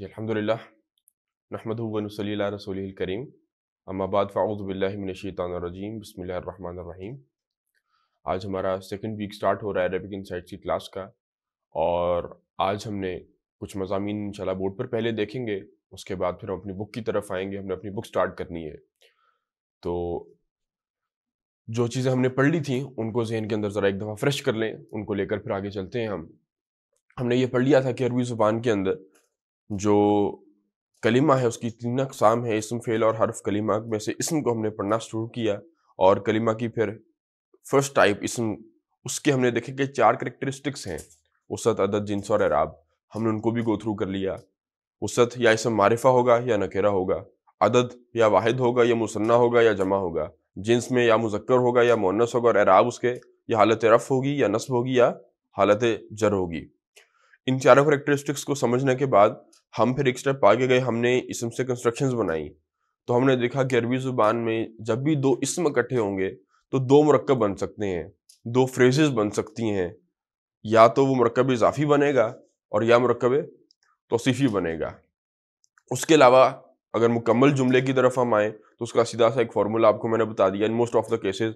जी अलहमदिल्ला नहमदल रसोल करीम अम्माबाद फ़ाउज़बिल्लिनशीतरजीम बसमीम आज हमारा सेकेंड वीक स्टार्ट हो रहा है अरबिक इनसाइट्स की क्लास का और आज हमने कुछ मजामी इनशाला बोर्ड पर पहले देखेंगे उसके बाद फिर हम अपनी बुक की तरफ आएंगे हमने अपनी बुक स्टार्ट करनी है तो जो चीज़ें हमने पढ़ ली थी उनको जहन के अंदर ज़रा एक दफ़ा फ्रेश कर लें उनको लेकर फिर आगे चलते हैं हम हमने ये पढ़ लिया था कि अरबी ज़ुबान के अंदर जो कलीमा है उसकी तीन अकसाम है इसम फेल और हरफ कलीमा में से इसम को हमने पढ़ना शुरू किया और कलीमा की फिर फर्स्ट टाइप इसम उसके हमने देखे कि चार करेक्टरिस्टिक्स हैं उसत अदद जिन्स और अराब हमने उनको भी गो थ्रू कर लिया उसत या इसम मारिफा होगा या नकेरा होगा अदद या वाहिद होगा या मुसन्ना होगा या जमा होगा जिन्स में या मुजक्कर होगा या मोनस होगा और अराब उसके या हालत रफ़ होगी या नस्ब होगी या हालत जर होगी इन चारों करेक्टरिस्टिक्स को समझने के बाद हम फिर एक स्टेप आगे गए हमने इसम से कंस्ट्रक्शंस बनाई तो हमने देखा कि अरबी ज़ुबान में जब भी दो इसम इकट्ठे होंगे तो दो मरकब बन सकते हैं दो फ्रेजेस बन सकती हैं या तो वो मरकब इजाफी बनेगा और या मरकब तोसीफ़ी बनेगा उसके अलावा अगर मुकम्मल जुमले की तरफ हम आए तो उसका सीधा सा एक फार्मूला आपको मैंने बता दिया in most of the cases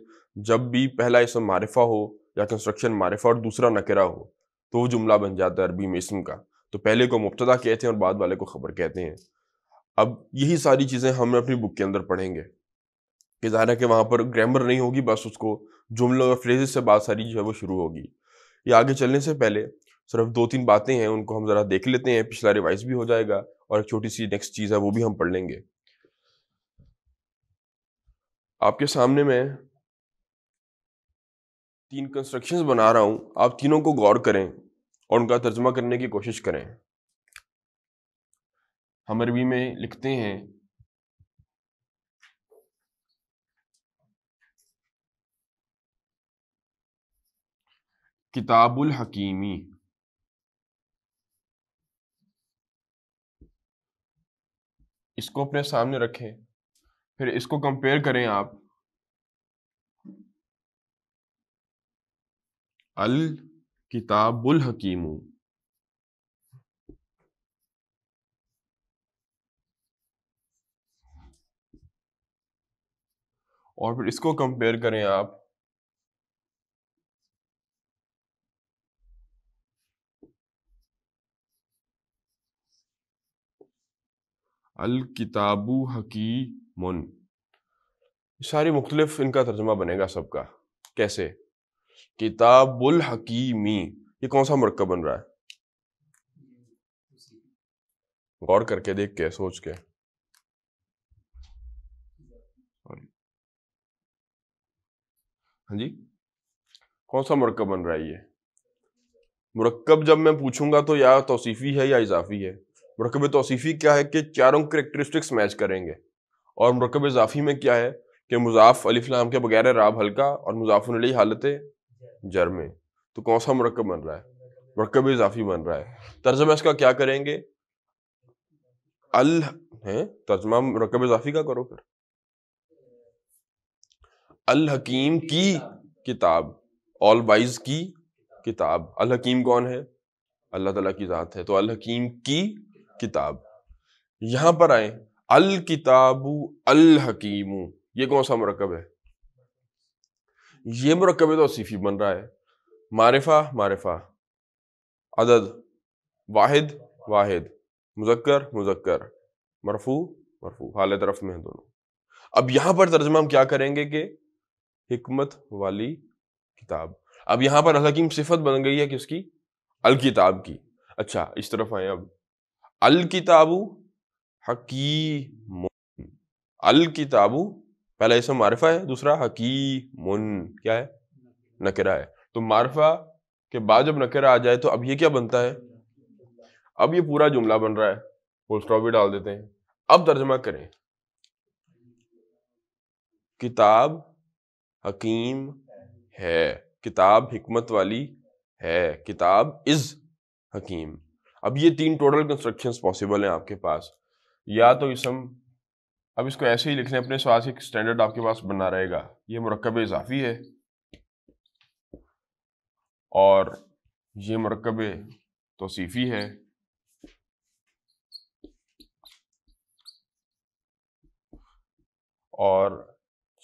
जब भी पहला इसम मारिफा हो या कंस्ट्रक्शन मारिफा और दूसरा नकरा हो तो वो जुमला बन जाता है अरबी में इसम का तो पहले को मुबतदा कहते हैं और बाद वाले को ख़बर कहते हैं अब यही सारी चीज़ें हम अपनी बुक के अंदर पढ़ेंगे कि ज़ाहिर है कि वहाँ पर ग्रामर नहीं होगी बस उसको जुमलों और फ्रेजेस से बात सारी जो है वो शुरू होगी ये आगे चलने से पहले सिर्फ दो तीन बातें हैं उनको हम ज़रा देख लेते हैं पिछला रिवाइज भी हो जाएगा और एक छोटी सी नेक्स्ट चीज़ है वो भी हम पढ़ लेंगे आपके सामने मैं तीन कंस्ट्रक्शंस बना रहा हूँ आप तीनों को गौर करें और उनका तर्जमा करने की कोशिश करें हम अरबी में लिखते हैं किताबुल हकीमी इसको अपने सामने रखें फिर इसको कंपेयर करें आप अल किताबुल हकीम और फिर इसको कंपेयर करें आप अल किताबु हकीमुन सारी मुख्तलिफ इनका तर्जमा बनेगा सबका कैसे किताबुल हकीमी ये कौन सा मरकब बन रहा है गौर करके देख के सोच के हाँ जी कौन सा मरकब बन रहा है ये मरकब जब मैं पूछूंगा तो या तोसीफ़ी है या इजाफी है मरकब तोसीफ़ी क्या है कि चारों करेक्टरिस्टिक्स मैच करेंगे और मरकब इजाफी में क्या है कि मुजाफ अलीफ़लाम के बगैर राब हल्का और मुजाफन हालतें जर में तो कौन सा मरकब बन रहा है मरकब इजाफी बन रहा है तर्जमा इसका क्या करेंगे अल है तर्जमा मरकब इजाफी का करो फिर अल हकीम की किताब ऑल वाइज की किताब अल हकीम कौन है अल्लाह तला की ज़ात है तो अल हकीम की किताब यहां पर आए अल किताबू अल हकीमू ये कौन सा मरकब है ये मरकब तोसीफ़ी बन रहा है मारफा मारफा अदद वाहिद वाहिद मुजक्कर मुजक्कर मरफू मरफू हाल तरफ में दोनों अब यहां पर तर्जमा हम क्या करेंगे कि हमत वाली किताब अब यहां पर हकीम सिफत बन गई है किसकी अल किताब की अच्छा इस तरफ आए अब अल किताबू हकीम अल किताबू पहला इसम मारफा है दूसरा मुन क्या है नकरा है तो मारफा के बाद जब नकरा आ जाए तो अब ये क्या बनता है अब ये पूरा जुमला बन रहा है फुल स्टॉप भी डाल देते हैं अब तर्जमा करें किताब हकीम है किताब हिकमत वाली है किताब इज हकीम अब ये तीन टोटल कंस्ट्रक्शंस पॉसिबल हैं आपके पास या तो इसम अब इसको ऐसे ही लिख लें अपने स्वास्थ्य एक स्टैंडर्ड आपके पास बना रहेगा ये मरकब इजाफी है और ये मरकब तोसीफ़ी है और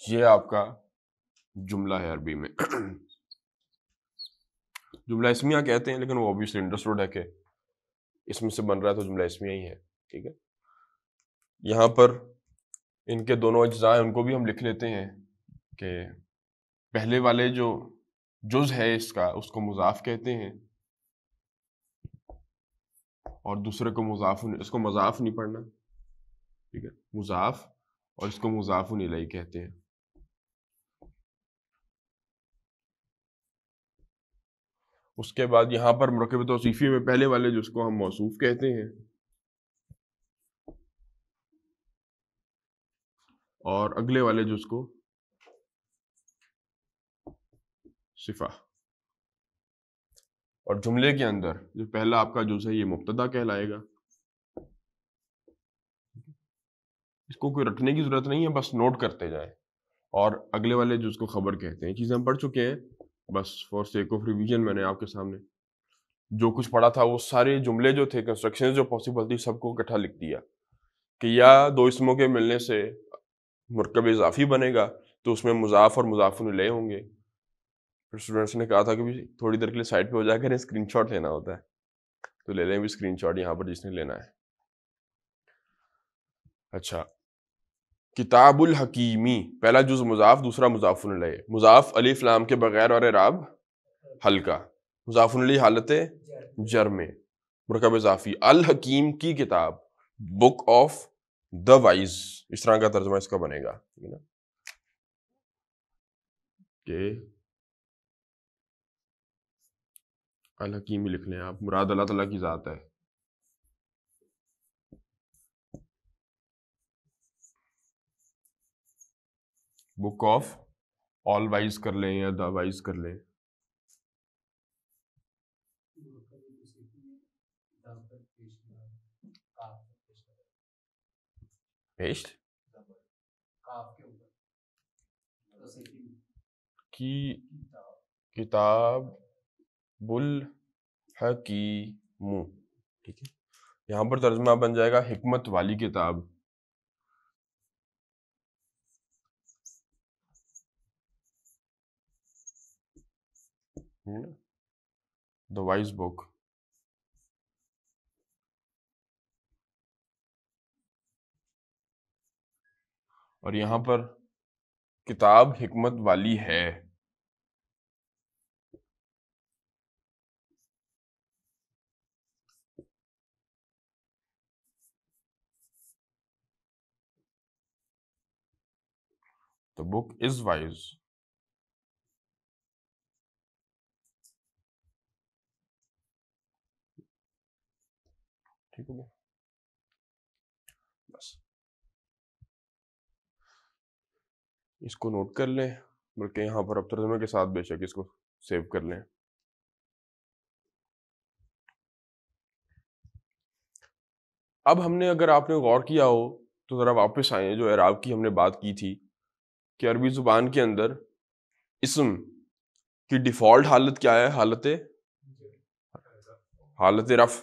ये आपका जुमला है अरबी में जुमला इसमिया कहते हैं लेकिन वो ऑब्वियसली अंडरस्टूड है कि इसमें से बन रहा है तो जुमला इसमिया ही है ठीक है यहाँ पर इनके दोनों अज्जा हैं उनको भी हम लिख लेते हैं कि पहले वाले जो जुज है इसका उसको मुजाफ कहते हैं और दूसरे को मुजाफ इसको मजाफ नहीं पढ़ना ठीक है मुजाफ और इसको मुजाफ नीलाई कहते हैं उसके बाद यहाँ पर मरकब तोसीफ़ी में पहले वाले जिसको हम मौसूफ कहते हैं और अगले वाले जो को सिफा और जुमले के अंदर जो पहला आपका जो है ये मुबतदा कहलाएगा इसको कोई रटने की जरूरत नहीं है बस नोट करते जाए और अगले वाले जो को खबर कहते हैं चीज़ें हम पढ़ चुके हैं बस फॉर सेक ऑफ रिविजन मैंने आपके सामने जो कुछ पढ़ा था वो सारे जुमले जो थे कंस्ट्रक्शन जो पॉसिबल थी सबको इकट्ठा लिख दिया कि या दो इसमों के मिलने से मरकब इजाफी बनेगा तो उसमें मुजाफ और ले होंगे फिर स्टूडेंट्स ने कहा था कि थोड़ी देर के लिए साइड पे हो जाकर करें शॉट लेना होता है तो ले लें भी शॉट यहाँ पर जिसने लेना है अच्छा किताबुल हकीमी पहला जुज मुजाफ दूसरा मुजाफुल मुजाफ अली फ्लाम के बगैर और राब हल्का अली हालत जर में मरकब इजाफी अल हकीम की किताब बुक ऑफ द वाइज इस तरह का तर्जमा इसका बनेगा ठीक है ना के अल हकीम लिख लें आप मुराद अल्लाह तला की ज़ात है बुक ऑफ ऑल वाइज कर लें या द वाइज कर लें Echt? की किताब बुल हकीमु ठीक है यहाँ पर तर्जमा बन जाएगा हिकमत वाली किताब द वाइज बुक और यहाँ पर किताब हिकमत वाली है The book is wise. ठीक है इसको नोट कर लें बल्कि यहाँ पर अब तर्जमे तो के साथ बेशक इसको सेव कर लें अब हमने अगर आपने गौर किया हो तो ज़रा वापस आए जो एराब की हमने बात की थी कि अरबी ज़ुबान के अंदर इसम की डिफ़ॉल्ट हालत क्या है हालत हालत रफ़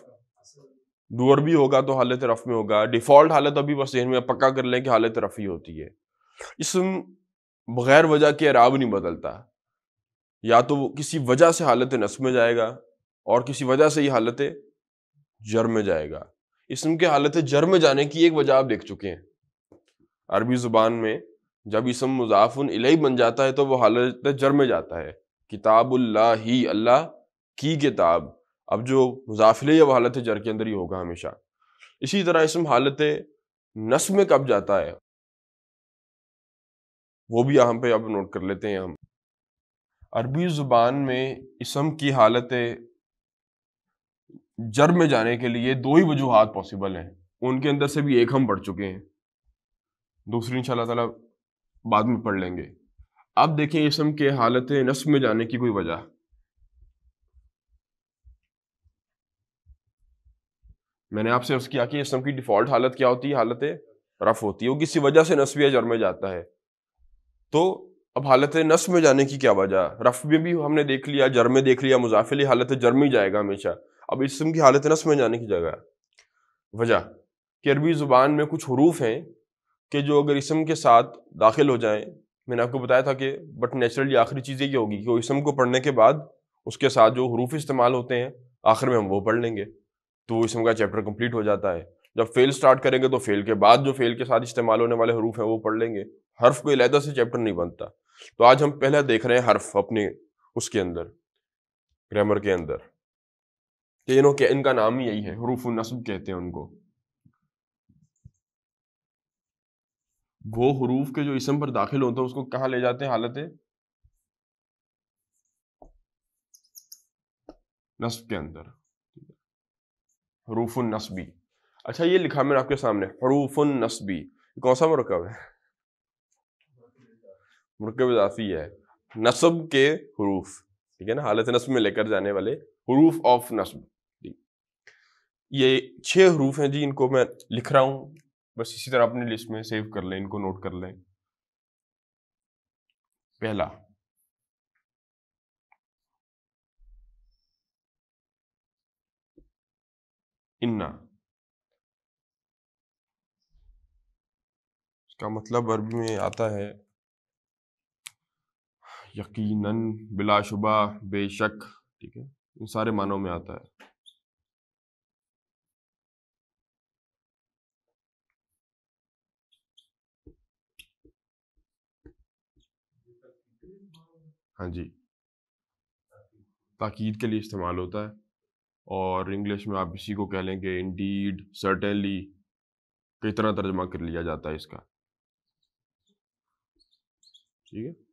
डूअर भी होगा तो हालत रफ़ में होगा डिफ़ॉल्ट हालत अभी बस जहन में पक्का कर लें कि हालत रफ़ ही होती है इसम बगैर वजह के अराब नहीं बदलता या तो वो किसी वजह से हालत नस में जाएगा और किसी वजह से ही हालत जर में जाएगा इसम के हालत जर में जाने की एक वजह आप देख चुके हैं अरबी ज़ुबान में जब इसम मुजाफन इलही बन जाता है तो वह हालत जर में जाता है किताबुल्ला ही अल्लाह की किताब अब जो मुजाफिले या हालत जर के अंदर ही होगा हमेशा इसी तरह इसम हालत नस में कब जाता है वो भी यहाँ पे अब नोट कर लेते हैं हम अरबी ज़ुबान में इसम की हालत जर में जाने के लिए दो ही वजूहत पॉसिबल हैं उनके अंदर से भी एक हम पढ़ चुके हैं दूसरी इंशाल्लाह ताला बाद में पढ़ लेंगे अब देखें इसम के हालत नस्ब में जाने की कोई वजह मैंने आपसे उसकी किया कि इसम की डिफ़ॉल्ट हालत क्या होती है हालत रफ होती है वो किसी वजह से नस्बिया जर में जाता है तो अब हालत नस में जाने की क्या वजह रफ में भी हमने देख लिया जर में देख लिया मुजाफिली हालत जर्म ही जाएगा हमेशा अब इसम की हालत नस में जाने की जगह वजह कि अरबी ज़ुबान में कुछ हरूफ हैं कि जो अगर इसम के साथ दाखिल हो जाए मैंने आपको बताया था कि बट नेचुरली आखिरी चीज़ ये होगी कि वो इसम को पढ़ने के बाद उसके साथ जो हरूफ इस्तेमाल होते हैं आखिर में हम वो पढ़ लेंगे तो इसम का चैप्टर कम्प्लीट हो जाता है जब फेल स्टार्ट करेंगे तो फेल के बाद जो फेल के साथ इस्तेमाल होने वाले हरूफ हैं वो पढ़ लेंगे हर्फ कोई अलहदा से चैप्टर नहीं बनता तो आज हम पहला देख रहे हैं हर्फ अपने उसके अंदर ग्रामर के अंदर तीनों के इनका नाम ही यही है हरूफ नस्ब कहते हैं उनको वो हरूफ के जो इसम पर दाखिल होते हैं उसको कहा ले जाते हैं हालत नस्ब के अंदर हरूफ नस्बी अच्छा ये लिखा मैंने आपके सामने हरूफ नस्बी कौन सा मरकब है मरकब इजाफी है नस्ब के हरूफ ठीक है ना हालत नस्ब में लेकर जाने वाले हरूफ ऑफ नस्ब ये छः हरूफ हैं जी इनको मैं लिख रहा हूँ बस इसी तरह अपनी लिस्ट में सेव कर लें इनको नोट कर लें पहला इन्ना इसका मतलब अरबी में आता है यकीनन बिलाशुबा बेशक ठीक है इन सारे मानों में आता है हाँ जी ताकीद के लिए इस्तेमाल होता है और इंग्लिश में आप इसी को कह लें कि इंडीड सर्टेनली कई तरह तर्जमा कर लिया जाता है इसका ठीक है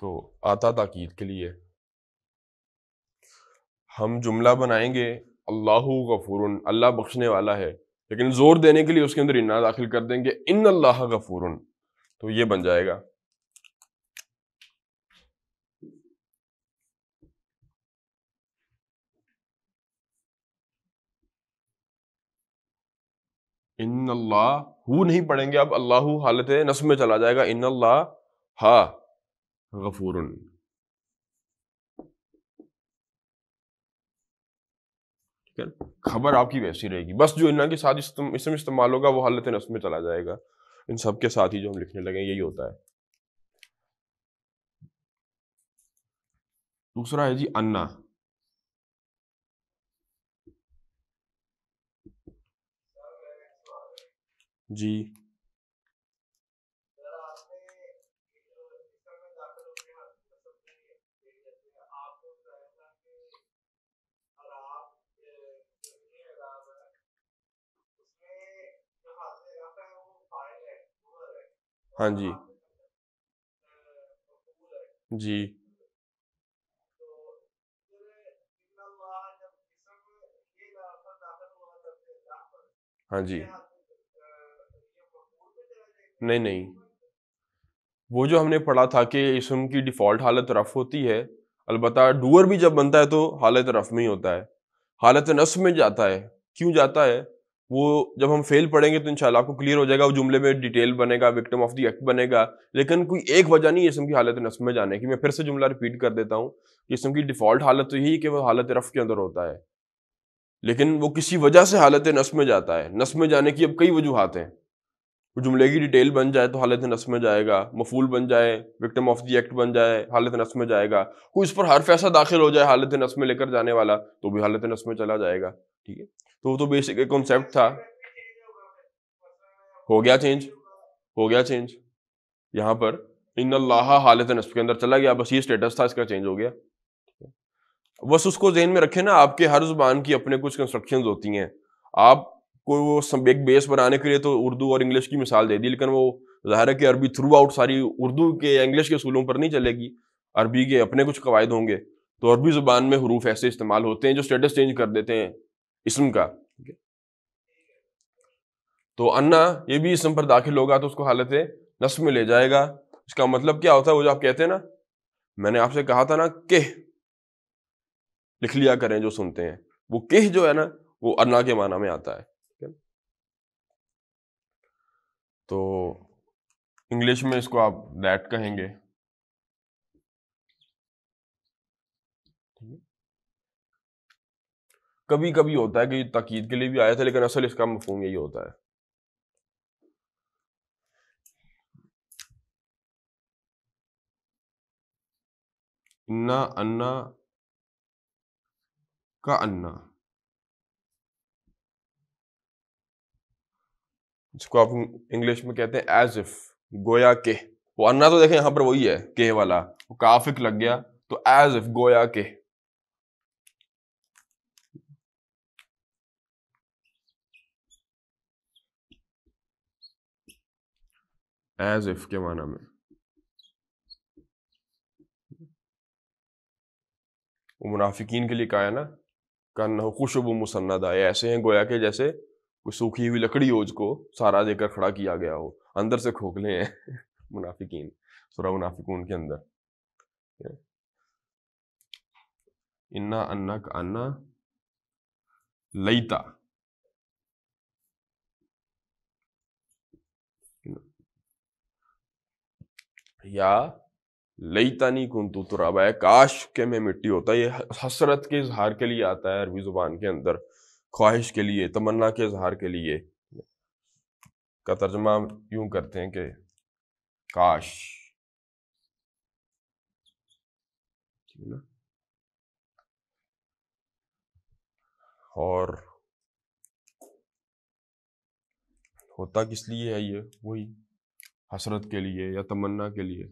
तो आता ताकीद के लिए हम जुमला बनाएंगे अल्लाह गफूर अल्लाह बख्शने वाला है लेकिन जोर देने के लिए उसके अंदर इन्ना दाखिल कर देंगे इन अल्लाह गफूर तो ये बन जाएगा इन अल्लाह हु नहीं पढ़ेंगे अब अल्लाह हालत नस्म में चला जाएगा इन अल्लाह हा गफूर खबर आपकी वैसी रहेगी बस जो इन्ना के साथ इसमें इस्तेमाल होगा वो हालत नस में चला जाएगा इन सब के साथ ही जो हम लिखने लगे यही होता है दूसरा है जी अन्ना जी हाँ जी जी हाँ जी नहीं नहीं वो जो हमने पढ़ा था कि इसम की डिफ़ॉल्ट हालत रफ होती है अलबत् डूअर भी जब बनता है तो हालत रफ में ही होता है हालत नस में जाता है क्यों जाता है वो जब हम फेल पढ़ेंगे तो इंशाल्लाह आपको क्लियर हो जाएगा वो जुमले में डिटेल बनेगा विक्टिम ऑफ द एक्ट बनेगा लेकिन कोई एक वजह नहीं इसम की हालत नस्म में जाने की मैं फिर से जुमला रिपीट कर देता हूँ कि इसम की डिफ़ॉल्ट हालत तो यही कि वह हालत रफ़ के अंदर होता है लेकिन वो किसी वजह से हालत नस्म में जाता है नस्म में जाने की अब कई वजूहत हैं वो जुमले की डिटेल बन जाए तो हालत नस्म में जाएगा मफूल बन जाए विक्टम ऑफ द एक्ट बन जाए हालत नस्म में जाएगा कोई इस पर हर फैसला दाखिल हो जाए हालत नस्म में लेकर जाने वाला तो भी हालत नस्म में चला जाएगा ठीक है तो वो तो बेसिक एक कॉन्सेप्ट था हो गया चेंज हो गया चेंज यहाँ पर इन अल्लाह हालत नस्ब के अंदर चला गया बस ये स्टेटस था इसका चेंज हो गया बस उसको जहन में रखे ना आपके हर जुबान की अपने कुछ कंस्ट्रक्शन होती हैं आप को वो एक बेस बनाने के लिए तो उर्दू और इंग्लिश की मिसाल दे दी लेकिन वो ज़ाहिर है कि अरबी थ्रू आउट सारी उर्दू के या इंग्लिश के असूलों पर नहीं चलेगी अरबी के अपने कुछ कवायद होंगे तो अरबी ज़ुबान में हरूफ ऐसे इस्तेमाल होते हैं जो स्टेटस चेंज कर देते हैं इसम का तो अन्ना ये भी इसम पर दाखिल होगा तो उसको हालत नस्म में ले जाएगा इसका मतलब क्या होता है वो जो आप कहते हैं ना मैंने आपसे कहा था ना केह लिख लिया करें जो सुनते हैं वो केह जो है ना वो अन्ना के माना में आता है तो इंग्लिश में इसको आप दैट कहेंगे कभी कभी होता है कि तकीद के लिए भी आया था लेकिन असल इसका मफहम यही होता है इन्ना अन्ना का अन्ना जिसको आप इंग्लिश में कहते हैं एज इफ गोया के वो अन्ना तो देखें यहां पर वही है के वाला वो काफिक लग गया तो एज इफ गोया के एज इफ के माना में वो मुनाफिकीन के लिए कहा है ना कन खुशब मुसन्नदा ये ऐसे हैं गोया के जैसे कोई सूखी हुई लकड़ी हो उसको सारा देकर खड़ा किया गया हो अंदर से खोखले हैं मुनाफिकीन सुरा मुनाफिकून के अंदर इन्ना अन्ना का अन्ना लईता या लई तानी कुंतु तुराबा काश के मैं मिट्टी होता ये हसरत के इजहार के लिए आता है अरबी जुबान के अंदर ख्वाहिश के लिए तमन्ना के इजहार के लिए का तर्जमा यूं करते हैं कि काश और होता किस लिए है ये वही हसरत के लिए या तमन्ना के लिए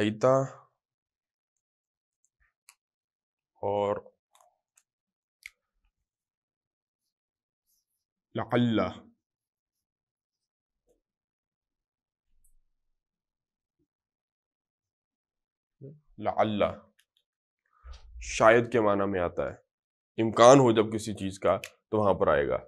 लईता और लकल्ला ला शायद के माना में आता है इम्कान हो जब किसी चीज का तो वहां पर आएगा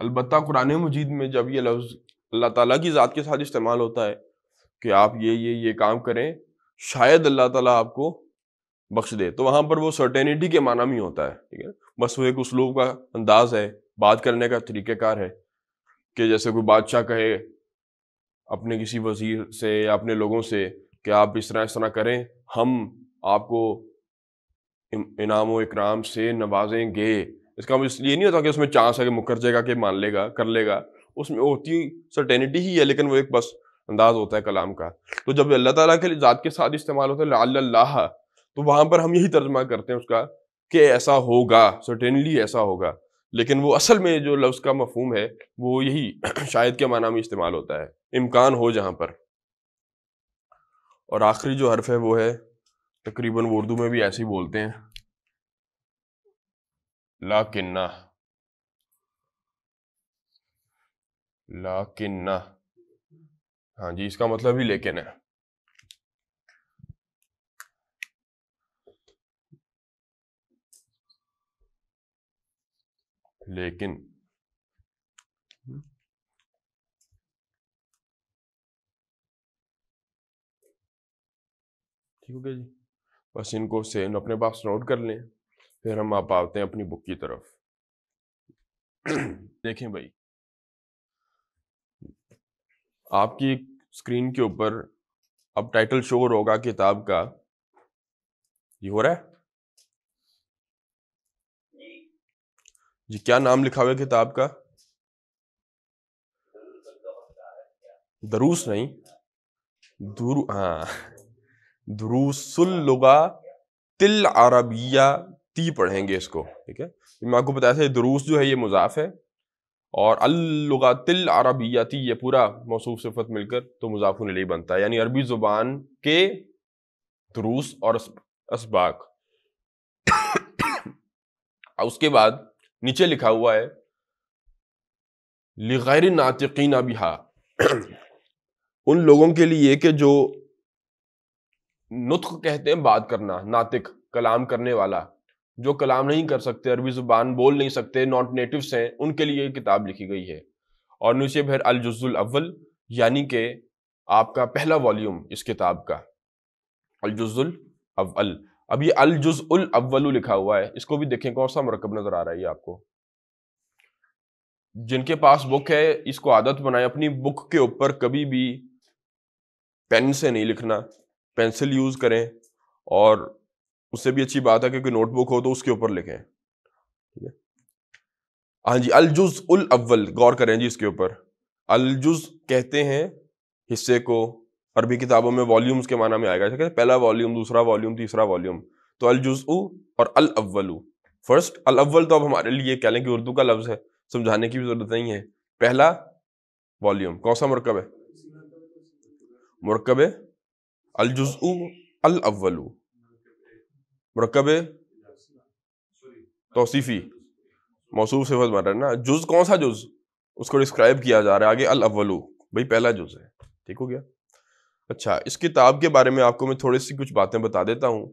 अलबत् कुरान मजीद में जब ये लफ्ज़ अल्लाह ताला की ज़ात के साथ इस्तेमाल होता है कि आप ये ये ये काम करें शायद अल्लाह ताला आपको बख्श दे तो वहां पर वो सर्टेनिटी के माना में होता है ठीक है बस वो एक उसलूब का अंदाज़ है बात करने का तरीक़ेकार है कि जैसे कोई बादशाह कहे अपने किसी वजीर से या अपने लोगों से कि आप इस तरह इस तरह करें हम आपको इनाम व इकराम से नवाजेंगे इसका हम मतलब इसलिए नहीं होता कि उसमें चांस है कि मुकर जाएगा कि मान लेगा कर लेगा उसमें होती सर्टेनिटी ही है लेकिन वो एक बस अंदाज होता है कलाम का तो जब अल्लाह ताला के ज़ात के साथ इस्तेमाल होता है अल्लाह तो वहाँ पर हम यही तर्जमा करते हैं उसका कि ऐसा होगा सर्टेनली ऐसा होगा लेकिन वो असल में जो लफ्ज़ का मफहम है वो यही शायद के माना में इस्तेमाल होता है इम्कान हो जहाँ पर और आखिरी जो हर्फ है वो है तकरीबन वो उर्दू में भी ऐसे ही बोलते हैं ला किन्ना ला किन्ना हाँ जी इसका मतलब ही लेकिन है लेकिन ठीक हो गया जी बस इनको सेम अपने पास नोट कर लें फिर हम आप आते हैं अपनी बुक की तरफ देखें भाई आपकी स्क्रीन के ऊपर अब टाइटल शोर होगा किताब का ये हो रहा है जी क्या नाम लिखा हुआ है किताब का दरूस नहीं दुरु हाँ दुरुसुल्लुगा तिल अरबिया ती पढ़ेंगे इसको ठीक है मैं आपको बताया था दरूस जो है ये मुजाफ है और अल्लुगा तिल अरबिया ती ये पूरा मौसू सिफत मिलकर तो मुजाफुन अली बनता है यानी अरबी ज़ुबान के दरूस और असबाक उसके बाद नीचे लिखा हुआ है लिगैर नातिकीन बिहा उन लोगों के लिए कि जो नुत्क कहते हैं बात करना नातिक कलाम करने वाला जो कलाम नहीं कर सकते अरबी जुबान बोल नहीं सकते नॉट नेटिव्स हैं उनके लिए किताब लिखी गई है और नीचे फिर अलजुजुल अव्वल यानी के आपका पहला वॉल्यूम इस किताब का अलजुजुल अव्वल अब ये अल जुज उल अव्वलू लिखा हुआ है इसको भी देखें कौन सा मरकब नजर आ रहा है ये आपको जिनके पास बुक है इसको आदत बनाए अपनी बुक के ऊपर कभी भी पेन से नहीं लिखना पेंसिल यूज करें और उससे भी अच्छी बात है क्योंकि नोटबुक हो तो उसके ऊपर लिखें ठीक है हाँ जी अलजुज उल अव्वल गौर करें जी इसके ऊपर अलजुज कहते हैं हिस्से को अरबी किताबों में वॉल्यूम्स के माना में आएगा ठीक है पहला वॉल्यूम दूसरा वॉल्यूम तीसरा वॉल्यूम तो अल जुजू और अल अव्वलू फर्स्ट अल अव्वल तो अब हमारे लिए कह लें कि उर्दू का लफ्ज़ है समझाने की भी जरूरत नहीं है पहला वॉल्यूम कौन सा मरकब है मरकब अल जुजू अल अव्वलू मरकब तोसीफ़ी मौसू सिफत फज मार ना जुज़ कौन सा जुज़ उसको डिस्क्राइब किया जा रहा है आगे अल अव्वलू भाई पहला जुज़ है ठीक हो गया अच्छा इस किताब के बारे में आपको मैं थोड़ी सी कुछ बातें बता देता हूँ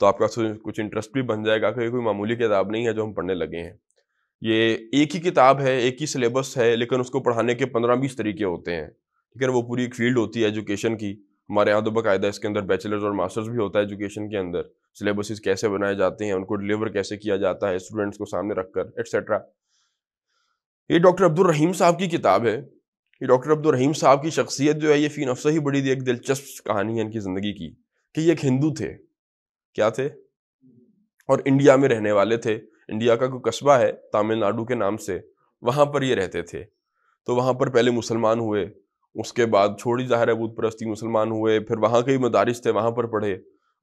तो आपका कुछ इंटरेस्ट भी बन जाएगा क्योंकि कोई मामूली किताब नहीं है जो हम पढ़ने लगे हैं ये एक ही किताब है एक ही सिलेबस है लेकिन उसको पढ़ाने के पंद्रह बीस तरीके होते हैं ठीक है ना वो पूरी एक फील्ड होती है एजुकेशन की हमारे यहाँ तो बाकायदा इसके अंदर बैचलर्स और मास्टर्स भी होता है एजुकेशन के अंदर सिलेबसेस कैसे बनाए जाते हैं उनको डिलीवर कैसे किया जाता है स्टूडेंट्स को सामने रखकर एट्सेट्रा ये डॉक्टर अब्दुल रहीम साहब की किताब है ये डॉक्टर अब्दुलरहीम साहब की शख्सियत जो है ये फ़ी नफसा ही बड़ी एक दिलचस्प कहानी है इनकी ज़िंदगी की कि ये एक हिंदू थे क्या थे और इंडिया में रहने वाले थे इंडिया का कोई कस्बा है तमिलनाडु के नाम से वहाँ पर ये रहते थे तो वहाँ पर पहले मुसलमान हुए उसके बाद छोड़ी ज़ाहिर है परस्ती मुसलमान हुए फिर वहाँ के ही मदारस थे वहाँ पर पढ़े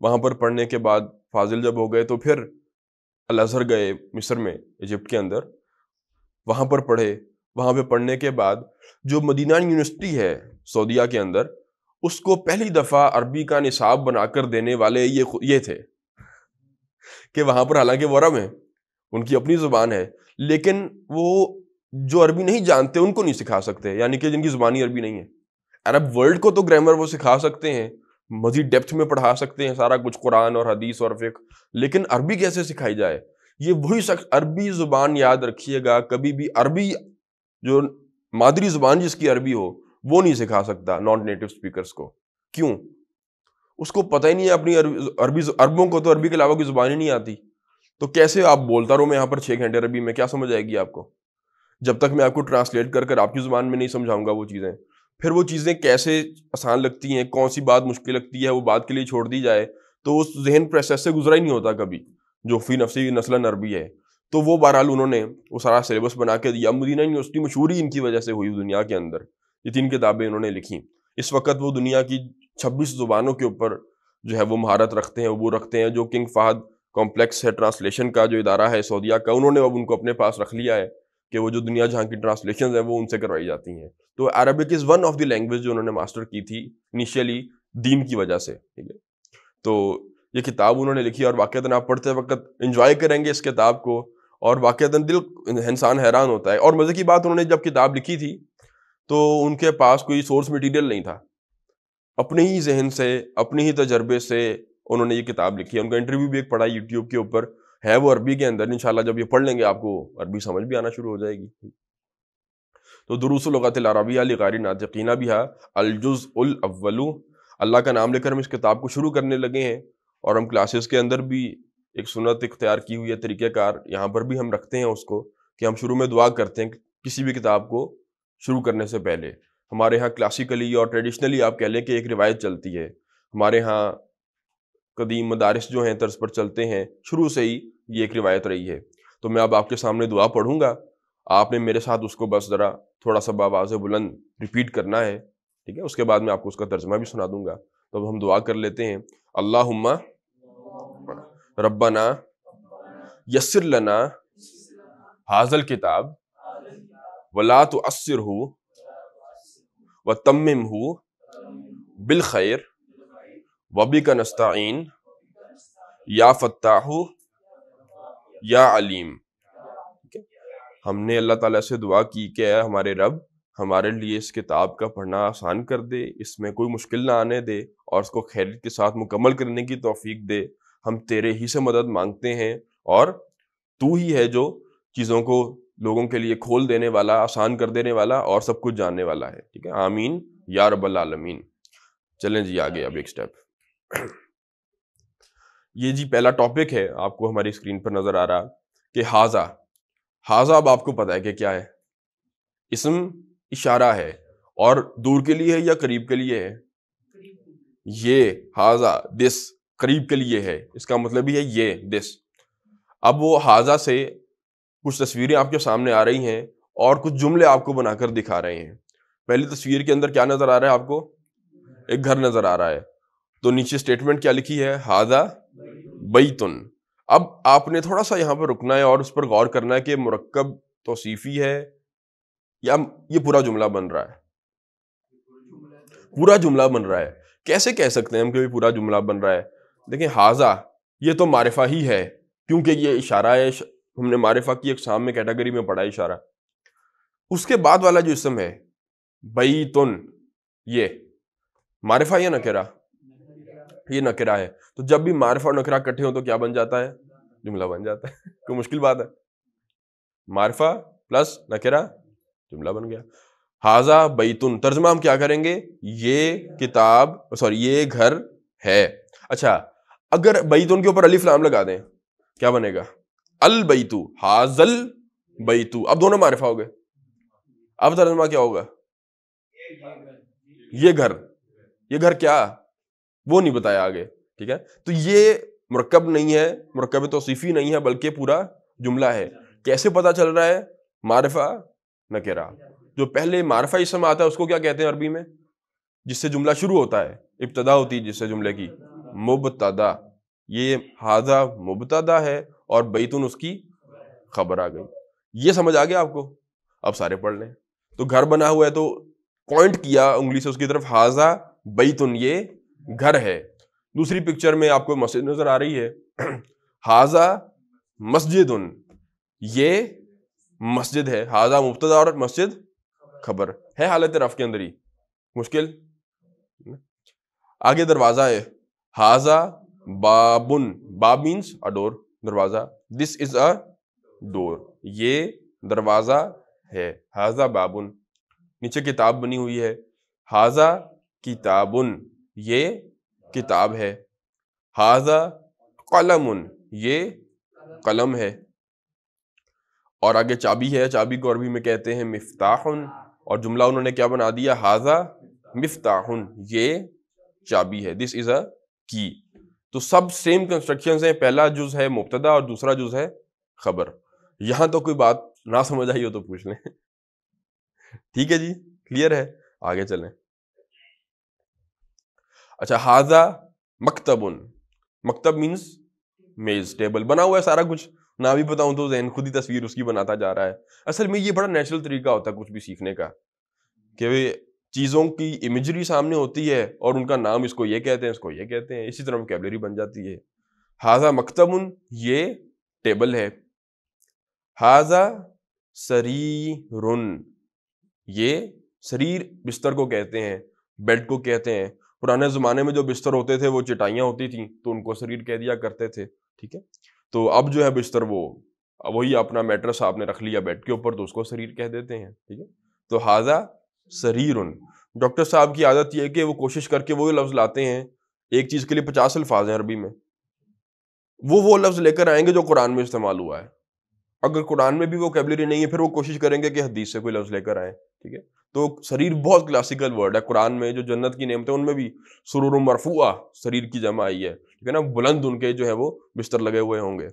वहाँ पर पढ़ने के बाद फाजिल जब हो गए तो फिर अलहर गए मिस्र में इजिप्ट के अंदर वहाँ पर पढ़े वहाँ पे पढ़ने के बाद जो मदीना यूनिवर्सिटी है सऊदिया के अंदर उसको पहली दफ़ा अरबी का निसाब बनाकर देने वाले ये ये थे कि वहाँ पर हालांकि वो अरब हैं उनकी अपनी ज़ुबान है लेकिन वो जो अरबी नहीं जानते उनको नहीं सिखा सकते यानी कि जिनकी ज़ुबानी अरबी नहीं है अरब वर्ल्ड को तो ग्रामर वो सिखा सकते हैं मज़ीद डेप्थ में पढ़ा सकते हैं सारा कुछ कुरान और हदीस और फ़िक लेकिन अरबी कैसे सिखाई जाए ये वही शख्स अरबी ज़ुबान याद रखिएगा कभी भी अरबी जो मादरी जुबान जिसकी अरबी हो वो नहीं सिखा सकता नॉन नेटिव स्पीकर्स को क्यों उसको पता ही नहीं है अपनी अरबी अरबों को तो अरबी के अलावा कोई जुबान ही नहीं आती तो कैसे आप बोलता रहो मैं यहाँ पर छः घंटे अरबी में क्या समझ आएगी आपको जब तक मैं आपको ट्रांसलेट कर कर आपकी ज़ुबान में नहीं समझाऊंगा वो चीज़ें फिर वो चीज़ें कैसे आसान लगती हैं कौन सी बात मुश्किल लगती है वो बात के लिए छोड़ दी जाए तो उस जहन प्रोसेस से गुजरा ही नहीं होता कभी जो फ़ी नफसी नस्ला अरबी है तो वो बहरहाल उन्होंने वो सारा सिलेबस बना के दिया मदीना यूनिवर्सिटी मशहूरी इनकी वजह से हुई दुनिया के अंदर ये तीन किताबें इन्होंने लिखी इस वक्त वो दुनिया की छब्बीस जुबानों के ऊपर जो है वो महारत रखते हैं वो रखते हैं जो किंग फहद कॉम्प्लेक्स है ट्रांसलेशन का जो इदारा है सऊदिया का उन्होंने अब उनको अपने पास रख लिया है कि वो जो दुनिया जहाँ की ट्रांसलेशन है वो उनसे करवाई जाती हैं तो Arabic is one of the language जो उन्होंने मास्टर की थी इनिशियली दीन की वजह से ठीक है तो ये किताब उन्होंने लिखी और वाक़ता आप पढ़ते वक्त इन्जॉय करेंगे इस किताब को और वाकई दिल इंसान हैरान होता है और मज़े की बात उन्होंने जब किताब लिखी थी तो उनके पास कोई सोर्स मटीरियल नहीं था अपने ही जहन से अपने ही तजर्बे से उन्होंने ये किताब लिखी है उनका इंटरव्यू भी एक पढ़ा यूट्यूब के ऊपर है वो अरबी के अंदर इंशाल्लाह जब ये पढ़ लेंगे आपको अरबी समझ भी आना शुरू हो जाएगी तो अली गारी नातकीना भी है अलजुज़ अव्वलू अल्लाह का नाम लेकर हम इस किताब को शुरू करने लगे हैं और हम क्लासेस के अंदर भी एक सुनत इख्तियार की हुई है तरीक़ेकार यहाँ पर भी हम रखते हैं उसको कि हम शुरू में दुआ करते हैं किसी भी किताब को शुरू करने से पहले हमारे यहाँ क्लासिकली और ट्रेडिशनली आप कह लें कि एक रिवायत चलती है हमारे यहाँ कदीम मदारस जो हैं तर्ज पर चलते हैं शुरू से ही ये एक रिवायत रही है तो मैं अब आपके सामने दुआ पढ़ूंगा आपने मेरे साथ उसको बस ज़रा थोड़ा सा बाबाज बुलंद रिपीट करना है ठीक है उसके बाद मैं आपको उसका तर्जमा भी सुना दूंगा तो अब हम दुआ कर लेते हैं अल्लाह रब्बाना यसर लना हाजल किताब वला तो असर हो व तमम हो बिल खैर वबी का नस्ताइन या फ़त्ताह या अलीम हमने अल्लाह ताला से दुआ की कि हमारे रब हमारे लिए इस किताब का पढ़ना आसान कर दे इसमें कोई मुश्किल ना आने दे और उसको खैरियत के साथ मुकम्मल करने की तोफीक दे हम तेरे ही से मदद मांगते हैं और तू ही है जो चीज़ों को लोगों के लिए खोल देने वाला आसान कर देने वाला और सब कुछ जानने वाला है ठीक है आमीन या रब्बल आलमीन चलें जी आगे अब एक स्टेप ये जी पहला टॉपिक है आपको हमारी स्क्रीन पर नज़र आ रहा कि हाजा हाजा अब आपको पता है कि क्या है इसम इशारा है और दूर के लिए है या करीब के लिए है ये हाजा दिस करीब के लिए है इसका मतलब ही है ये दिस अब वो हाजा से कुछ तस्वीरें आपके सामने आ रही हैं और कुछ जुमले आपको बनाकर दिखा रहे हैं पहली तस्वीर के अंदर क्या नज़र आ रहा है आपको एक घर नज़र आ रहा है तो नीचे स्टेटमेंट क्या लिखी है हाजा बैतुन अब आपने थोड़ा सा यहाँ पर रुकना है और उस पर गौर करना है कि मरकब तोसीफ़ी है या ये पूरा जुमला बन रहा है पूरा जुमला बन रहा है कैसे कह सकते हैं हम कि पूरा जुमला बन रहा है देखें हाजा ये तो मारिफा ही है क्योंकि ये इशारा है हमने मारिफा की एक में कैटेगरी में पढ़ा इशारा उसके बाद वाला जो इसम है बई तुन ये मारिफा या नकेरा ये नकेरा है तो जब भी मारिफा और नकेरा इकट्ठे हो तो क्या बन जाता है जुमला बन जाता है कोई मुश्किल बात है मारिफा प्लस नकेरा जुमला बन गया हाजा बैतुन तर्जमा हम क्या करेंगे ये किताब सॉरी ये घर है अच्छा अगर बैतून के ऊपर अलिफ लाम लगा दें क्या बनेगा अल बैतू हाजल बैतू अब दोनों मारिफा हो गए अब तर्जमा क्या होगा ये घर ये घर क्या वो नहीं बताया आगे ठीक है तो ये मरकब नहीं है मरकब तोसीफ़ी नहीं है बल्कि पूरा जुमला है कैसे पता चल रहा है मारफा नकेरा जो पहले मारफा इसम आता है उसको क्या कहते हैं अरबी में जिससे जुमला शुरू होता है इब्तदा होती है जिससे जुमले की मुबतदा ये हाजा मुबतदा है और बैतून उसकी खबर आ गई ये समझ आ गया आपको अब सारे पढ़ लें तो घर बना हुआ है तो पॉइंट किया उंगली से उसकी तरफ हाजा बैतुन ये घर है दूसरी पिक्चर में आपको मस्जिद नजर आ रही है हाजा मस्जिद उन ये मस्जिद है हाजा मुबतदा और मस्जिद खबर है हालत रफ के अंदर ही मुश्किल आगे दरवाज़ा है हाजा बाबुन बाब मीन्स अ डोर दरवाज़ा दिस इज़ अ डोर ये दरवाज़ा है हाजा बाबुन नीचे किताब बनी हुई है हाजा किताबुन ये किताब है हाजा कलमुन ये कलम है और आगे चाबी है चाबी को अरबी में कहते हैं मिफ्ताहन और जुमला उन्होंने क्या बना दिया हाजा मिफ्ताहन ये चाबी है दिस इज़ अ की तो सब सेम कंस्ट्रक्शन है पहला जुज है मुबतदा और दूसरा जुज है खबर यहां तो कोई बात ना समझ आई हो तो पूछ लें ठीक है जी क्लियर है आगे चलें अच्छा हाजा मकतबन मकतब मीन्स मेज टेबल बना हुआ है सारा कुछ ना भी बताऊं तो जहन खुद ही तस्वीर उसकी बनाता जा रहा है असल में ये बड़ा नेचुरल तरीका होता है कुछ भी सीखने का कि चीज़ों की इमेजरी सामने होती है और उनका नाम इसको ये कहते हैं इसको ये कहते हैं इसी तरह वोकेबलरी बन जाती है हाजा मकतबन ये टेबल है हाजा सरीरुन ये शरीर बिस्तर को कहते हैं बेड को कहते हैं पुराने ज़माने में जो बिस्तर होते थे वो चटाइयाँ होती थी तो उनको शरीर कह दिया करते थे ठीक है तो अब जो है बिस्तर वो वही अपना मेट्रस आपने रख लिया बेड के ऊपर तो उसको शरीर कह देते हैं ठीक है तो हाजा शरीर डॉक्टर साहब की आदत यह है कि वो कोशिश करके वो लफ्ज़ लाते हैं एक चीज़ के लिए पचास अल्फाज हैं अरबी में वो वो लफ्ज़ लेकर आएंगे जो कुरान में इस्तेमाल हुआ है अगर कुरान में भी वो कैबलरी नहीं है फिर वो कोशिश करेंगे कि हदीस से कोई लफ्ज़ लेकर आए ठीक है तो शरीर बहुत क्लासिकल वर्ड है कुरान में जो जन्नत की है उनमें भी सुरूर मरफूआ शरीर की जमा आई है ठीक है ना बुलंद उनके जो है वो बिस्तर लगे हुए होंगे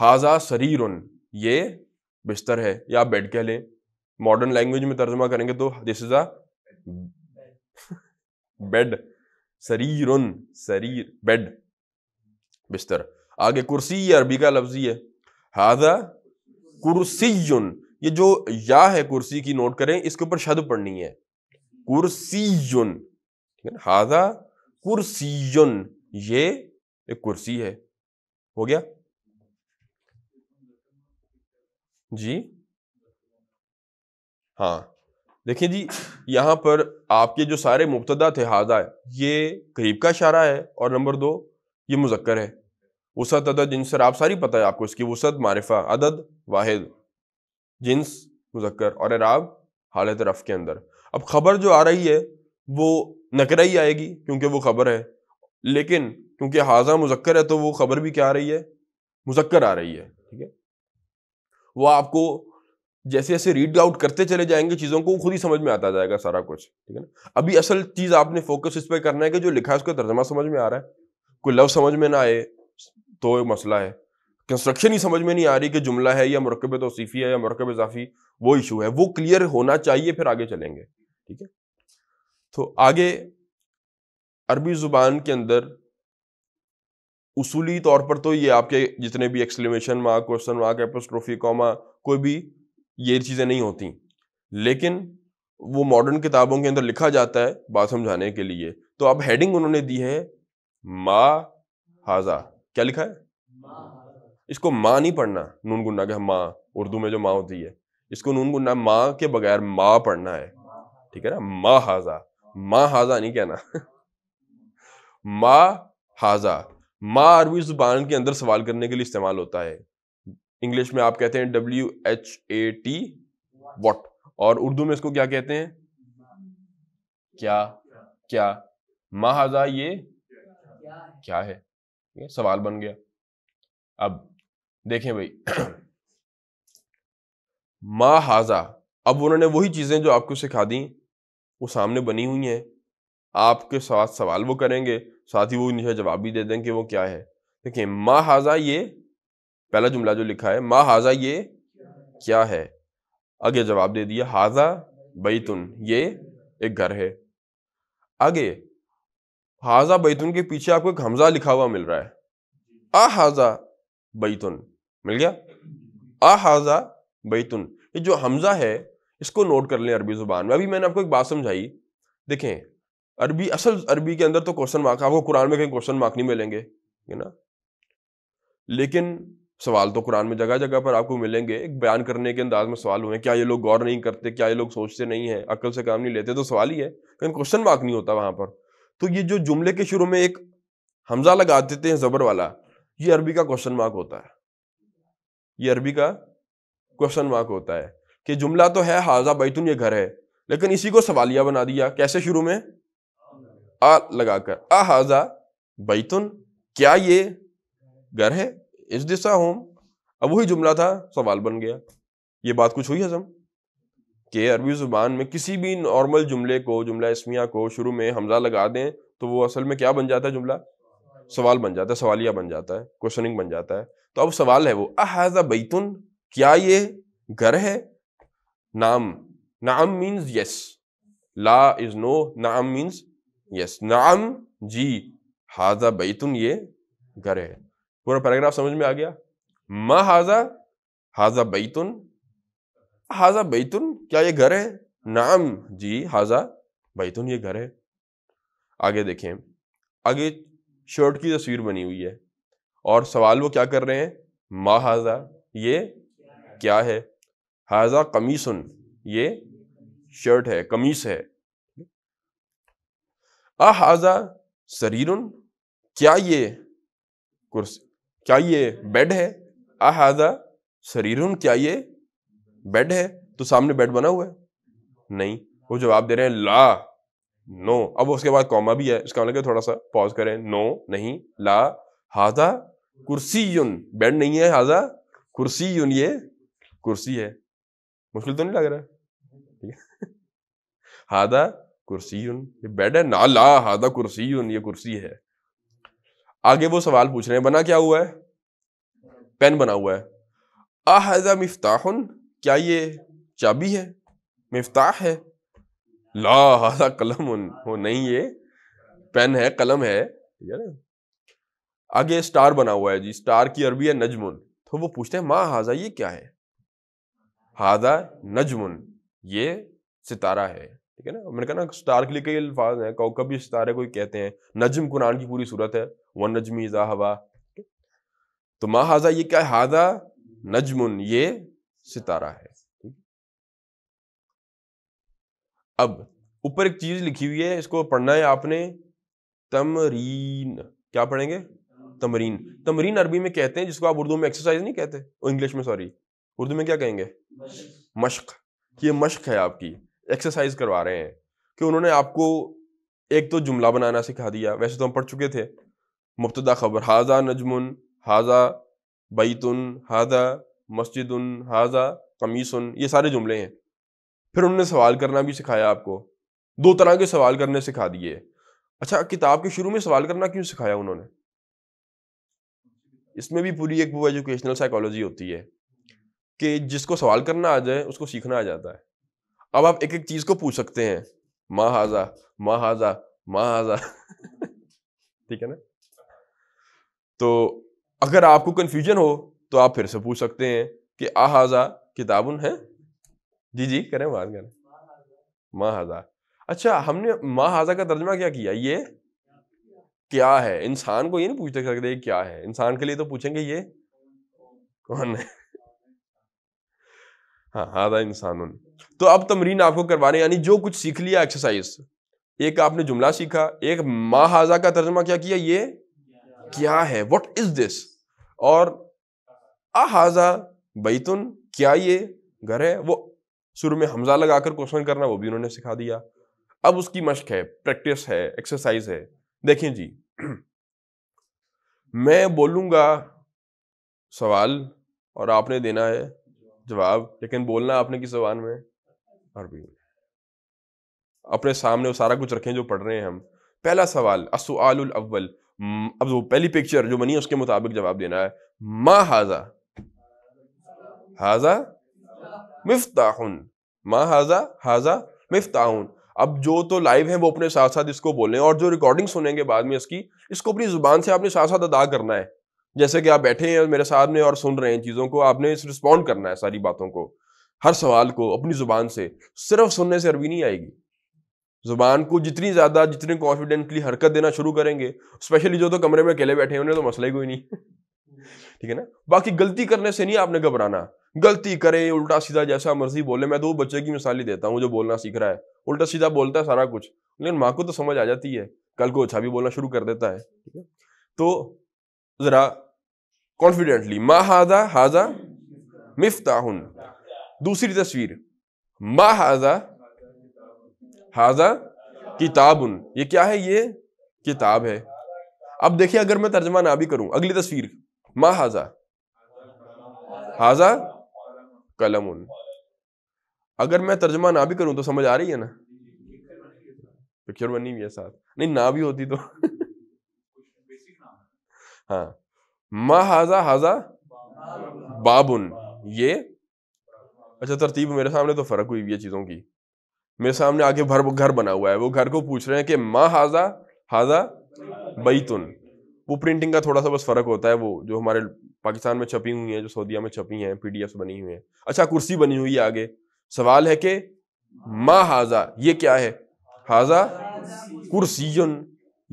हाजा शरीर ये बिस्तर है या बेड कह लें मॉडर्न लैंग्वेज में तर्जमा करेंगे तो दिस इज अ बेड शरीर शरीर बेड बिस्तर आगे कुर्सी ये अरबी का लफ्जी है हादा कुर्सी ये जो या है कुर्सी की नोट करें इसके ऊपर शद पढ़नी है कुर्सी ठीक है ना हादा कुर्सी ये एक कुर्सी है हो गया जी हाँ देखिए जी यहाँ पर आपके जो सारे मुबतदा थे हाजा ये करीब का इशारा है और नंबर दो ये मुजक्कर है वसत अदद जिनसर आप सारी पता है आपको इसकी वसत मारिफा अदद वाहिद जिन्स मुजक्कर और अराब हालत रफ के अंदर अब खबर जो आ रही है वो नकरा ही आएगी क्योंकि वो खबर है लेकिन क्योंकि हाजा मुजक्कर है तो वो खबर भी क्या आ रही है मुजक्कर आ रही है ठीक है वो आपको जैसे जैसे रीड आउट करते चले जाएंगे चीज़ों को खुद ही समझ में आता जाएगा सारा कुछ ठीक है ना अभी असल चीज़ आपने फोकस इस पर करना है कि जो लिखा है उसका तर्जमा समझ में आ रहा है कोई लव समझ में ना आए तो एक मसला है कंस्ट्रक्शन ही समझ में नहीं आ रही कि जुमला है या मरकब तोसीफ़ी है या मरकब इजाफी वो इशू है वो क्लियर होना चाहिए फिर आगे चलेंगे ठीक है तो आगे अरबी ज़ुबान के अंदर उसूली तौर पर तो ये आपके जितने भी exclamation mark question mark apostrophe comma कोई भी ये चीज़ें नहीं होती लेकिन वो मॉडर्न किताबों के अंदर लिखा जाता है बात समझाने के लिए तो अब हेडिंग उन्होंने दी है मा हाजा क्या लिखा है इसको माँ नहीं पढ़ना नून गुन्ना का माँ उर्दू में जो माँ होती है इसको नून गुन्ना माँ के बगैर माँ पढ़ना है ठीक है ना माँ हाजा माँ हाजा नहीं कहना माँ हाजा माँ अरबी जुबान के अंदर सवाल करने के लिए इस्तेमाल होता है इंग्लिश में आप कहते हैं W H A T what और उर्दू में इसको क्या कहते हैं क्या क्या महाजा ये क्या है ये सवाल बन गया अब देखें भाई महाजा अब उन्होंने वही चीज़ें जो आपको सिखा दी वो सामने बनी हुई हैं आपके साथ सवाल वो करेंगे साथ ही वो निशा जवाब भी दे दें कि वो क्या है देखिए महाजा ये पहला जुमला जो लिखा है माँ हाजा ये क्या है आगे जवाब दे दिया हाजा बैतुन ये एक घर है आगे हाजा बैतुन के पीछे आपको एक हमजा लिखा हुआ मिल रहा है आ हाजा बैतुन मिल गया आ हाजा बैतुन ये जो हमजा है इसको नोट कर लें अरबी जुबान में अभी मैंने आपको एक बात समझाई देखें अरबी असल अरबी के अंदर तो क्वेश्चन मार्क आपको कुरान में कहीं क्वेश्चन मार्क नहीं मिलेंगे ना लेकिन सवाल तो कुरान में जगह जगह पर आपको मिलेंगे एक बयान करने के अंदाज में सवाल हुए क्या ये लोग गौर नहीं करते क्या ये लोग सोचते नहीं है अकल से काम नहीं लेते तो सवाल ही है लेकिन क्वेश्चन मार्क नहीं होता वहाँ पर तो ये जो जुमले के शुरू में एक हमजा लगा देते हैं ज़बर वाला ये अरबी का क्वेश्चन मार्क होता है ये अरबी का क्वेश्चन मार्क होता है कि जुमला तो है हाजा बैतुन ये घर है लेकिन इसी को सवालिया बना दिया कैसे शुरू में आ लगाकर आ हाजा बैतुन क्या ये घर है इज दिस होम अब वही जुमला था सवाल बन गया ये बात कुछ हुई हजम कि अरबी ज़ुबान में किसी भी नॉर्मल जुमले को जुमला इसमिया को शुरू में हमजा लगा दें तो वो असल में क्या बन जाता है जुमला सवाल बन जाता है सवालिया बन जाता है क्वेश्चनिंग बन जाता है तो अब सवाल है वो अहाजा बैतुन क्या ये घर है नाम नाम मीन्स यस ला इज नो नाम मीन्स यस नाम जी हाजा बैतुन ये घर है पूरा पैराग्राफ समझ में आ गया मा हाजा हाजा बैतुन हाजा बैतुन क्या ये घर है नाम जी हाजा बैतुन ये घर है आगे देखें आगे शर्ट की तस्वीर बनी हुई है और सवाल वो क्या कर रहे हैं मा हाजा ये क्या है हाजा कमीसुन ये शर्ट है कमीस है अ हाजा शरीर क्या ये कुर्सी क्या ये बेड है अहाजा शरीर क्या ये बेड है तो सामने बेड बना हुआ है नहीं वो जवाब दे रहे हैं ला नो अब उसके बाद कॉमा भी है इसका मतलब थोड़ा सा पॉज करें नो नहीं ला हाजा कुर्सी युन बेड नहीं है हाजा कुर्सी युन ये कुर्सी है मुश्किल तो नहीं लग रहा है हादा कुर्सी युन ये बेड है ना ला हादा कुर्सी युन ये कुर्सी है आगे वो सवाल पूछ रहे हैं बना क्या हुआ है पेन बना हुआ है आजा मफ्ताहन क्या ये चाबी है मिफ्ताह है ला हजा कलम हो नहीं ये पेन है कलम है ठीक है ना आगे स्टार बना हुआ है जी स्टार की अरबी है नजमुन तो वो पूछते हैं माँ हाजा ये क्या है हाजा नजमुन ये सितारा है ठीक है ना मैंने कहा ना स्टार के लिए कई अल्फाज हैं कौकबी सितारे कोई कहते हैं नजम कुरान की पूरी सूरत है वन नजमी इज़ा हवा तो माँ हाजा ये क्या है हाजा नजमुन ये सितारा है अब ऊपर एक चीज लिखी हुई है इसको पढ़ना है आपने तमरीन क्या पढ़ेंगे तमरीन तमरीन अरबी में कहते हैं जिसको आप उर्दू में एक्सरसाइज नहीं कहते इंग्लिश में सॉरी उर्दू में क्या कहेंगे मश्क ये मश्क है आपकी एक्सरसाइज करवा रहे हैं कि उन्होंने आपको एक तो जुमला बनाना सिखा दिया वैसे तो हम पढ़ चुके थे मुबतदा खबर हाजा नजमुन हाजा बैतुन हाजा मस्जिद हाजा कमीसन ये सारे जुमले हैं फिर उन्होंने सवाल करना भी सिखाया आपको दो तरह के सवाल करने सिखा दिए अच्छा किताब के शुरू में सवाल करना क्यों सिखाया उन्होंने इसमें भी पूरी एक वो एजुकेशनल साइकोलॉजी होती है कि जिसको सवाल करना आ जाए उसको सीखना आ जाता है अब आप एक एक चीज़ को पूछ सकते हैं माँ हाजा माँ हाजा माँ हाजा ठीक है ना तो अगर आपको कन्फ्यूजन हो तो आप फिर से पूछ सकते हैं कि आहाजा किताबन है जी जी करें बात करें माहाजा अच्छा हमने माहाजा का तर्जमा क्या किया ये क्या है इंसान को ये नहीं पूछ सकते क्या है इंसान के लिए तो पूछेंगे ये कौन है हाँ हाजा इंसान तो अब तमरीन आपको करवाने यानी जो कुछ सीख लिया एक्सरसाइज एक आपने जुमला सीखा एक माहाजा का तर्जमा क्या किया ये क्या है वट इज दिस और अहाजा बैतुन क्या ये घर है वो शुरू में हमजा लगाकर क्वेश्चन करना वो भी उन्होंने सिखा दिया अब उसकी मश्क है प्रैक्टिस है एक्सरसाइज है देखें जी मैं बोलूंगा सवाल और आपने देना है जवाब लेकिन बोलना आपने किस जबान में अरबी में अपने सामने वो सारा कुछ रखें जो पढ़ रहे हैं हम पहला सवाल असुआल अव्वल अब वो पहली पिक्चर जो बनी है उसके मुताबिक जवाब देना है मा हाजा हाजा मिफ्ताहुन मा हाजा हाजा मिफ्ताहुन अब जो तो लाइव है वो अपने साथ साथ इसको बोलें और जो रिकॉर्डिंग सुनेंगे बाद में इसकी इसको अपनी जुबान से आपने साथ साथ अदा करना है जैसे कि आप बैठे हैं मेरे सामने और सुन रहे हैं चीज़ों को आपने इस रिस्पॉन्ड करना है सारी बातों को हर सवाल को अपनी जुबान से सिर्फ सुनने से अरबी नहीं आएगी जुबान को जितनी ज़्यादा जितनी कॉन्फिडेंटली हरकत देना शुरू करेंगे स्पेशली जो तो कमरे में अकेले बैठे उन्हें तो मसला ही कोई नहीं ठीक है ना बाकी गलती करने से नहीं आपने घबराना गलती करे उल्टा सीधा जैसा मर्जी बोले मैं दो बच्चे की मिसाल ही देता हूँ जो बोलना सीख रहा है उल्टा सीधा बोलता है सारा कुछ लेकिन माँ को तो समझ आ जाती है कल को अच्छा भी बोलना शुरू कर देता है ठीक है तो ज़रा कॉन्फिडेंटली मा हाजा हाजा मिफ्ताहुन दूसरी तस्वीर मा हाजा हाजा उन ये क्या है ये किताब है अब देखिए अगर मैं तर्जमा ना भी करूं अगली तस्वीर मा हाजा हाजा कलम उन अगर मैं तर्जमा ना भी करूं तो समझ आ रही है ना पिक्चर तो बनी हुई है साथ नहीं ना भी होती तो हाँ मा हाजा हाजा बाबुन ये अच्छा तरतीब मेरे सामने तो फर्क हुई हुई है चीजों की मेरे सामने आगे भर घर बना हुआ है वो घर को पूछ रहे हैं कि माँ हाजा हाजा बैतुन वो प्रिंटिंग का थोड़ा सा बस फर्क होता है वो जो हमारे पाकिस्तान में छपी हुई हैं जो सऊदिया में छपी हैं पी बनी हुई हैं अच्छा कुर्सी बनी हुई है आगे सवाल है कि माँ हाजा ये क्या है हाजा कुर्सीन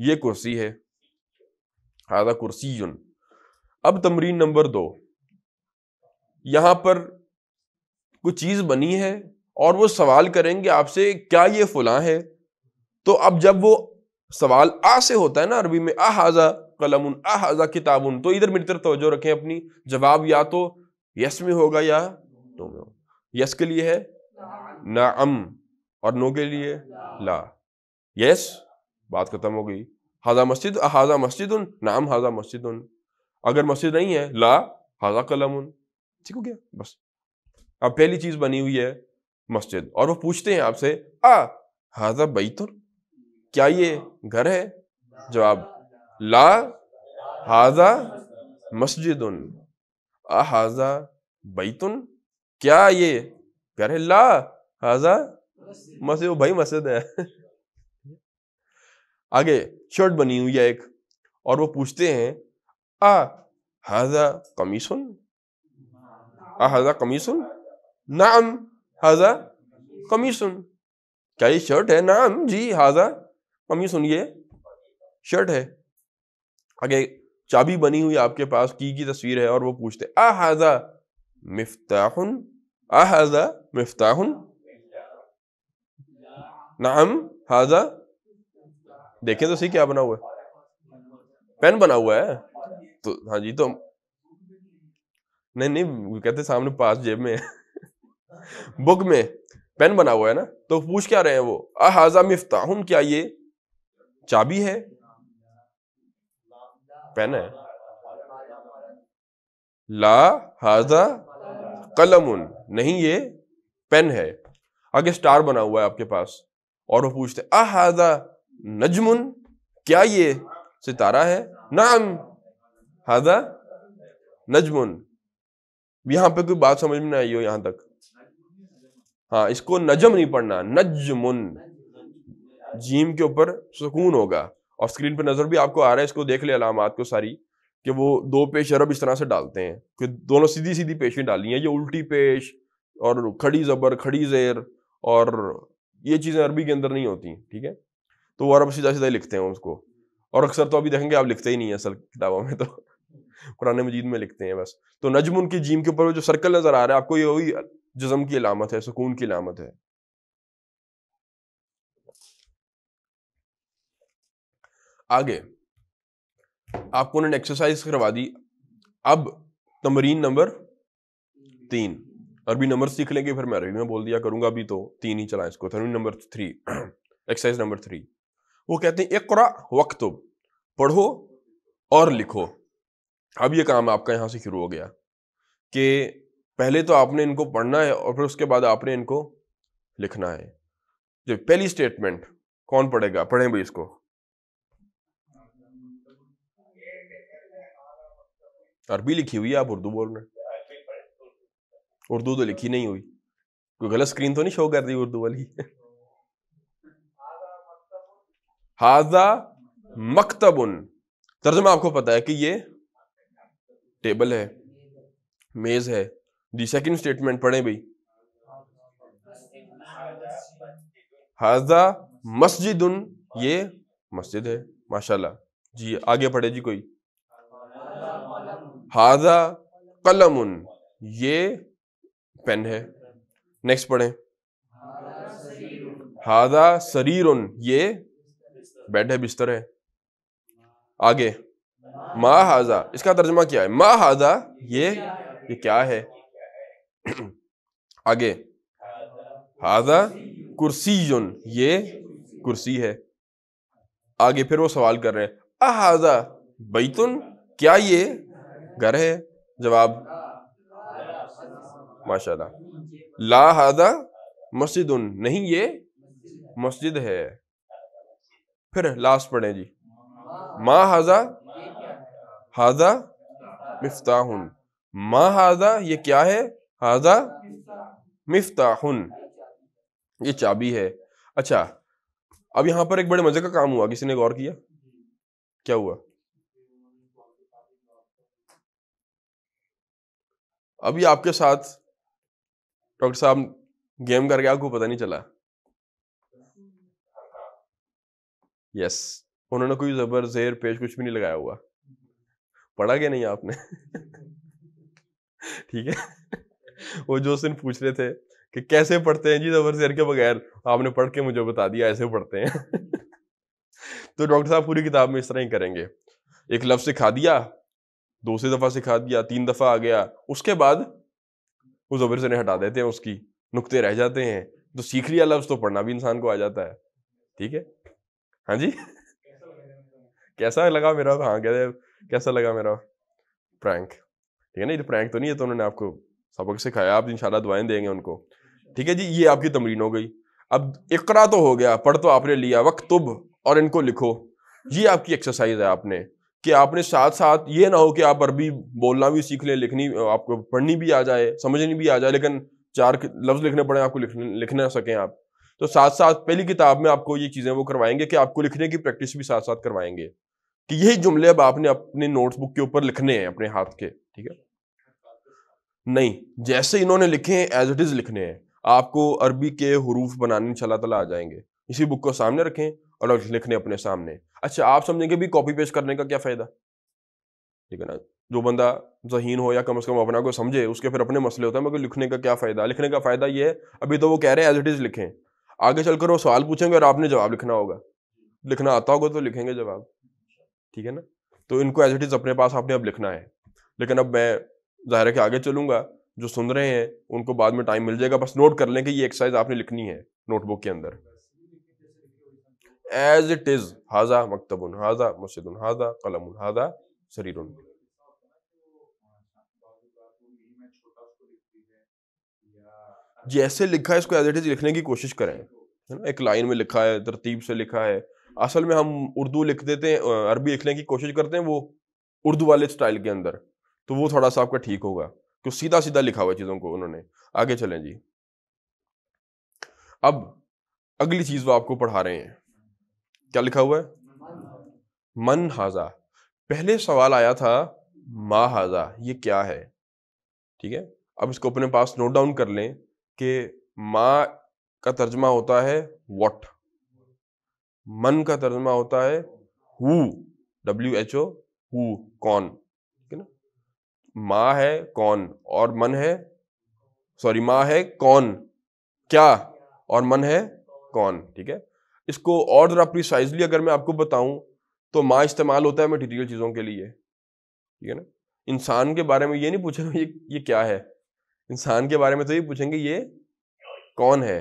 ये कुर्सी है हाजा कुर्सीन अब तमरीन नंबर दो यहां पर कुछ चीज बनी है और वो सवाल करेंगे आपसे क्या ये फुला है तो अब जब वो सवाल आ से होता है ना अरबी में आहाजा कलम आहाजा उन तो इधर मेरी तरफ तोजो रखें अपनी जवाब या तो यस में होगा या नो में होगा यस के लिए है ना अम और नो के लिए ला यस बात खत्म हो गई हाजा मस्जिद अहाजा मस्जिद उन नाम हाजा मस्जिद उन अगर मस्जिद नहीं है ला हाजा कलम उन ठीक हो गया बस अब पहली चीज बनी हुई है मस्जिद और वो पूछते हैं आपसे आ हाजा बैतुल क्या ये घर है जवाब ला हाजा मस्जिद आ हाजा बैतुन क्या ये घर है ला हाजा मस्जिद भाई मस्जिद है आगे शर्ट बनी हुई है एक और वो पूछते हैं आ हाजा कमीसुन आ हाजा कमीसुन नाम हाजा कमीसन क्या ये शर्ट है नाम जी हाजा कमीसन ये शर्ट है आगे चाबी बनी हुई आपके पास की की तस्वीर है और वो पूछते आ हाजा मिफ्ताहुन आ हाजा मिफ्ताहुन नाम हाजा देखें तो सही क्या बना हुआ है पेन बना हुआ है तो हाँ जी तो नहीं नहीं कहते सामने पास जेब में है बुक में पेन बना हुआ है ना तो पूछ क्या रहे हैं वो अहाजा मिफ्ताहुम क्या ये चाबी है पेन है ला हाजा कलमुन नहीं ये पेन है आगे स्टार बना हुआ है आपके पास और वो पूछते अहाजा नजमुन क्या ये सितारा है नाम हाजा नजमुन यहां पे कोई बात समझ में नहीं आई हो यहां तक हाँ इसको नजम नहीं पढ़ना नजमुन जीम के ऊपर सुकून होगा और स्क्रीन पर नजर भी आपको आ रहा है इसको देख ले अलामत को सारी कि वो दो पेश अरब इस तरह से डालते हैं कि दोनों सीधी सीधी पेशें डाली हैं ये उल्टी पेश और खड़ी जबर खड़ी जेर और ये चीज़ें अरबी के अंदर नहीं होती ठीक है तो वो अरब सीधा सीधा लिखते हैं उसको और अक्सर तो अभी देखेंगे आप लिखते ही नहीं है असल किताबों में तो कुरान मजीद में लिखते हैं बस तो नजम उनकी जीम के ऊपर जो सर्कल नज़र आ रहा है आपको ये वही जज्म की अलामत है सुकून की अलामत है आगे आपको उन्होंने एक्सरसाइज करवा दी अब तमरीन नंबर तीन अरबी नंबर सीख लेंगे फिर मैं अरबी में बोल दिया करूंगा अभी तो तीन ही चलाएं इसको तमरीन number three exercise number three वो कहते हैं इकरा वक्त पढ़ो और लिखो अब ये काम आपका यहां से शुरू हो गया कि पहले तो आपने इनको पढ़ना है और फिर उसके बाद आपने इनको लिखना है जो पहली स्टेटमेंट कौन पढ़ेगा पढ़े भाई इसको अरबी लिखी हुई है आप उर्दू बोल रहे उर्दू तो लिखी नहीं हुई कोई गलत स्क्रीन तो नहीं शो कर दी उर्दू वाली हाजा मकतबुन तर्जमा आपको पता है कि ये टेबल है मेज है दी सेकंड स्टेटमेंट पढ़े भाई हाजा मस्जिद उन ये मस्जिद है माशाल्लाह जी आगे पढ़े जी कोई हाजा कलम उन ये पेन है नेक्स्ट पढ़े हाजा शरीर उन ये बेड है बिस्तर है आगे माहाजा हाजा इसका तर्जमा क्या है माहाजा हाजा ये ये क्या है आगे हाजा कुर्सी ये कुर्सी है आगे फिर वो सवाल कर रहे हैं अहाजा बैतुन क्या ये घर है जवाब माशाल्लाह ला हाजा मस्जिद नहीं ये मस्जिद है फिर लास्ट पढ़े जी माँ हाजा हाजा मिफ्ताह माँ हाजा ये क्या है हाजा मिफ्ताहुन ये चाबी है अच्छा अब यहां पर एक बड़े मजे का काम हुआ किसी ने गौर किया क्या हुआ अभी आपके साथ डॉक्टर साहब गेम करके आपको पता नहीं चला यस उन्होंने कोई जबर जेर पेश कुछ भी नहीं लगाया हुआ पढ़ा गया नहीं आपने ठीक है वो जो उस दिन पूछ रहे थे कि कैसे पढ़ते हैं जी जबर शेर के बगैर आपने पढ़ के मुझे बता दिया ऐसे पढ़ते हैं तो डॉक्टर साहब पूरी किताब में इस तरह ही करेंगे एक लफ्ज सिखा दिया दूसरी दफा सिखा दिया तीन दफा आ गया उसके बाद वो जबर से हटा देते हैं उसकी नुकते रह जाते हैं तो सीख लिया लफ्ज तो पढ़ना भी इंसान को आ जाता है ठीक है हाँ जी कैसा लगा मेरा हाँ कहते कैसा लगा मेरा प्रैंक ठीक है ना ये प्रैंक तो, तो नहीं है तो उन्होंने आपको सबक सिखाया आप इंशाल्लाह दुआएं देंगे उनको ठीक है जी ये आपकी तमरीन हो गई अब इकरा तो हो गया पढ़ तो आपने लिया वक्तुब और इनको लिखो ये आपकी एक्सरसाइज है आपने कि आपने साथ साथ ये ना हो कि आप अरबी बोलना भी सीख लें लिखनी आपको पढ़नी भी आ जाए समझनी भी आ जाए लेकिन चार लफ्ज़ लिखने पड़े आपको लिख लिख ना सकें आप तो साथ साथ पहली किताब में आपको ये चीज़ें वो करवाएंगे कि आपको लिखने की प्रैक्टिस भी साथ साथ करवाएंगे कि यही जुमले अब आपने अपने नोट्सबुक के ऊपर लिखने हैं अपने हाथ के ठीक है नहीं जैसे इन्होंने लिखे हैं एज इट इज लिखने हैं आपको अरबी के हरूफ बनाने इंशाल्लाह ताला आ जाएंगे इसी बुक को सामने रखें और लिखने अपने सामने अच्छा आप समझेंगे भी कॉपी पेस्ट करने का क्या फ़ायदा ठीक है ना जो बंदा जहीन हो या कम से कम अपना को समझे उसके फिर अपने मसले होते हैं मगर लिखने का क्या फ़ायदा लिखने का फ़ायदा ये है अभी तो वो कह रहे हैं एज इट इज़ लिखें आगे चलकर वो सवाल पूछेंगे और आपने जवाब लिखना होगा लिखना आता होगा तो लिखेंगे जवाब ठीक है ना तो इनको एज इट इज़ अपने पास आपने अब लिखना है लेकिन अब मैं ज़ाहिर है कि आगे चलूंगा जो सुन रहे हैं उनको बाद में टाइम मिल जाएगा बस नोट कर लें कि ये एक्सरसाइज आपने लिखनी है नोटबुक के अंदर एज इट इज हाजा मकतब हाजा मस्जिद हाजा कलम हाजा शरीर जैसे लिखा है इसको एज इट इज लिखने की कोशिश करें है ना एक लाइन में लिखा है तरतीब से लिखा है असल में हम उर्दू लिख देते हैं अरबी लिखने की कोशिश करते हैं वो उर्दू वाले स्टाइल के अंदर तो वो थोड़ा सा आपका ठीक होगा क्यों सीधा सीधा लिखा हुआ चीज़ों को उन्होंने आगे चलें जी अब अगली चीज़ वो आपको पढ़ा रहे हैं क्या लिखा हुआ है मन हाजा पहले सवाल आया था मा हाजा ये क्या है ठीक है अब इसको अपने पास नोट डाउन कर लें कि माँ का तर्जमा होता है वॉट मन का तर्जमा होता है who W H O who कौन माँ है कौन और मन है सॉरी माँ है कौन क्या और मन है कौन ठीक है इसको और ज़रा प्रिसाइजली अगर मैं आपको बताऊं तो माँ इस्तेमाल होता है मटीरियल चीज़ों के लिए ठीक है ना इंसान के बारे में ये नहीं पूछेंगे ये ये क्या है इंसान के बारे में तो ये पूछेंगे ये कौन है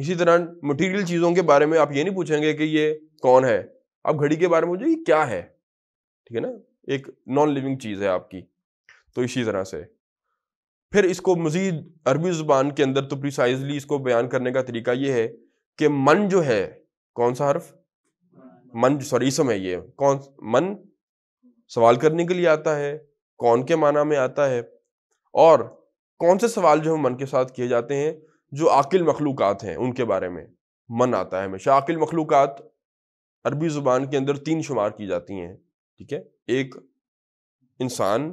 इसी तरह मटीरियल चीज़ों के बारे में आप ये नहीं पूछेंगे कि ये कौन है आप घड़ी के बारे में पूछे ये क्या है ठीक है ना एक नॉन लिविंग चीज़ है आपकी तो इसी तरह से फिर इसको मज़ीद अरबी ज़ुबान के अंदर तो प्रिसाइजली इसको बयान करने का तरीका ये है कि मन जो है कौन सा हर्फ मन सॉरी इसम है ये कौन मन सवाल करने के लिए आता है कौन के माना में आता है और कौन से सवाल जो है मन के साथ किए जाते हैं जो आकिल मखलूक़ात हैं उनके बारे में मन आता है हमेशा आकिल मखलूक़ात अरबी ज़ुबान के अंदर तीन शुमार की जाती हैं ठीक है एक इंसान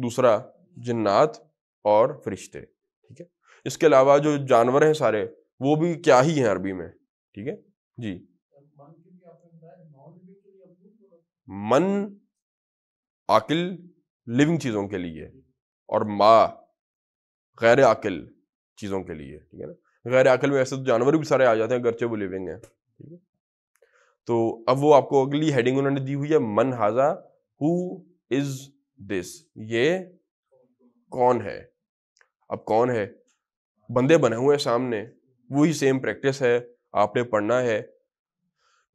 दूसरा जिन्नात और फरिश्ते ठीक है इसके अलावा जो जानवर हैं सारे वो भी क्या ही हैं अरबी में ठीक है जी मन आकिल लिविंग चीज़ों के लिए और मा गैर आकिल चीज़ों के लिए ठीक है ना गैर आकिल में ऐसे तो जानवर भी सारे आ जाते हैं गर्चे वो लिविंग है ठीक है तो अब वो आपको अगली हेडिंग उन्होंने दी हुई है मन हाजा हु इज़ दिस ये कौन है अब कौन है बंदे बने हुए हैं सामने वही सेम प्रैक्टिस है आपने पढ़ना है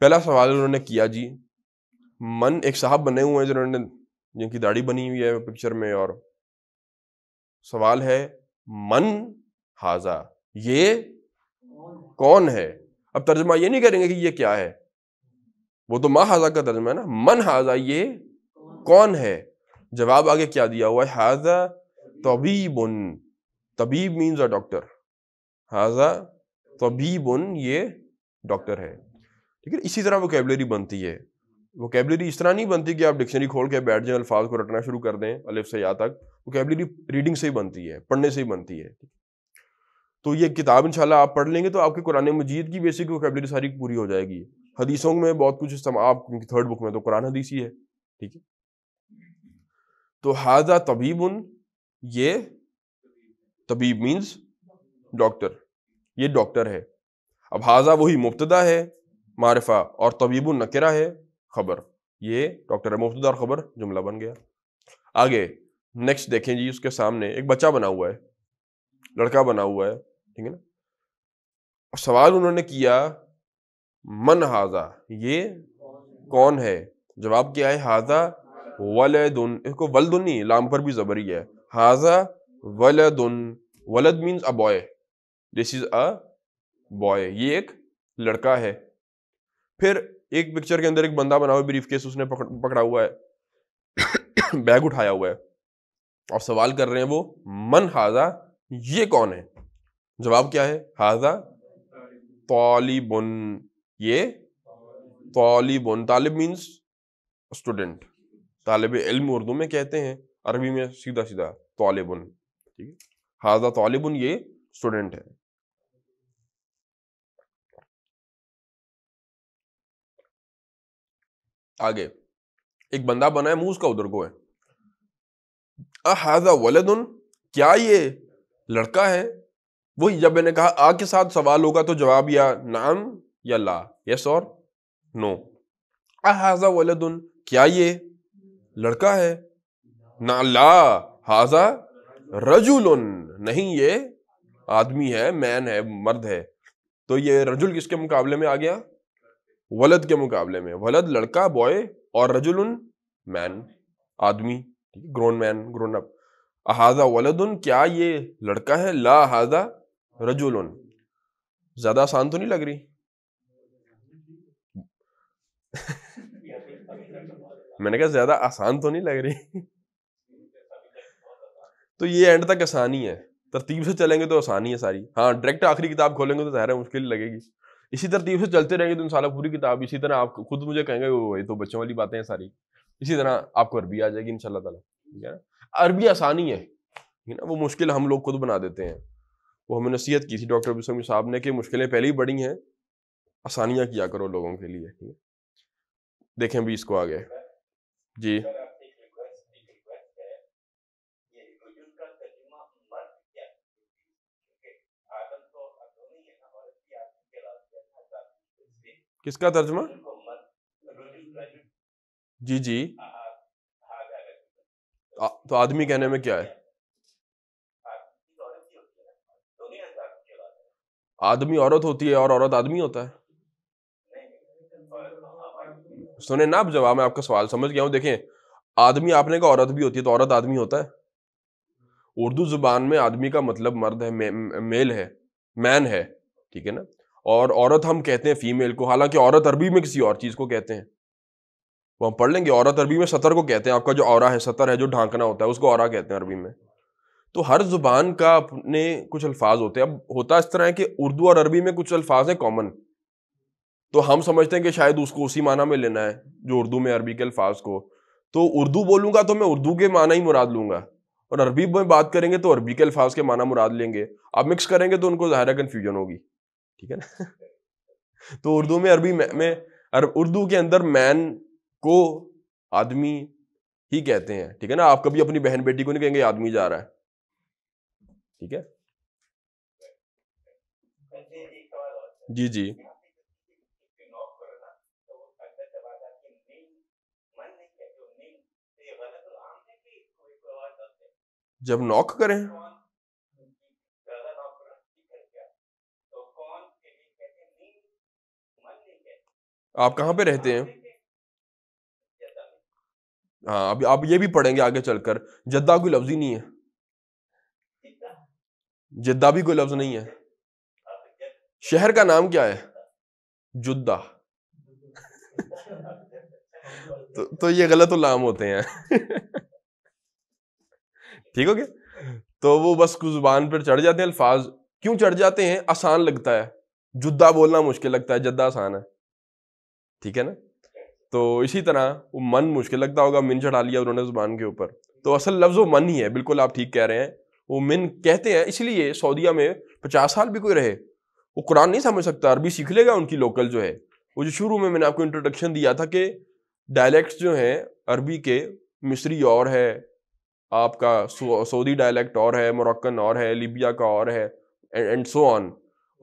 पहला सवाल उन्होंने किया जी मन एक साहब बने हुए हैं जिन्होंने जिनकी दाढ़ी बनी हुई है पिक्चर में और सवाल है मन हाजा ये कौन है अब तर्जमा ये नहीं करेंगे कि ये क्या है वो तो माँ हाजा का तर्जमा है ना मन हाजा ये कौन है जवाब आगे क्या दिया हुआ है हाजा तबीबन तबीब मीन्स अ डॉक्टर हाजा तबीबन ये डॉक्टर है ठीक है इसी तरह वोकेबलरी बनती है वोकेबलरी इस तरह नहीं बनती कि आप डिक्शनरी खोल के बैठ जाए अल्फाज को रटना शुरू कर दें अलिफ से या तक वोकेबलरी रीडिंग से ही बनती है पढ़ने से ही बनती है तो ये किताब इंशाल्लाह आप पढ़ लेंगे तो आपके कुरान मजीद की बेसिक वोकेबलरी सारी पूरी हो जाएगी हदीसों में बहुत कुछ इस्तेमाल आप क्योंकि थर्ड बुक में तो कुरान हदीसी है ठीक है तो हाजा तबीबन ये तबीब मीन्स डॉक्टर ये डॉक्टर है अब हाजा वही मुबतदा है मारफा और तबीबन नकरा है खबर ये डॉक्टर है मुफ्तदा और खबर जुमला बन गया आगे नेक्स्ट देखें जी उसके सामने एक बच्चा बना हुआ है लड़का बना हुआ है ठीक है ना सवाल उन्होंने किया मन हाजा ये कौन है जवाब क्या है हाजा वलदन इसको वलदन नहीं लाम पर भी जबर ही है हाजा वलदन वलद means a boy this is a boy ये एक लड़का है फिर एक पिक्चर के अंदर एक बंदा बना हुआ ब्रीफ केस उसने पकड़, पकड़ा हुआ है बैग उठाया हुआ है और सवाल कर रहे हैं वो मन हाजा ये कौन है जवाब क्या है हाजा तालिबुन ये तालिबुन तालिब मीन्स स्टूडेंट तालब इल्म उर्दू में कहते हैं अरबी में सीधा सीधा तालिबन ठीक है हाजा तालिबन ये स्टूडेंट है आगे एक बंदा बना है मूस का उधर को है अहाजा वलदन क्या ये लड़का है वो जब मैंने कहा आ के साथ सवाल होगा तो जवाब या नाम या ला यस और नो अहाजा वलदन क्या ये लड़का है ना ला हाजा रजुल नहीं ये आदमी है मैन है मर्द है तो ये रजुल किसके मुकाबले में आ गया वलद के मुकाबले में वलद लड़का बॉय और रजुल मैन आदमी ग्रोन मैन ग्रोन अप अहाजा वलद क्या ये लड़का है ला हाजा रजुल ज़्यादा आसान तो नहीं लग रही मैंने कहा ज्यादा आसान तो नहीं लग रही तो ये एंड तक आसानी है तरतीब से चलेंगे तो आसानी है सारी हाँ डायरेक्ट आखिरी किताब खोलेंगे तो ज़ाहिर है मुश्किल लगेगी इसी तरतीब से चलते रहेंगे तो इंशाल्लाह पूरी किताब इसी तरह आप खुद मुझे कहेंगे वो ये तो बच्चों वाली बातें हैं सारी इसी तरह आपको अरबी आ जाएगी इनशाला तला ठीक है ना अरबी आसानी है ठीक है ना वो मुश्किल हम लोग खुद बना देते हैं वो हमें नसीहत की थी डॉक्टर बिस्मी साहब ने कि मुश्किलें पहले ही बड़ी हैं आसानियाँ किया करो लोगों के लिए ठीक है देखें भी इसको आगे जी तो तो किसका तर्जमा जी जी आ, तो आदमी कहने में क्या है आदमी औरत होती है और औरत आदमी होता है सुने ना आप जवाब मैं आपका सवाल समझ गया हूँ देखें आदमी आपने कहा औरत भी होती है तो औरत आदमी होता है उर्दू जुबान में आदमी का मतलब मर्द है मे, मेल है मैन है ठीक है ना और औरत हम कहते हैं फीमेल को हालांकि औरत अरबी में किसी और चीज़ को कहते हैं वो हम पढ़ लेंगे औरत अरबी में सतर को कहते हैं आपका जो औरा है सतर है जो ढांकना होता है उसको औरा कहते हैं अरबी में तो हर जुबान का अपने कुछ अल्फाज होते हैं अब होता इस तरह है कि उर्दू और अरबी में कुछ अल्फाज हैं कॉमन तो हम समझते हैं कि शायद उसको उसी माना में लेना है जो उर्दू में अरबी के अल्फाज को तो उर्दू बोलूंगा तो मैं उर्दू के माना ही मुराद लूंगा और अरबी में बात करेंगे तो अरबी के अल्फाज के माना मुराद लेंगे अब मिक्स करेंगे तो उनको ज़ाहिर कन्फ्यूजन होगी ठीक है ना तो उर्दू में अरबी में उर्दू के अंदर मैन को आदमी ही कहते हैं ठीक है ना आप कभी अपनी बहन बेटी को नहीं कहेंगे आदमी जा रहा है ठीक है जी जी जब नॉक करें आप कहां पे रहते हैं हाँ अभी आप ये भी पढ़ेंगे आगे चलकर जद्दा कोई लफ्ज ही नहीं है जद्दा भी कोई लफ्ज नहीं है शहर का नाम क्या है जुद्दा तो, तो ये गलत उलाम होते हैं ठीक हो गया तो वो बस जुबान पर चढ़ जाते हैं अल्फाज क्यों चढ़ जाते हैं आसान लगता है जुद्दा बोलना मुश्किल लगता है जद्दा आसान है ठीक है ना तो इसी तरह वो मन मुश्किल लगता होगा मिन चढ़ा लिया उन्होंने जुबान के ऊपर तो असल लफ्ज़ वो मन ही है बिल्कुल आप ठीक कह रहे हैं वो मिन कहते हैं इसलिए सऊदीया में पचास साल भी कोई रहे वो कुरान नहीं समझ सकता अरबी सीख लेगा उनकी लोकल जो है वो जो शुरू में मैंने आपको इंट्रोडक्शन दिया था कि डायलैक्ट्स जो हैं अरबी के मिस्री और है आपका सऊदी डायलैक्ट और है मोरक्कन और है लिबिया का और है एंड सो ऑन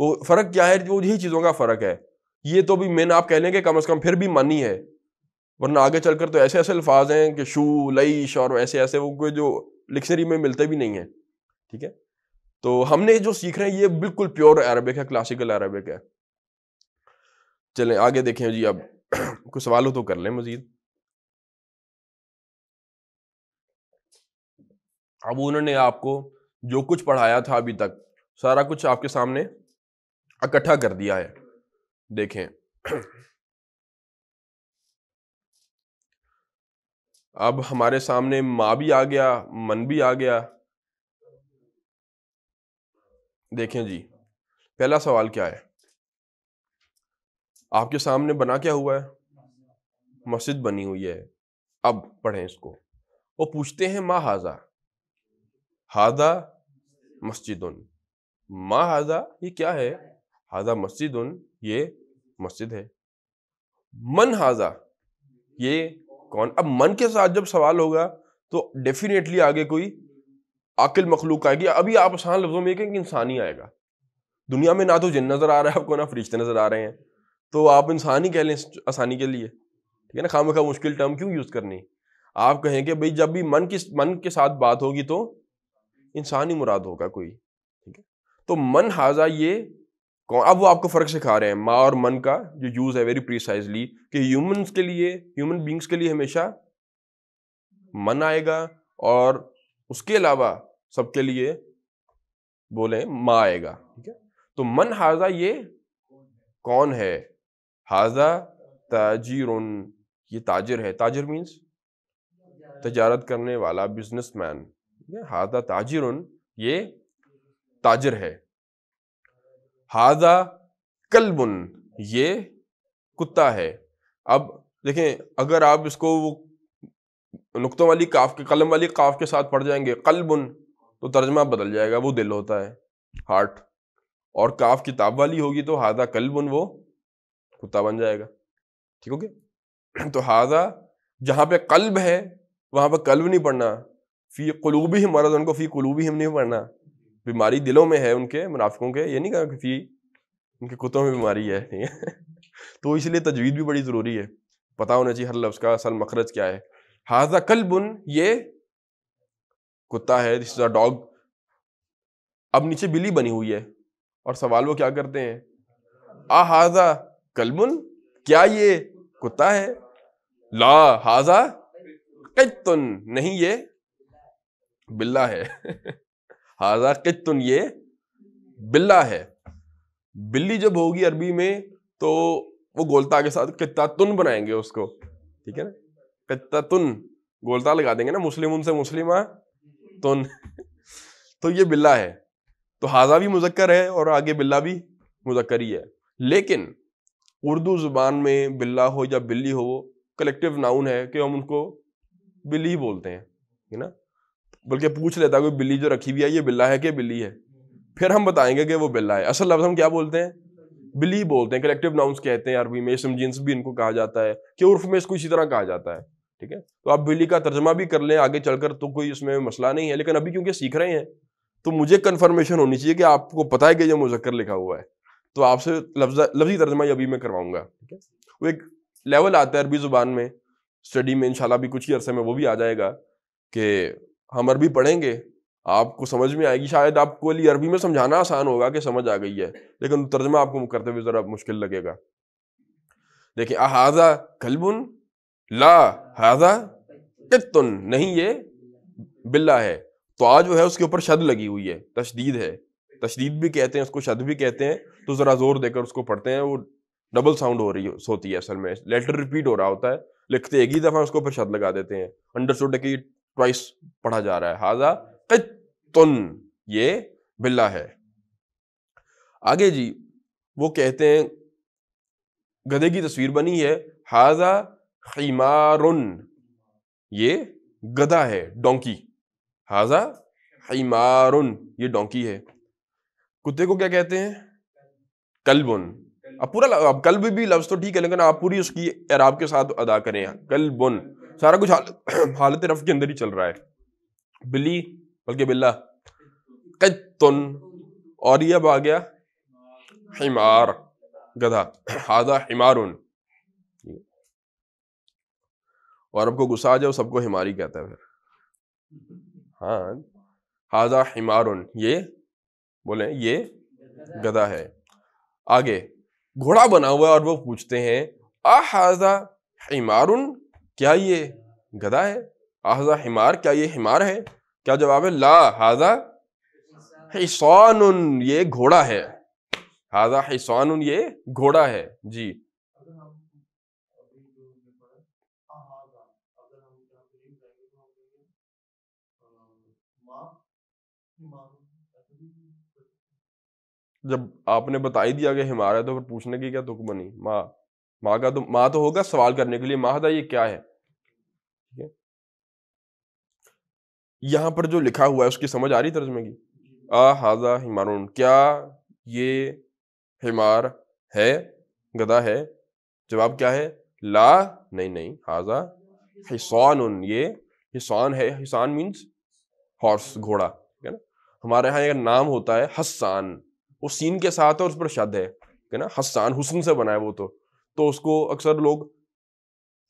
वो फ़र्क क्या है वो यही चीज़ों का फ़र्क है ये तो भी मेन आप कह लेंगे कम अज़ कम फिर भी मनी है वरना आगे चलकर तो ऐसे ऐसे अल्फाज हैं कि शू लईश और ऐसे ऐसे वो कोई जो डिक्शनरी में मिलते भी नहीं हैं ठीक है तो हमने जो सीख रहे हैं ये बिल्कुल प्योर अरबिक है क्लासिकल अरबिक है चलें आगे देखें जी अब कुछ सवाल हो तो कर लें मज़ीद अब उन्होंने आपको जो कुछ पढ़ाया था अभी तक सारा कुछ आपके सामने इकट्ठा कर दिया है देखें अब हमारे सामने माँ भी आ गया मन भी आ गया देखें जी पहला सवाल क्या है आपके सामने बना क्या हुआ है मस्जिद बनी हुई है अब पढ़ें इसको वो पूछते हैं माँ हाजा हादा मस्जिद मा हादा ये क्या है हादा मस्जिद ये मस्जिद है मन हाजा ये कौन अब मन के साथ जब सवाल होगा तो डेफिनेटली आगे कोई आकिल मखलूक आएगी अभी आप आसान लफ्जों में कहेंगे इंसान ही आएगा दुनिया में ना तो जिन नज़र आ रहा है आपको ना फरिश्ते नज़र आ रहे हैं तो आप इंसान ही कह लें आसानी के लिए ठीक है ना खाम मुश्किल टर्म क्यों यूज़ करनी आप कहें कि भाई जब भी मन की मन के साथ बात होगी तो इंसान ही मुराद होगा कोई ठीक है तो मन हाजा ये कौन अब वो आपको फ़र्क सिखा रहे हैं माँ और मन का जो यूज़ है वेरी प्रिसाइजली कि ह्यूमंस के लिए ह्यूमन बींग्स के लिए हमेशा मन आएगा और उसके अलावा सबके लिए बोले माँ आएगा ठीक है तो मन हाजा ये कौन है हाजा ताजिर ये ताजिर है ताजिर मीन्स तजारत करने वाला बिजनेसमैन हादा ताजिर ये ताजिर है हादा कलबुन ये कुत्ता है अब देखें अगर आप इसको वो नुकतों वाली काफ के कलम वाली काफ के साथ पढ़ जाएंगे कलबुन तो तर्जमा बदल जाएगा वो दिल होता है हार्ट और काफ किताब वाली होगी तो हादा कलबुन वो कुत्ता बन जाएगा ठीक हो गया तो हादा जहां पे कल्ब है वहां पर कल्ब नहीं पढ़ना फ़ी कलूबी ही मरद तो उनको फ़ी कलूबी हम नहीं पढ़ना बीमारी दिलों में है उनके मुनाफिकों के ये नहीं कहा कि फ़ी उनके कुत्तों में बीमारी है नहीं? है तो इसलिए तजवीज़ भी बड़ी ज़रूरी है पता होना चाहिए हर लफ्ज़ का असल मखरज क्या है हाजा कलबुन ये कुत्ता है दिस इज़ अ डॉग अब नीचे बिली बनी हुई है और सवाल वो क्या करते हैं आ हाजा कलबुन क्या ये कुत्ता है ला हाजा कत्तुन नहीं ये बिल्ला है हाजा कितुन ये बिल्ला है बिल्ली जब होगी अरबी में तो वो गोलता के साथ तुन बनाएंगे उसको ठीक है ना तुन गोलता लगा देंगे ना मुस्लिम उनसे मुस्लिम तुन तो ये बिल्ला है तो हाजा भी मुजक्कर है और आगे बिल्ला भी मुजक्कर ही है लेकिन उर्दू ज़ुबान में बिल्ला हो या बिल्ली हो वो कलेक्टिव नाउन है कि हम उनको बिल्ली ही बोलते हैं है ना बल्कि पूछ लेता है कोई बिल्ली जो रखी हुई है ये बिल्ला है कि बिल्ली है फिर हम बताएंगे कि वो बिल्ला है असल लफ्ज़ हम क्या बोलते हैं बिल्ली बोलते हैं कलेक्टिव नाउंस कहते हैं अरबी में इसम भी इनको कहा जाता है कि उर्फ में इसको इसी तरह कहा जाता है ठीक है तो आप बिल्ली का तर्जमा भी कर लें आगे चलकर तो कोई इसमें मसला नहीं है लेकिन अभी क्योंकि सीख रहे हैं तो मुझे कन्फर्मेशन होनी चाहिए कि आपको पता है कि यह मुजक्कर लिखा हुआ है तो आपसे लफ्जा लफ्जी तर्जमा अभी मैं करवाऊंगा ठीक है वो एक लेवल आता है अरबी ज़ुबान में स्टडी में इंशाल्लाह भी कुछ ही अरसे में वो भी आ जाएगा कि हम अरबी पढ़ेंगे आपको समझ में आएगी शायद आपको लिए अरबी में समझाना आसान होगा कि समझ आ गई है लेकिन तर्जमा आपको करते हुए ज़रा मुश्किल लगेगा देखिए अहाजा कलबुन ला हाजा कितुन नहीं ये बिल्ला है तो आज जो है उसके ऊपर शद लगी हुई है तशदीद है तशदीद भी कहते हैं उसको शद भी कहते हैं तो ज़रा ज़ोर देकर उसको पढ़ते हैं वो डबल साउंड हो रही होती है असल में लेटर रिपीट हो रहा होता है लिखते एक ही दफ़ा उसके ऊपर शद लगा देते हैं अंडरस्टूड कि ट्वाइस पढ़ा जा रहा है हाजा कितुन ये बिल्ला है आगे जी वो कहते हैं गधे की तस्वीर बनी है हाजा खीमारुन ये गधा है डोंकी हाजा खीमारुन ये डोंकी है कुत्ते को क्या कहते हैं कलबुन अब पूरा अब कल्ब भी लफ्ज़ तो ठीक है लेकिन आप पूरी उसकी अराब के साथ अदा करें कलबुन सारा कुछ हाल, हालत रफ के अंदर ही चल रहा है बिल्ली बल्कि बिल्ला कत्तुन और ये अब आ गया हिमार गधा हादा हिमारुन और आपको गुस्सा आ जाओ सबको हिमारी कहता है फिर हाँ हाजा हिमारुन ये बोले ये गधा है आगे घोड़ा बना हुआ है और वो पूछते हैं आ हाजा हिमारुन क्या ये गधा है आजा हिमार क्या ये हिमार है क्या जवाब है ला हाजा हिसान ये घोड़ा है हाजा हिसान ये घोड़ा है जी जब आपने बता ही दिया कि हिमार है तो फिर पूछने की क्या तुक बनी माँ माँ का तो माँ तो होगा सवाल करने के लिए माहदा ये क्या है ठीक है यहां पर जो लिखा हुआ है उसकी समझ आ रही तर्जमे की आ हाजा हिमारून क्या ये हिमार है गदा है जवाब क्या है ला नहीं नहीं हाजा हिसान ये हिसान है हिसान मीन्स हॉर्स घोड़ा ठीक है ना हमारे यहाँ एक नाम होता है हसान वो सीन के साथ है और उस पर शद है ना हसान हुसन से बना है वो तो तो उसको अक्सर लोग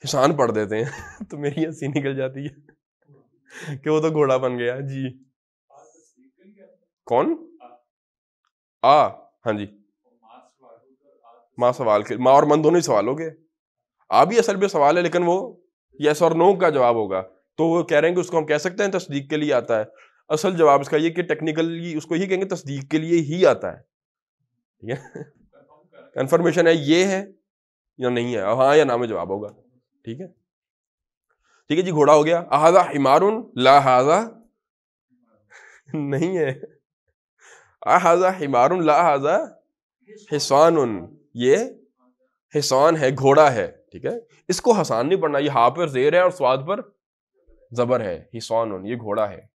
हिसान पढ़ देते हैं तो मेरी हंसी निकल जाती है कि वो तो घोड़ा बन गया जी कौन आ हाँ जी माँ सवाल के माँ और मन दोनों ही सवाल हो गए आ भी असल में सवाल है लेकिन वो यस और नो का जवाब होगा तो वो कह रहे हैं कि उसको हम कह सकते हैं तस्दीक के लिए आता है असल जवाब इसका ये कि टेक्निकली उसको ही कहेंगे तस्दीक के लिए ही आता है ठीक है कन्फर्मेशन है ये है या नहीं है हाँ या ना में जवाब होगा ठीक है ठीक है जी घोड़ा हो गया अहाजा हिमारुन ला हाजा नहीं है अहाजा हिमारुन ला हाजा हिसान ये हिसान है घोड़ा है ठीक है इसको हसान नहीं पढ़ना ये हा पर जेर है और स्वाद पर जबर है हिसान ये घोड़ा है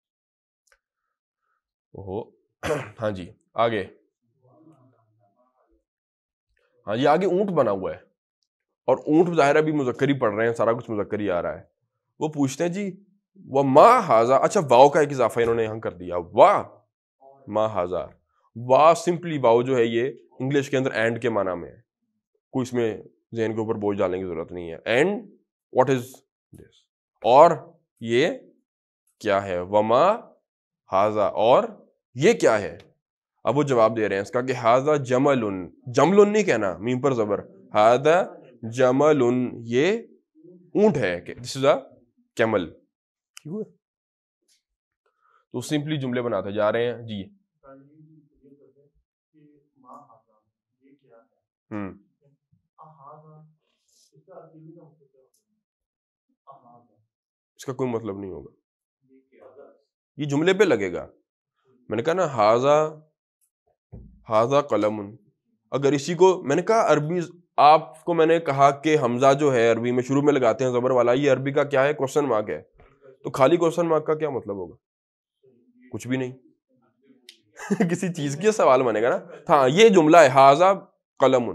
ओहो हाँ जी आगे हाँ जी आगे ऊंट बना हुआ है और ऊँट ज़ाहिर भी मुजक्री पढ़ रहे हैं सारा कुछ मुजक्री आ रहा है वो पूछते हैं जी वह माँ हाजा अच्छा वाओ का एक इजाफा इन्होंने यहाँ कर दिया वाह माँ हाजा वाह सिंपली वाओ जो है ये इंग्लिश के अंदर एंड के माना में है कोई इसमें जहन के ऊपर बोझ डालने की ज़रूरत नहीं है एंड वॉट इज़ दिस और ये क्या है वमा हाजा और ये क्या है अब वो जवाब दे रहे हैं इसका कि हाजा जमल जमल नहीं कहना मीम पर ज़बर हाजा जमल उन ये ऊंट है this is a camel so simply जुमले बनाते जा रहे हैं जी हम्म इसका कोई मतलब नहीं होगा ये जुमले पे लगेगा मैंने कहा ना हाजा हाजा कलम अगर इसी को मैंने कहा अरबी आपको मैंने कहा कि हमजा जो है अरबी में शुरू में लगाते हैं जबर वाला ये अरबी का क्या है क्वेश्चन मार्क है तो खाली क्वेश्चन मार्क का क्या मतलब होगा कुछ भी नहीं किसी चीज के सवाल बनेगा ना हाँ ये जुमला है हाजा कलम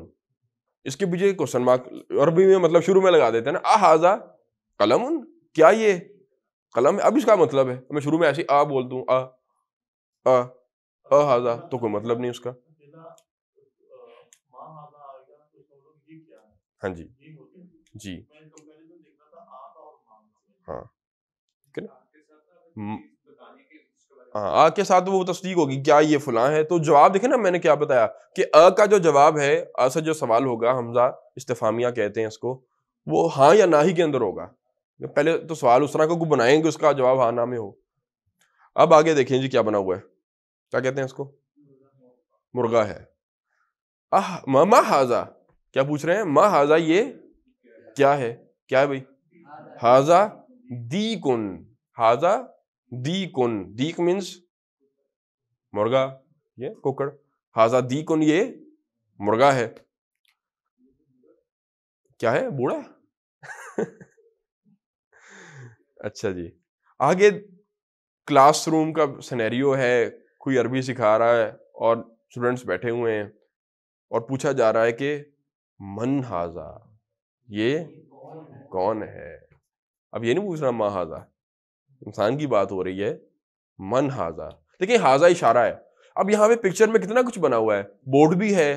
इसके पीछे क्वेश्चन मार्क अरबी में मतलब शुरू में लगा देते हैं ना आ हाजा कलम क्या ये कलम अब इसका मतलब है मैं शुरू में ऐसे आ बोल दू आ आ, आ हाजा तो कोई मतलब नहीं उसका हाँ जी जी तो हाँ हाँ आ के साथ वो तस्दीक होगी क्या ये फुला है तो जवाब देखे ना मैंने क्या बताया कि अ का जो जवाब है अ से जो सवाल होगा हमजा इस्तेफामिया कहते हैं इसको वो हाँ या ना ही के अंदर होगा पहले तो सवाल उस तरह को बनाएंगे उसका जवाब हाँ ना में हो अब आगे देखें जी क्या बना हुआ है क्या कहते हैं इसको मुर्गा है आह मामा हाजा क्या पूछ रहे हैं मा हाजा ये क्या है क्या है भाई हाजा दी कुन हाजा दी कुन दीक मीन्स मुर्गा ये कुकड़ हाजा दी कुन ये मुर्गा है क्या है बूढ़ा अच्छा जी आगे क्लासरूम का सिनेरियो है कोई अरबी सिखा रहा है और स्टूडेंट्स बैठे हुए हैं और पूछा जा रहा है कि मन हाजा ये कौन है अब ये नहीं पूछ रहा महाजा इंसान की बात हो रही है मन हाजा देखिए हाजा इशारा है अब यहाँ पे पिक्चर में कितना कुछ बना हुआ है बोर्ड भी है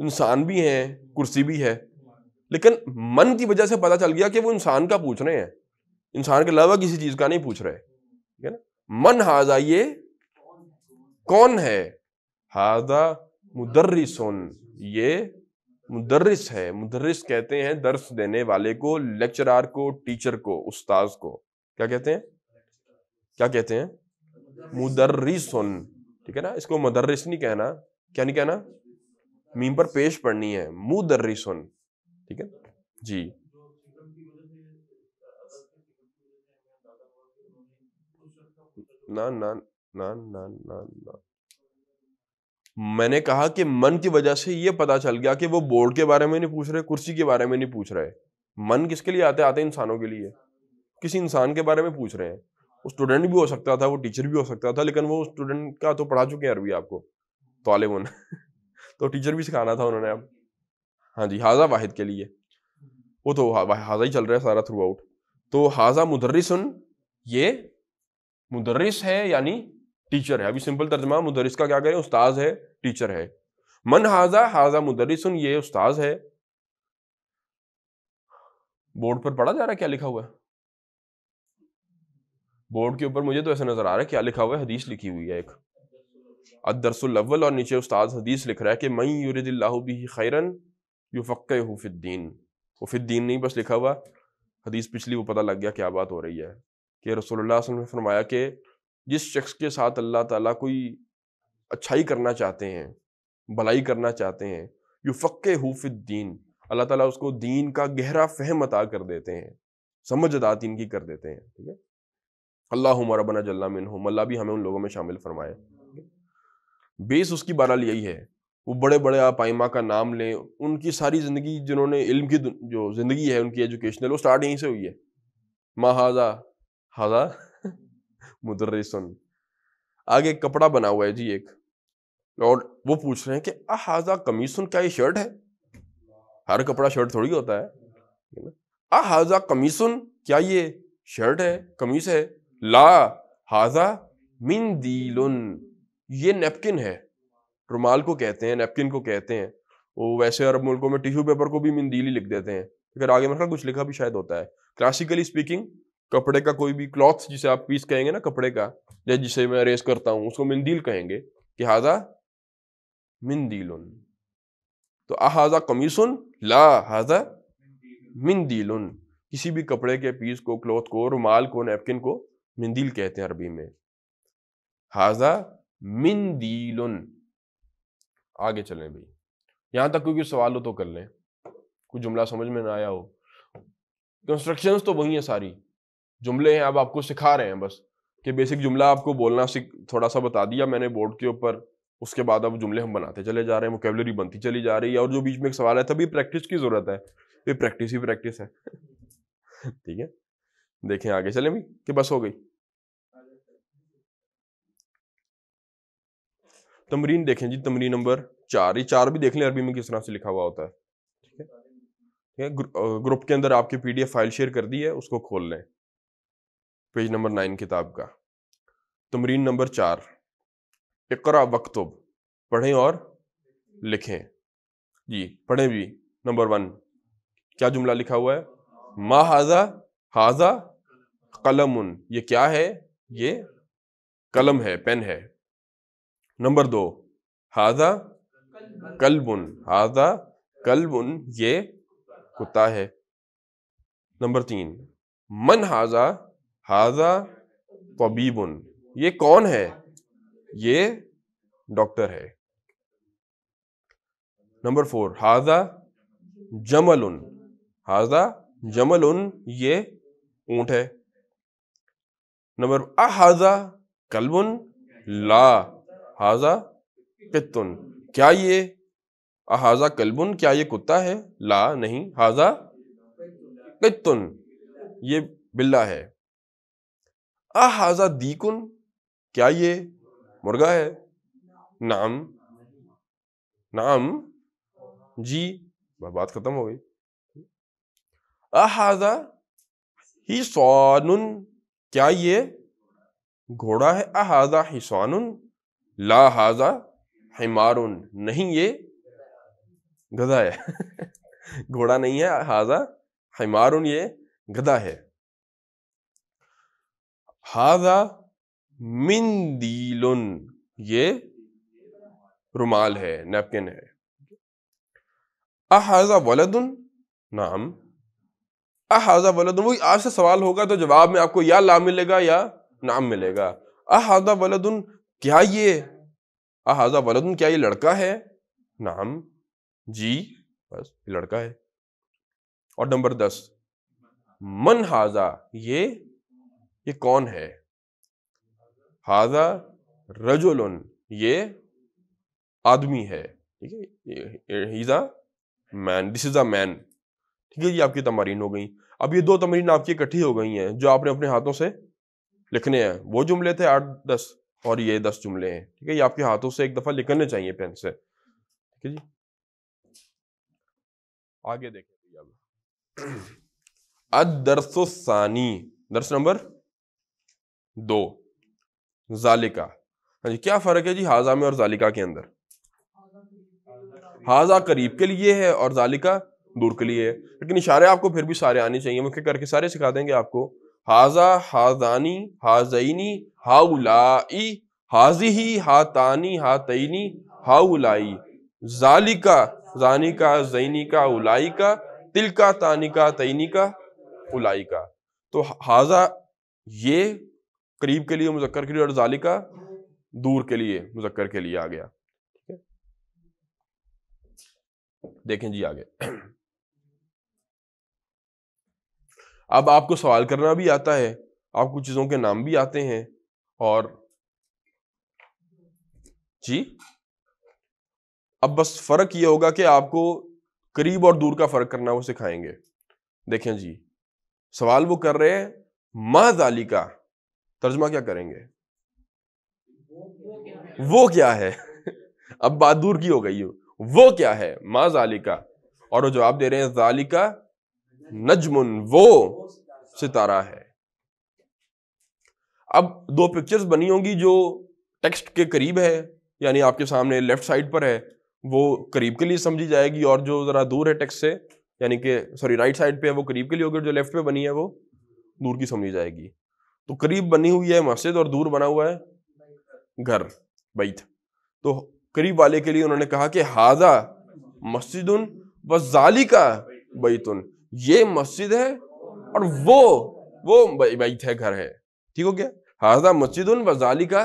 इंसान भी है कुर्सी भी है लेकिन मन की वजह से पता चल गया कि वो इंसान का पूछ रहे हैं इंसान के अलावा किसी चीज का नहीं पूछ रहे ठीक है ना मन हाजा ये कौन है हाजा मुदर्रिसन ये मुदर्रिस है मुदर्रिस कहते हैं दर्श देने वाले को लेक्चरार को टीचर को उस्ताज को क्या कहते हैं क्या कहते हैं मुदर्रिसन ठीक है ना इसको मदर्रिस नहीं कहना क्या नहीं कहना मीम पर पेश पढ़नी है मुदर्रिसन ठीक है जी ना ना ना ना ना ना मैंने कहा कि मन की वजह से ये पता चल गया कि वो बोर्ड के बारे में नहीं पूछ रहे कुर्सी के बारे में नहीं पूछ रहे मन किसके लिए आते आते इंसानों के लिए किसी इंसान के बारे में पूछ रहे हैं वो स्टूडेंट भी हो सकता था वो टीचर भी हो सकता था लेकिन वो स्टूडेंट का तो पढ़ा चुके हैं अरबी आपको तालिबन तो, तो टीचर भी सिखाना था उन्होंने अब हाँ जी हाजा वाहिद के लिए वो तो हाजा ही चल रहा है सारा थ्रू आउट तो हाजा मुदर्रिस ये मुदर्रिस है यानी टीचर है अभी सिंपल तर्जमा मुदरिस का क्या करें उस्ताज है टीचर है मन हाजा हाजा मुदरिसन ये उस्ताज है बोर्ड पर पढ़ा जा रहा क्या लिखा हुआ है बोर्ड के ऊपर मुझे तो ऐसा नजर आ रहा है क्या लिखा हुआ है हदीस लिखी हुई है एक अदरसुल्वल और नीचे उस्ताद हदीस लिख रहा है कि मई यूरदिल्लाहु भी खैरन यू फ़क् हुफिद्दीन हुफिद्दीन नहीं बस लिखा हुआ हदीस पिछली वो पता लग गया क्या बात हो रही है कि रसोल्ला ने फरमाया कि जिस शख्स के साथ अल्लाह ताला कोई अच्छाई करना चाहते हैं भलाई करना चाहते हैं यू फ़क्के दीन अल्लाह ताला उसको दीन का गहरा फहम अता कर देते हैं समझ अदा दीन की कर देते हैं ठीक है अल्लाह मारा बना जल्ला मिन अल्लाह भी हमें उन लोगों में शामिल फरमाए बेस उसकी बहरहाल यही है वो बड़े बड़े आइमा का नाम लें उनकी सारी ज़िंदगी जिन्होंने इल्म की जो ज़िंदगी है उनकी एजुकेशनल वो स्टार्ट यहीं से हुई है माँ हाजा हाजा मुदर्रिसन आगे एक कपड़ा बना हुआ है जी एक और वो पूछ रहे हैं कि अहाजा कमीसन क्या ये शर्ट है हर कपड़ा शर्ट थोड़ी होता है अहाजा कमीसन क्या ये शर्ट है कमीज है ला हाजा मिन दीलुन ये नेपकिन है रुमाल को कहते हैं नेपकिन को कहते हैं वो वैसे अरब मुल्कों में टिश्यू पेपर को भी मिनदीली लिख देते हैं अगर आगे मतलब कुछ लिखा भी शायद होता है क्लासिकली स्पीकिंग कपड़े का कोई भी क्लॉथ जिसे आप पीस कहेंगे ना कपड़े का या जिसे मैं रेस करता हूं उसको मिंदील कहेंगे कि हाजा मिंदील तो अहाजा कमीसुन ला हाजा मिंदील किसी भी कपड़े के पीस को क्लॉथ को रुमाल को नैपकिन को मिंदील कहते हैं अरबी में हाजा मिंदील आगे चलें भाई यहां तक क्योंकि सवाल हो तो कर लें कुछ जुमला समझ में ना आया हो कंस्ट्रक्शंस तो वही है सारी जुमले हैं अब आपको सिखा रहे हैं बस कि बेसिक जुमला आपको बोलना सीख थोड़ा सा बता दिया मैंने बोर्ड के ऊपर उसके बाद अब जुमले हम बनाते चले जा रहे हैं वोकेबलरी बनती चली जा रही है और जो बीच में एक सवाल है तभी प्रैक्टिस की ज़रूरत है ये प्रैक्टिस ही प्रैक्टिस है ठीक है देखें आगे चले भी कि बस हो गई तमरीन देखें जी तमरीन नंबर चार ये चार भी देख लें अरबी में किस तरह से लिखा हुआ होता है ठीक है ठीक है ग्रुप के अंदर आपकी पीडीएफ फाइल शेयर कर दी है उसको खोल लें पेज नंबर नाइन किताब का तमरीन नंबर चार इकरा वक्तुब पढ़ें और लिखें जी पढ़ें भी नंबर वन क्या जुमला लिखा हुआ है मा हाजा हाजा कलम ये क्या है ये कलम है पेन है नंबर दो हाजा कलबुन हाजा कलबुन ये कुत्ता है नंबर तीन मन हाजा हाजा तबीबन ये कौन है ये डॉक्टर है नंबर फोर हाजा जमल उन हाजा जमल उन ये ऊंट है नंबर अ हाजा कलबुन ला हाजा पितुन क्या ये अहाजा कलबुन क्या ये कुत्ता है ला नहीं हाजा पितुन ये बिल्ला है अहाजा दीकुन क्या ये मुर्गा है नाम नाम जी बात खत्म हो गई अहाजा ही हिसानुन क्या ये घोड़ा है अहाजा हिसानुन ला हाजा मारुन नहीं ये गधा है घोड़ा नहीं है हाजा हिमारुन ये गधा है हाजा मिंदीलुन ये रुमाल है नैपकिन है अहाजा वलदुन नाम अहाजा वलदन वही आपसे सवाल होगा तो जवाब में आपको या ला मिलेगा या नाम मिलेगा अहाजा वलदुन क्या ये अहाजा वलदुन क्या ये लड़का है नाम जी बस ये लड़का है और नंबर दस मन हाजा ये ये कौन है हाजा रजुलन ये आदमी है ठीक है is a man this is a man ठीक है जी आपकी तमरीन हो गई अब ये दो तमरीन आपकी इकट्ठी हो गई हैं जो आपने अपने हाथों से लिखने हैं वो जुमले थे आठ दस और ये दस जुमले हैं ठीक है ये आपके हाथों से एक दफ़ा लिखने चाहिए पेन से ठीक है जी आगे देखें अदरसानी दर्स नंबर दो जालिका हाँ जी क्या फ़र्क है जी हाजा में और जालिका के अंदर हाजा करीब के लिए है और जालिका दूर के लिए है लेकिन इशारे आपको फिर भी सारे आने चाहिए मुख्य करके सारे सिखा देंगे आपको हाजा हाजानी हाजईनी हाउलाई हाजी हातानी हातईनी हाउलाई जालिका जानिका जैनिका उलाइका तिलका तानिका तैनिका उलाइका तो हाजा ये करीब के लिए मुजक्कर के लिए और जालिका दूर के लिए मुजक्कर के लिए आ गया ठीक है देखें जी आगे अब आपको सवाल करना भी आता है आपको चीज़ों के नाम भी आते हैं और जी अब बस फर्क यह होगा कि आपको करीब और दूर का फर्क करना वो सिखाएंगे देखें जी सवाल वो कर रहे हैं मा जालिका तर्जमा क्या करेंगे वो क्या है अब बात दूर की हो गई हो वो क्या है माँ जालिका और वो जवाब दे रहे हैं जालिका नजमुन वो सितारा है अब दो पिक्चर्स बनी होंगी जो टेक्स्ट के करीब है यानी आपके सामने लेफ्ट साइड पर है वो करीब के लिए समझी जाएगी और जो ज़रा दूर है टेक्स्ट से यानी कि सॉरी राइट साइड पे है वो करीब के लिए होगी जो लेफ्ट पे बनी है वो दूर की समझी जाएगी तो करीब बनी हुई है मस्जिद और दूर बना हुआ है घर बैत तो करीब वाले के लिए उन्होंने कहा कि हाजा मस्जिद व का बैतुन ये मस्जिद है और वो वो बैत है घर है ठीक हो गया हाजा मस्जिद व का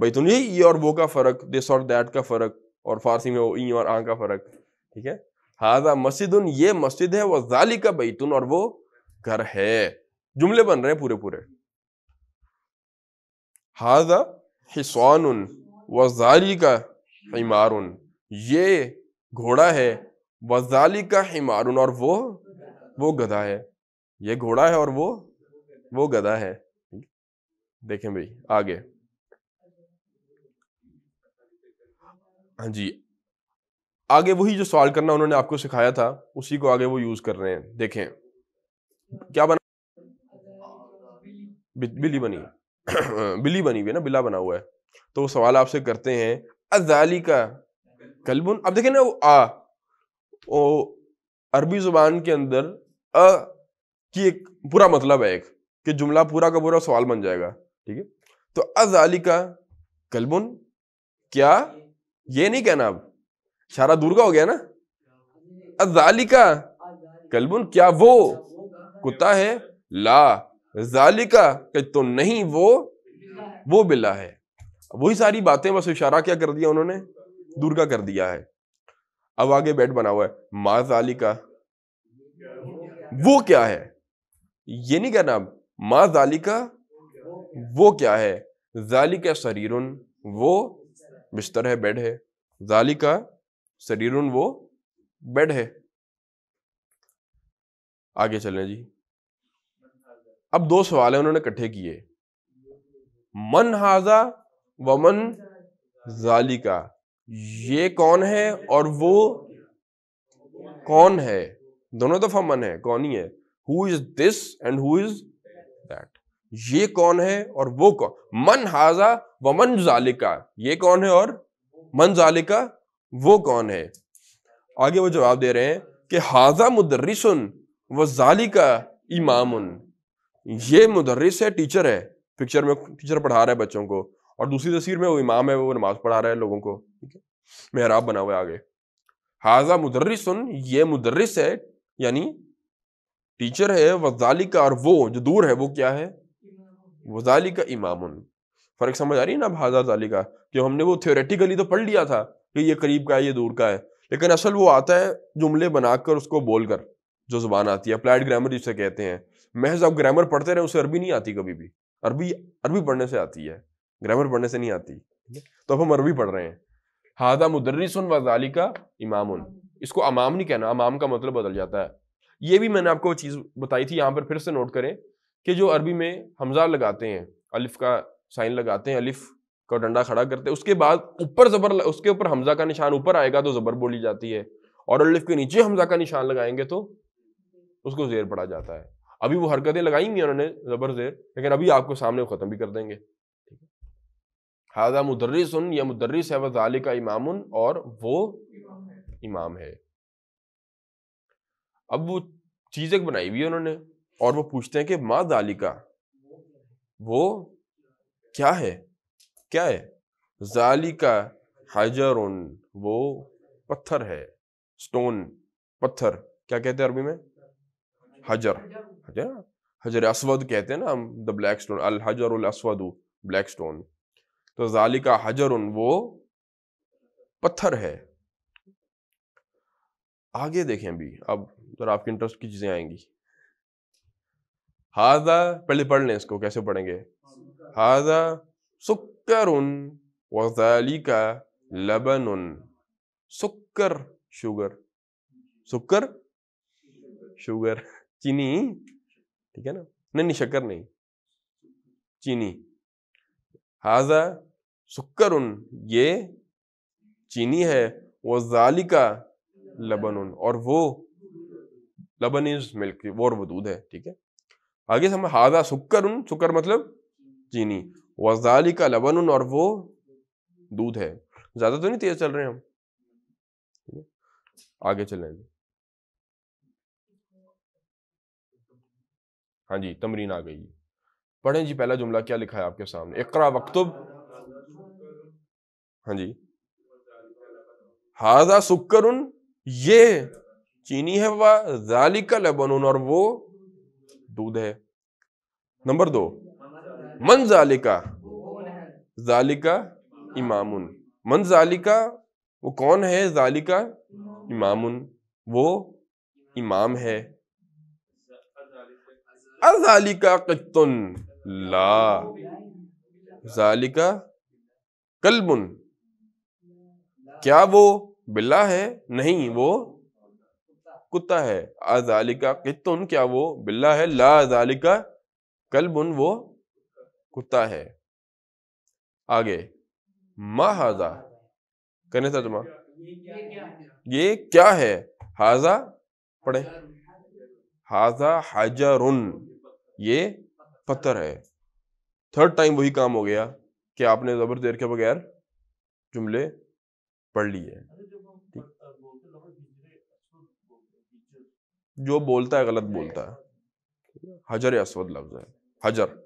बैतुन ये ये और वो का फर्क दिस और दैट का फर्क और फारसी में वो ई और आ का फर्क ठीक है हाजा मस्जिद ये मस्जिद है वह का बैतुन और वो घर है जुमले बन रहे हैं पूरे पूरे हाजा वजाली का हिमार ये घोड़ा है वजाली का हिमारुन और वो वो गधा है ये घोड़ा है और वो वो गधा है देखें भाई आगे हाँ जी आगे वही जो सवाल करना उन्होंने आपको सिखाया था उसी को आगे वो यूज कर रहे हैं देखें क्या बना बिली बनी बिली बनी हुई है ना बिला बना हुआ है तो सवाल आपसे करते हैं अजाली का कलबुन अब देखें ना वो आ वो अरबी जुबान के अंदर अ की एक पूरा मतलब है एक कि जुमला पूरा का पूरा सवाल बन जाएगा ठीक है तो अजाली का कलबुन क्या ये नहीं कहना अब इशारा दूर का हो गया ना अजाली का कलबुन क्या वो कुत्ता है ला जालिका कि तो नहीं वो वो बिला है वही सारी बातें बस इशारा क्या कर दिया उन्होंने दूर का कर दिया है अब आगे बेड बना हुआ है मा जालिका वो क्या है ये नहीं कहना अब मा जालिका वो क्या है जालिका शरीर वो बिस्तर है बेड है जालिका शरीर वो बेड है आगे चलें जी अब दो सवाल हैं उन्होंने इकट्ठे किए मन हाजा व मन जालिका ये कौन है और वो कौन है दोनों दफा मन है कौन ही है who is this and who is that ये कौन है और वो कौन मन हाजा व मन जालिका ये कौन है और मन जालिका वो कौन है आगे वो जवाब दे रहे हैं कि हाजा मुदर्रिसन व जालिका इमाम ये मुदर्रिस है टीचर है पिक्चर में टीचर पढ़ा रहा है बच्चों को और दूसरी तस्वीर में वो इमाम है वो नमाज पढ़ा रहा है लोगों को ठीक है मेहराब बना हुआ आगे हाजा मुदर्रिस ये मुदर्रिस है यानी टीचर है वजाली का और वो जो दूर है वो क्या है वजाली का इमाम फर्क समझ आ रही है ना अब हाजा का जो हमने वो थियोरेटिकली तो पढ़ लिया था कि ये करीब का है ये दूर का है लेकिन असल वो आता है जुमले बनाकर उसको बोलकर जो जुबान आती है अप्लाइड ग्रामर जिसे कहते हैं महज आप ग्रामर पढ़ते रहे उसे अरबी नहीं आती कभी भी अरबी अरबी पढ़ने से आती है ग्रामर पढ़ने से नहीं आती तो अब हम अरबी पढ़ रहे हैं हादा मुदर्रिसन वजालिका इमाम इसको अमाम नहीं कहना अमाम का मतलब बदल जाता है ये भी मैंने आपको चीज़ बताई थी यहाँ पर फिर से नोट करें कि जो अरबी में हमजा लगाते हैं अलिफ का साइन लगाते हैं अलिफ का डंडा खड़ा करते हैं उसके बाद ऊपर जबर उसके ऊपर हमजा का निशान ऊपर आएगा तो जबर बोली जाती है और अलिफ के नीचे हमजा का निशान लगाएंगे तो उसको जेर पड़ा जाता है अभी वो हरकतें लगाएंगी उन्होंने जबर जेर लेकिन अभी आपको सामने ख़त्म भी कर देंगे हाजा मुदर्रिस या मुदर्रिस है वजाली का इमाम और वो इमाम है अब वो चीज़ एक बनाई हुई है उन्होंने और वो पूछते हैं कि माँ जालिका वो क्या है क्या है जालिका हजर वो पत्थर है स्टोन पत्थर क्या कहते हैं अरबी में हजर ठीक हजर असवद कहते हैं ना हम द ब्लैक स्टोन अल हजर उल असवद ब्लैक स्टोन तो जाली का हजर वो पत्थर है आगे देखें अभी अब जरा आपके इंटरेस्ट की चीजें आएंगी हाजा पहले पढ़ लें इसको कैसे पढ़ेंगे हाजा सुक्कर वजाली का लबन उन सुक्कर शुगर सुक्कर शुगर चीनी ठीक है ना नहीं नहीं शक्कर नहीं चीनी हाजा सुक्कर उन ये चीनी है वो जालिका लबन उन और वो लबन इज मिल्क वो और वो दूध है ठीक है आगे हम हाजा सुक्कर उन सुक्कर मतलब चीनी वजाली का लबन उन और वो दूध है ज़्यादा तो नहीं तेज चल रहे हम आगे चलेंगे हाँ जी तमरीन आ गई पढ़ें जी पहला जुमला क्या लिखा है आपके सामने इकरा वक्तुब हाँ जी हाजा सुक्कर ये चीनी है वह जालिका लबन और वो दूध है नंबर दो मन जालिका जालिका इमामुन मन जालिका वो कौन है जालिका इमामुन वो इमाम है अजालिका कत्तुन ला जालिका कलबुन क्या वो बिल्ला है नहीं वो कुत्ता है अजालिका कितुन क्या वो बिल्ला है ला अजालिका कलबुन वो कुत्ता है आगे मा हाजा कहने तर्जमा ये क्या है हाजा पढ़े हाजा हजरुन ये पत्थर है थर्ड टाइम वही काम हो गया कि आपने जबर देर के बगैर जुमले पढ़ लिए जो बोलता है गलत बोलता है हजर असवद लफ्ज है हजर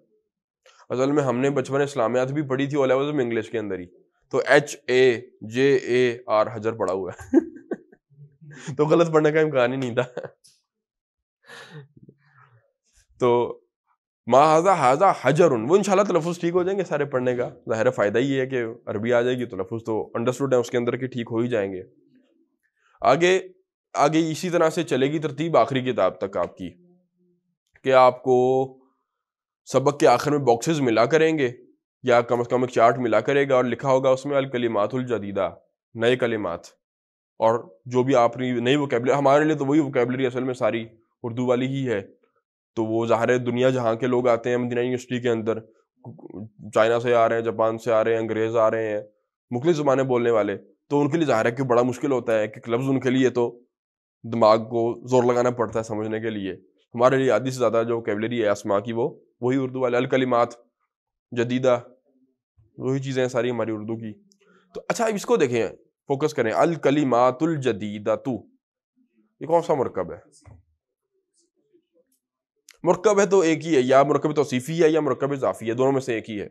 असल में हमने बचपन इस्लामियात भी पढ़ी थी ओलेवल में इंग्लिश के अंदर ही तो H A J A R हजर पड़ा हुआ है तो गलत पढ़ने का इम्कान ही नहीं था तो माजा हाजा हजर उन वो इनशाला तलफ़ तो ठीक हो जाएंगे सारे पढ़ने का ज़ाहिर फ़ायदा ही है कि अरबी आ जाएगी तलफ़ तो अंडरस्टूड तो है उसके अंदर के ठीक हो ही जाएंगे आगे आगे इसी तरह से चलेगी तरतीब आखिरी किताब तक आपकी कि आपको सबक के आखिर में बॉक्सेस मिला करेंगे या कम अज़ कम एक चार्ट मिला करेगा और लिखा होगा उसमें अलकलीमातुलजदीदा नए कलिमात और जो भी आपने नई वोकेबलरी हमारे लिए तो वही वोकेबलरी असल में सारी उर्दू वाली ही है तो वो ज़ाहिर है दुनिया जहाँ के लोग आते हैं मदीना यूनिवर्सिटी के अंदर चाइना से आ रहे हैं जापान से आ रहे हैं अंग्रेज़ आ रहे हैं मुख्त जबानें बोलने वाले तो उनके लिए ज़ाहिर है कि बड़ा मुश्किल होता है कि क्लब्स उनके लिए तो दिमाग को ज़ोर लगाना पड़ता है समझने के लिए हमारे लिए आधी से ज़्यादा जो कैबलरी है आसमां की वो वही उर्दू वाले अलकलिमात जदीदा वही चीज़ें हैं सारी हमारी उर्दू की तो अच्छा इसको देखें फोकस करें अलकली जदीदा तू ये कौन सा मरकब है मरकब है तो एक ही है या मरकब तोसीफ़ी है या मरकब इजाफ़ी है दोनों में से एक ही है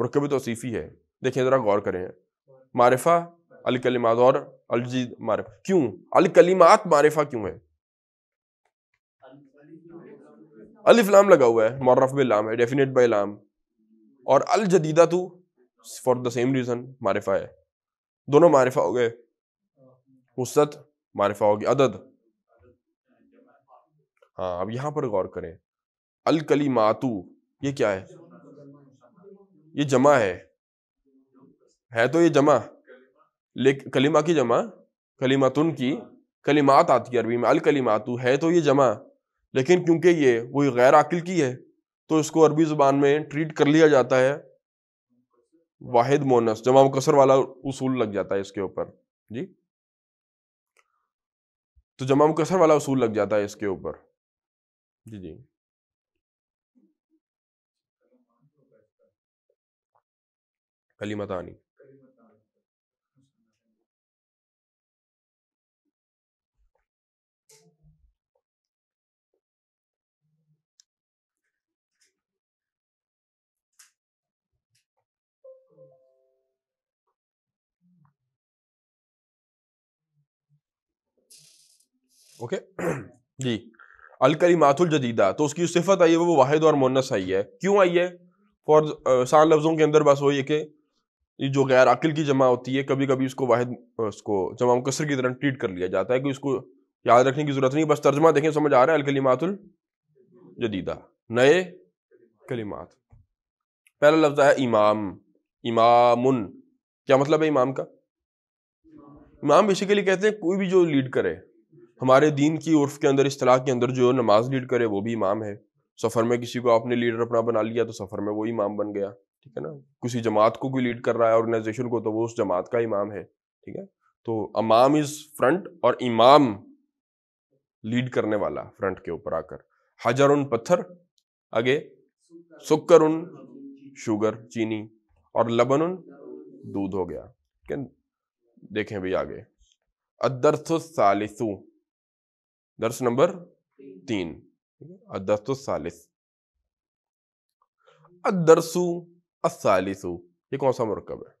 मरकब तोसीफ़ी है देखिए ज़रा गौर करें मारफा अलकलिमात और अलजीद मारफ क्यों अलकलिमात मारफा क्यों है अलिफ लाम लगा हुआ है मर्रफ बाम है डेफिनेट बाई लाम और अल जदीदा तो फॉर द सेम रीज़न मारफा है दोनों मारफा हो गए वसत मारफा हो अदद हाँ अब यहाँ पर गौर करें अलकली मातु मातू ये क्या है ये जमा है है तो ये जमा लेकिन कलीमा की जमा कलिमातुन की कलीमात आती है अरबी में अलकली मातु है तो ये जमा लेकिन क्योंकि ये वही गैर आकिल की है तो इसको अरबी ज़ुबान में ट्रीट कर लिया जाता है वाहिद मोनस जमा मुकसर वाला उसूल लग जाता है इसके ऊपर जी तो जमा मुकसर वाला उसूल लग जाता है इसके ऊपर জি জি কালিমাতানি ওকে জি माथुल जदीदा तो उसकी सिफत आई है वो वाहिद और मोनस आई है क्यों आई है फॉर सान लफ्ज़ों के अंदर बस वो ये कि ये जो गैर अकिल की जमा होती है कभी कभी उसको वाहिद उसको जमा मुकसर की तरह ट्रीट कर लिया जाता है कि उसको याद रखने की ज़रूरत नहीं बस तर्जमा देखें समझ आ रहा है मातुल जदीदा नए कलिमात पहला लफ्ज़ है इमाम इमाम क्या मतलब है इमाम का इमाम बेसिकली कहते हैं कोई भी जो लीड करे हमारे दीन की उर्फ के अंदर तलाक के अंदर जो नमाज लीड करे वो भी इमाम है सफ़र में किसी को आपने लीडर अपना बना लिया तो सफ़र में वो इमाम बन गया ठीक है ना किसी जमात को भी लीड कर रहा है ऑर्गेनाइजेशन को तो वो उस जमात का इमाम है ठीक है तो अमाम इज़ फ्रंट और इमाम लीड करने वाला फ्रंट के ऊपर आकर हजर उन पत्थर आगे सुक्कर उन शुगर चीनी और लबन उन दूध हो गया देखें भाई आगे अदरसु सालिसू दर्श नंबर तीन अदरसु सालिस अदरसु असालिसु ये कौन सा मरकब है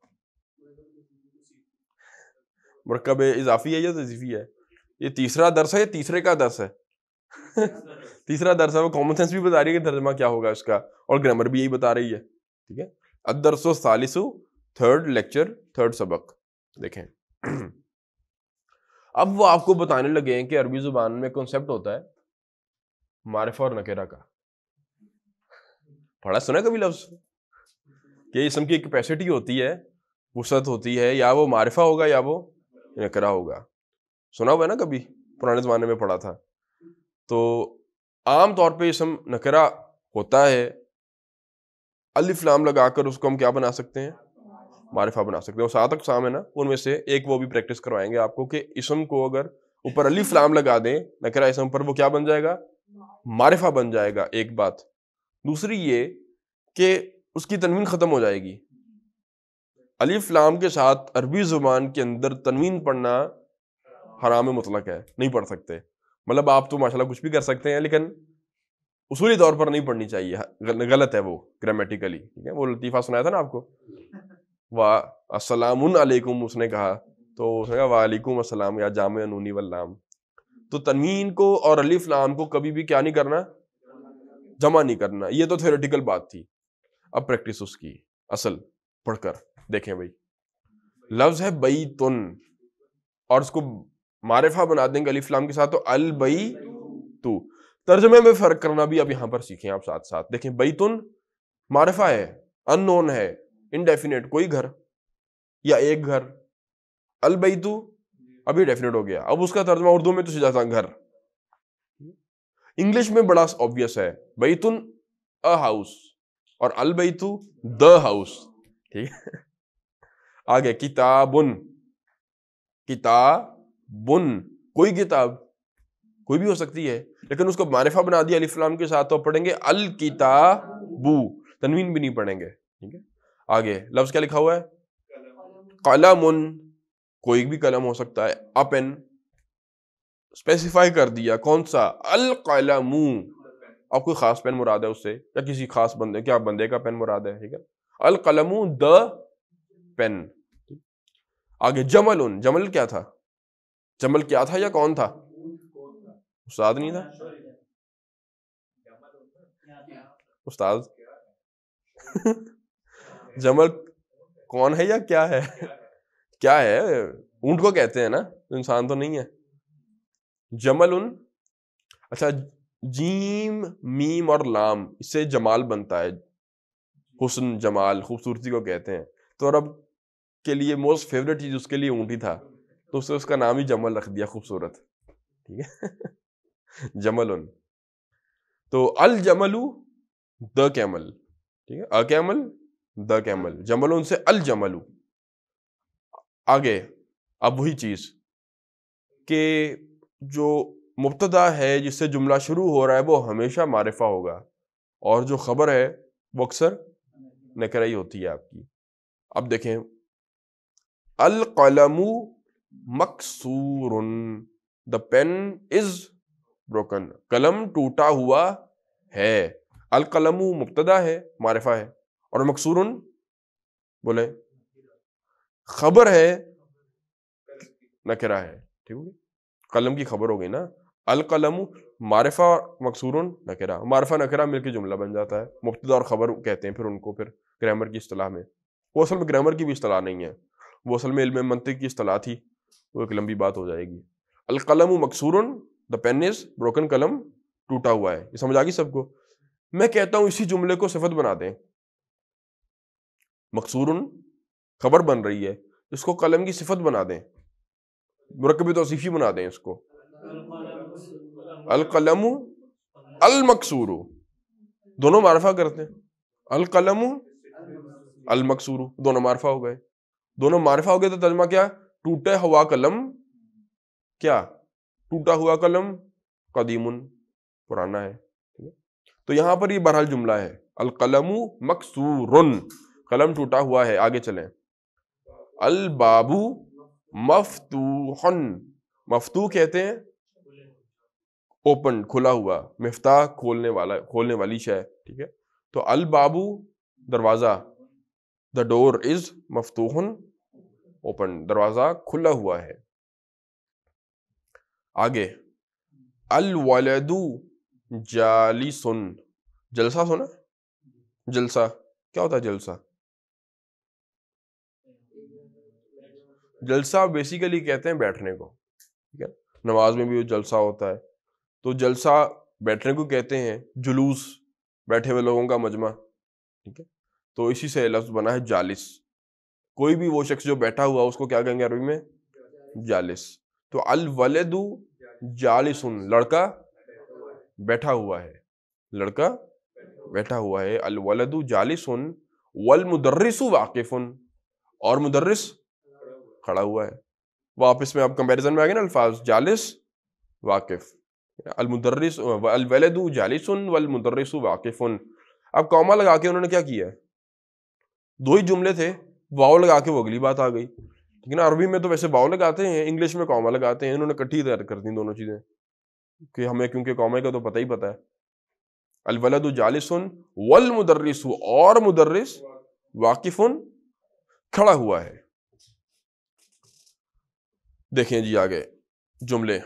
मरकब इजाफी है या तजीफी है ये तीसरा दर्श है या तीसरे का दर्श है तीसरा दर्श है वो कॉमन सेंस भी बता रही है कि तर्जमा क्या होगा इसका और ग्रामर भी यही बता रही है ठीक है अदरसो सालिसु थर्ड लेक्चर थर्ड सबक देखें अब वो आपको बताने लगे हैं कि अरबी जुबान में कॉन्सेप्ट होता है मारफा और नकेरा का पढ़ा सुना कभी लफ्ज कि इसम की कैपेसिटी होती है वसत होती है या वो मारिफा होगा या वो नकरा होगा सुना हुआ है ना कभी पुराने ज़माने में पढ़ा था तो आम तौर पे इसम नकरा होता है अलिफ्लाम लगाकर उसको हम क्या बना सकते हैं मारिफा बना सकते हो सात अकसाम है ना उनमें से एक वो भी प्रैक्टिस करवाएंगे आपको कि इसम को अगर ऊपर अली फ्लाम लगा दें नकरा इसम पर वो क्या बन जाएगा मारिफा बन जाएगा एक बात दूसरी ये कि उसकी तनवीन ख़त्म हो जाएगी अली फ्लाम के साथ अरबी ज़ुबान के अंदर तनवीन पढ़ना हराम मुतलक है नहीं पढ़ सकते मतलब आप तो माशाल्लाह कुछ भी कर सकते हैं लेकिन उसूली तौर पर नहीं पढ़नी चाहिए गलत है वो ग्रामेटिकली ठीक है वो लतीफ़ा सुनाया था ना आपको वाकुम उसने कहा तो उसने कहा वालेकुम असलम या जाम अनूनी वल्लाम तो तनवीन को और अलिफ लाम को कभी भी क्या नहीं करना जमा नहीं करना ये तो थ्योरेटिकल बात थी अब प्रैक्टिस उसकी असल पढ़कर देखें भाई लफ्ज है बई तुन और उसको मारिफा बना देंगे अलिफ लाम के साथ तो अल बई तू तर्जमे में फर्क करना भी अब यहां पर सीखें आप साथ साथ देखें बई तुन मारिफा है अन है इनडेफिनेट कोई घर या एक घर बैतू अभी डेफिनेट हो गया अब उसका तर्जमा उर्दू में तो सीधा था घर इंग्लिश में बड़ा ऑब्वियस है बैतुन अ हाउस और बैतू द हाउस ठीक है आगे किताबुन किताबुन कोई किताब कोई भी हो सकती है लेकिन उसको मारिफा बना दिया अलिफ्लाम के साथ तो पढ़ेंगे अल किताबू तनवीन भी नहीं पढ़ेंगे ठीक है आगे लफ्ज क्या लिखा हुआ है कलम कोई भी कलम हो सकता है अपन स्पेसिफाई कर दिया कौन सा अल कलम अब कोई खास पेन मुराद है उससे या किसी खास बंदे क्या बंदे का पेन मुराद है ठीक है अल कलम द पेन आगे जमल उन जमल क्या था जमल क्या था या कौन था उस्ताद नहीं था उस्ताद जमल कौन है या क्या है क्या है ऊंट को कहते हैं ना इंसान तो नहीं है जमल उन अच्छा जीम मीम और लाम इससे जमाल बनता है हुसन जमाल खूबसूरती को कहते हैं तो अरब के लिए मोस्ट फेवरेट चीज उसके लिए ऊँट ही था तो उसने उसका नाम ही जमल रख दिया खूबसूरत ठीक है जमल उन तो अल जमलू द कैमल ठीक है अ कैमल द कैमल जमल उनसे अल जमलू आगे अब वही चीज़ के जो मुबतदा है जिससे जुमला शुरू हो रहा है वो हमेशा मारफा होगा और जो ख़बर है वो अक्सर नकराई होती है आपकी अब देखें अल कलमु मकसूर द पेन इज ब्रोकन कलम टूटा हुआ है अल कलमु मुबतदा है मारफा है और मकसूर बोले खबर है नकरा है ठीक हो कलम की खबर हो गई ना अल कलम मारफा और मकसूर नकरा मारफा नकरा मिलकर जुमला बन जाता है मुफ्तदा और खबर कहते हैं फिर उनको फिर ग्रामर की असलाह में वो असल में ग्रामर की भी असलाह नहीं है वो असल में इलम मंतिक की असलाह थी वो एक लंबी बात हो जाएगी कलम मकसूर द पेन इज ब्रोकन कलम टूटा हुआ है ये समझ आ गई सबको मैं कहता हूँ इसी जुमले को सिफत बना दें मकसूर खबर बन रही है इसको कलम की सिफत बना दें मरकब तोसीफ़ी बना दें इसको अलकलम अलमकसूर दोनों मारफा करते हैं अलकलम अलमकसूर दोनों मारफा हो गए दोनों मारफा हो गए तो तर्जमा क्या टूटे हुआ कलम क्या टूटा हुआ कलम कदीम पुराना है तो यहां पर ये बहरहाल जुमला है अलकलम मकसूर कलम टूटा हुआ है आगे चले अल बाबू मफतूहन मफतू कहते हैं ओपन खुला हुआ मिफ्ता खोलने वाला खोलने वाली शय ठीक है तो अल बाबू दरवाज़ा द डोर इज मफतूहन ओपन दरवाज़ा खुला हुआ है आगे अल वालदू जाली सुन जलसा सुना जलसा क्या होता है जलसा जलसा बेसिकली कहते हैं बैठने को ठीक है नमाज में भी वो जलसा होता है तो जलसा बैठने को कहते हैं जुलूस बैठे हुए लोगों का मजमा ठीक है तो इसी से लफ्ज़ बना है जालिस कोई भी वो शख्स जो बैठा हुआ उसको क्या कहेंगे अरबी में जालिस तो अल वलेदू जालिस लड़का बैठा हुआ है लड़का बैठा हुआ है अल वलदू जालिस वल मुदर्रिसु वाकिफुन और मुदर्रिस खड़ा हुआ है वापस में आप कंपेरिजन में आ गए ना अल्फाज जालिस वाकिफ अलमुदर्रिस अलवलदू जालिसन वलमुदर्रिस वाकिफुन अब कॉमा लगा के उन्होंने क्या किया है दो ही जुमले थे वाव लगा के वो अगली बात आ गई ठीक है ना अरबी में तो वैसे वाव लगाते हैं इंग्लिश में कॉमा लगाते हैं उन्होंने तैयार कर दी दोनों चीज़ें कि हमें क्योंकि कौमे का तो पता ही पता है अलवलद जालिसन वल और मुदर्रिस वाकिफुन खड़ा हुआ है देखें जी आगे जुमले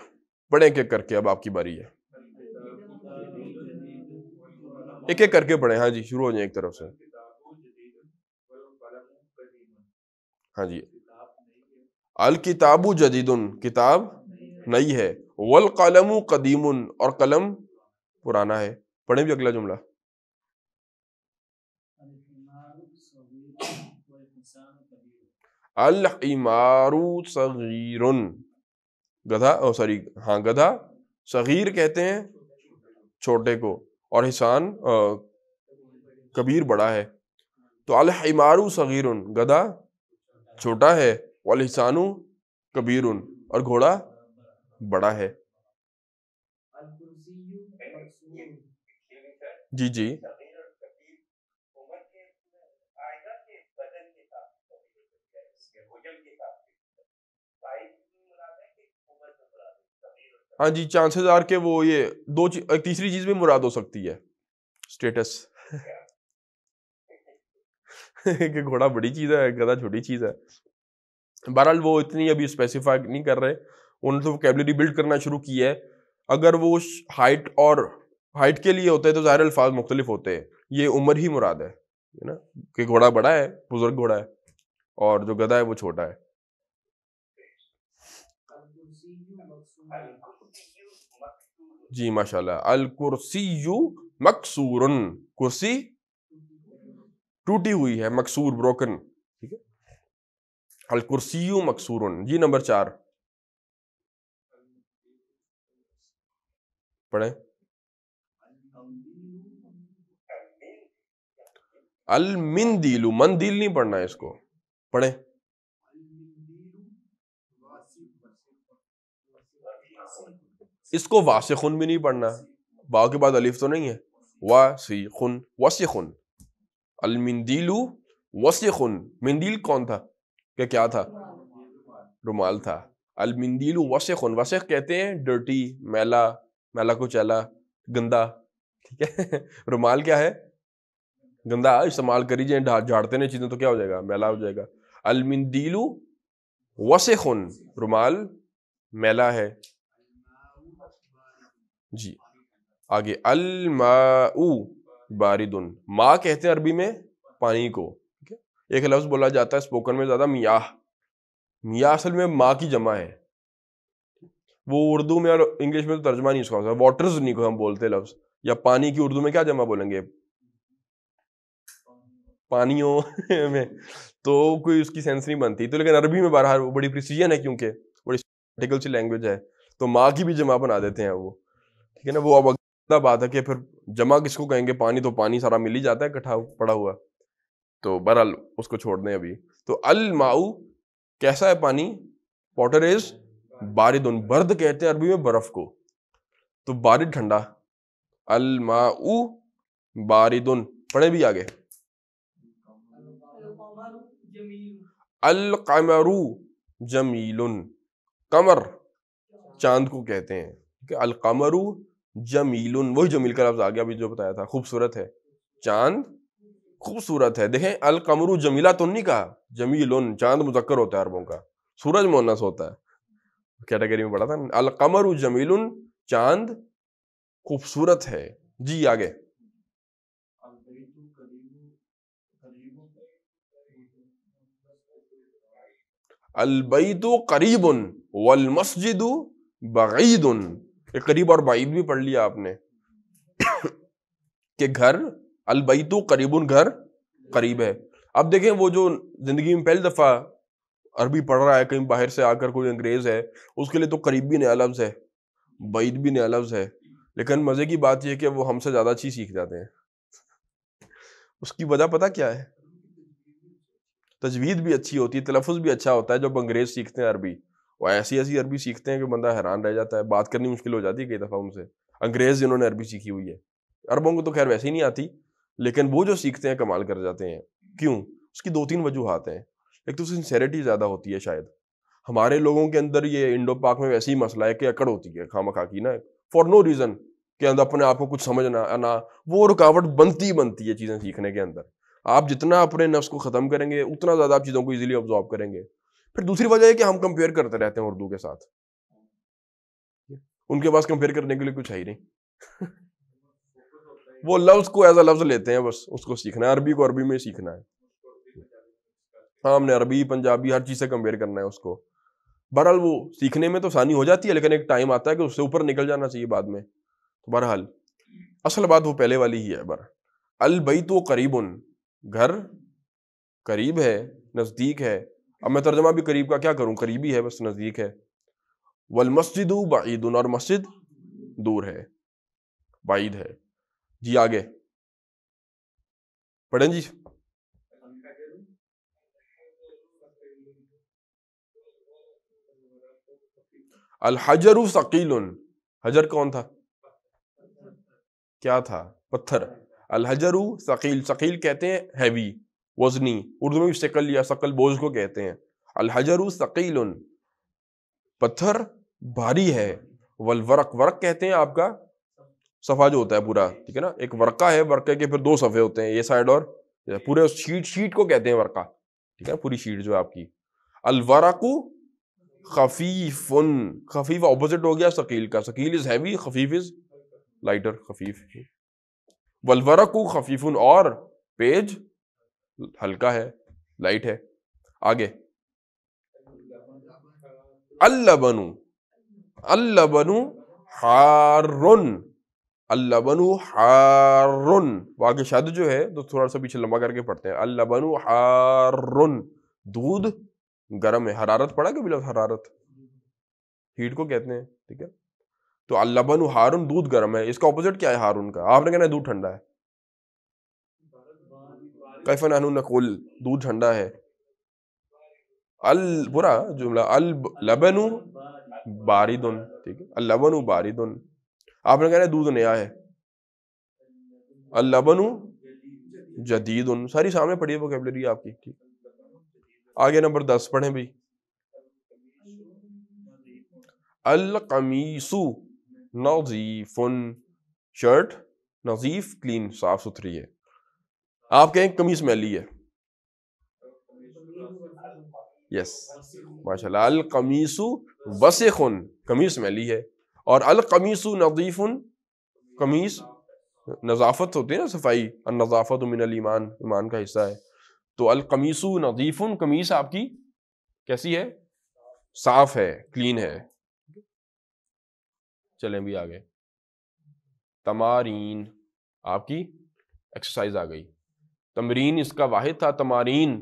बड़े एक एक करके अब आपकी बारी है एक एक करके पढ़े हाँ जी शुरू हो जाए एक तरफ से हाँ जी अल किताबु जदीदुन किताब नई है वल कलम कदीम और कलम पुराना है पढ़े भी अगला जुमला अल इमारू सगीर गधा सॉरी हाँ गधा सगीर कहते हैं छोटे को और हिसान आ, कबीर बड़ा है तो अल इमारू सगीर गधा छोटा है वाल हिसानु कबीर और घोड़ा बड़ा है जी जी हाँ जी चांसेस आर के वो ये दो एक तीसरी चीज भी मुराद हो सकती है स्टेटस कि घोड़ा बड़ी चीज है गधा छोटी चीज है बहरहाल वो इतनी अभी स्पेसिफाई नहीं कर रहे उन्होंने तो कैबलरी बिल्ड करना शुरू की है अगर वो हाइट और हाइट के लिए होते हैं तो ज़ाहिर अल्फाज मुख्तलिफ होते हैं ये उम्र ही मुराद है ना कि घोड़ा बड़ा है बुजुर्ग घोड़ा है और जो गधा है वो छोटा है जी माशाल्लाह अल कुर्सी यू मकसूर कुर्सी टूटी हुई है मकसूर ब्रोकन ठीक है अल कुर्सी यू मकसूर जी नंबर चार पढ़े अल मिन मंदिल मन नहीं पढ़ना है इसको पढ़े इसको खुन भी नहीं पढ़ना बा के बाद अलिफ तो नहीं है वासी खुन वासीखुन खुन अलमिंदीलू खुन मिंदील कौन था क्या क्या था रुमाल था अलमिंदीलू खुन वसे कहते हैं डर्टी मैला मैला कुचैला गंदा ठीक है रुमाल क्या है गंदा इस्तेमाल करी जाए झाड़ते नहीं चीज़ें तो क्या हो जाएगा मैला हो जाएगा अलमिंदीलू खुन रुमाल मैला है जी आगे अल माऊ बारिदुन माँ कहते हैं अरबी में पानी को एक लफ्ज़ बोला जाता है स्पोकन में ज़्यादा मियाह मियाह असल में माँ की जमा है वो उर्दू में और इंग्लिश में तो तर्जमा नहीं उसका होता मतलब, वाटर्स नहीं को हम बोलते लफ्ज़ या पानी की उर्दू में क्या जमा बोलेंगे पानियों में तो कोई उसकी सेंस नहीं बनती तो लेकिन अरबी में बाहर वो बड़ी प्रिसीजन है क्योंकि बड़ी सी लैंग्वेज है तो माँ की भी जमा बना देते हैं वो ठीक है ना वो अब अगला बात है कि फिर जमा किसको कहेंगे पानी तो पानी सारा मिल ही जाता है इकट्ठा पड़ा हुआ तो बहरहाल उसको छोड़ दें अभी तो अल माऊ कैसा है पानी वॉटर इज बारिद उन बर्द कहते हैं अरबी में बर्फ को तो बारिद ठंडा अल माऊ उन पढ़े भी आगे अल कमरु जमील कमर चांद को कहते हैं ठीक है अल कमरू उन वही जमील का लफ्ज आ गया अभी जो बताया था खूबसूरत है चांद खूबसूरत है देखें अल कमरू जमीला तो नहीं कहा उन चांद मुजक्कर होता है अरबों का सूरज मोनस होता है कैटेगरी में पढ़ा था अल कमरू उन चांद खूबसूरत है जी आगे अलबैदु करीबन वल मस्जिद बगीदन करीब और बाइद भी पढ़ लिया आपने कि घर अलबैतु करीबन घर करीब है अब देखें वो जो जिंदगी में पहली दफ़ा अरबी पढ़ रहा है कहीं बाहर से आकर कोई अंग्रेज़ है उसके लिए तो करीब भी नया लफ्ज़ है बैद भी नया लफ्ज़ है लेकिन मज़े की बात यह कि वो हमसे ज़्यादा अच्छी सीख जाते हैं उसकी वजह पता क्या है तजवीद भी अच्छी होती है तलफ़ भी अच्छा होता है जब अंग्रेज़ सीखते हैं अरबी વાય અસી આરબી શીખતે હે કે બંદા હેરાન રહે જાતા હે વાત કરની મુશ્કિલ હો જાતી હે کئی તફાઉં ઉસે અંગ્રેજ ઇનહોને અરબી શીખી હુઈ હે અરબોંગ કો તો ખેર વસી ની આતી લેકિન વો જો શીખતે હે કમાલ કર જાતે હે ક્યું ઉસકી 2-3 વજુહાત હે એક તો ઉસ સેન્સિરિટી જ્યાદા હોતી હે શાયદ હમારે લોગોં કે અંદર યે ઇન્ડોપાર્ક મેં વસી મસલા હે કે અકડ હોતી હે ખમ ખાકી ના ફોર નો રીઝન કે અંદ અપને આપકો કુછ સમજ ના વો રકાવટ બનતી બનતી હે ચીઝે શીખને કે અંદર આપ jitna apne nafs ko khatam karenge utna zyada aap cheezon ko easily absorb karenge फिर दूसरी वजह है कि हम कंपेयर करते रहते हैं उर्दू के साथ उनके पास कंपेयर करने के लिए कुछ है ही नहीं वो लफ्ज को एज अ लफ्ज लेते हैं बस उसको सीखना है अरबी को अरबी में सीखना है हाँ हमने अरबी पंजाबी हर चीज से कंपेयर करना है उसको बहरहाल वो सीखने में तो आसानी हो जाती है लेकिन एक टाइम आता है कि उससे ऊपर निकल जाना चाहिए बाद में तो बहरहाल असल बात वो पहले वाली ही है बर अल बई तो उन घर करीब है नज़दीक है अब मैं तर्जमा भी करीब का क्या करूँ करीबी है बस नज़दीक है वल मस्जिद बाईद और मस्जिद दूर है बाईद है जी आगे पढ़े जी अलहजर शकील हजर कौन था क्या था पत्थर अलहजर शकील शकील कहते हैं हैवी वजनी उर्दू में भी शक्ल या शकल बोझ को कहते हैं अलहजर शकील पत्थर भारी है वल वरक वरक कहते हैं आपका सफ़ा जो होता है पूरा ठीक है ना एक वर्का है वर्के के फिर दो सफ़े होते हैं ये साइड और पूरे शीट शीट को कहते हैं वर्का ठीक है पूरी शीट जो है आपकी अलवरकू खफीफुन खफीफ ऑपोजिट हो गया शकील का शकील इज हैवी खफीफ इज लाइटर खफीफ वलवरकू खफीफुन और पेज हल्का है लाइट है आगे अल्लबनु अल्लबनु हारुन अल्लबनु हारुन वाक्य शब्द जो है तो थोड़ा सा पीछे लंबा करके पढ़ते हैं अल्लबनु हारुन दूध गर्म है हरारत पड़ा क्या बिल्कुल हरारत हीट को कहते हैं ठीक है तो अल्लबनु हारुन दूध गर्म है इसका ऑपोजिट क्या है हारून का आपने कहना है दूध ठंडा है कैफ नानू नकुल दूध ठंडा है अल बुरा जुमला अल लबनु बारिदुन ठीक है अल लबनु बारिदुन आपने कहना दूध नया है अल लबनु जदीद उन सारी सामने पड़ी है वोकेबलरी आपकी ठीक आगे नंबर दस पढ़े भाई अल कमीसु नजीफुन शर्ट नजीफ क्लीन साफ सुथरी है आप कहें कमीज में अली है यस माशा अल कमीसु वसखुन कमीज में अली है और अल कमीसु नदीफुन कमीज नज़ाफत होती है ना सफाई और नज़ाफत मिन ईमान ईमान का हिस्सा है तो अल कमीसु नदीफुन कमीस आपकी कैसी है साफ है क्लीन है चले भी आगे तमारीन आपकी एक्सरसाइज आ गई तमरीन इसका वाहिद था तमारीन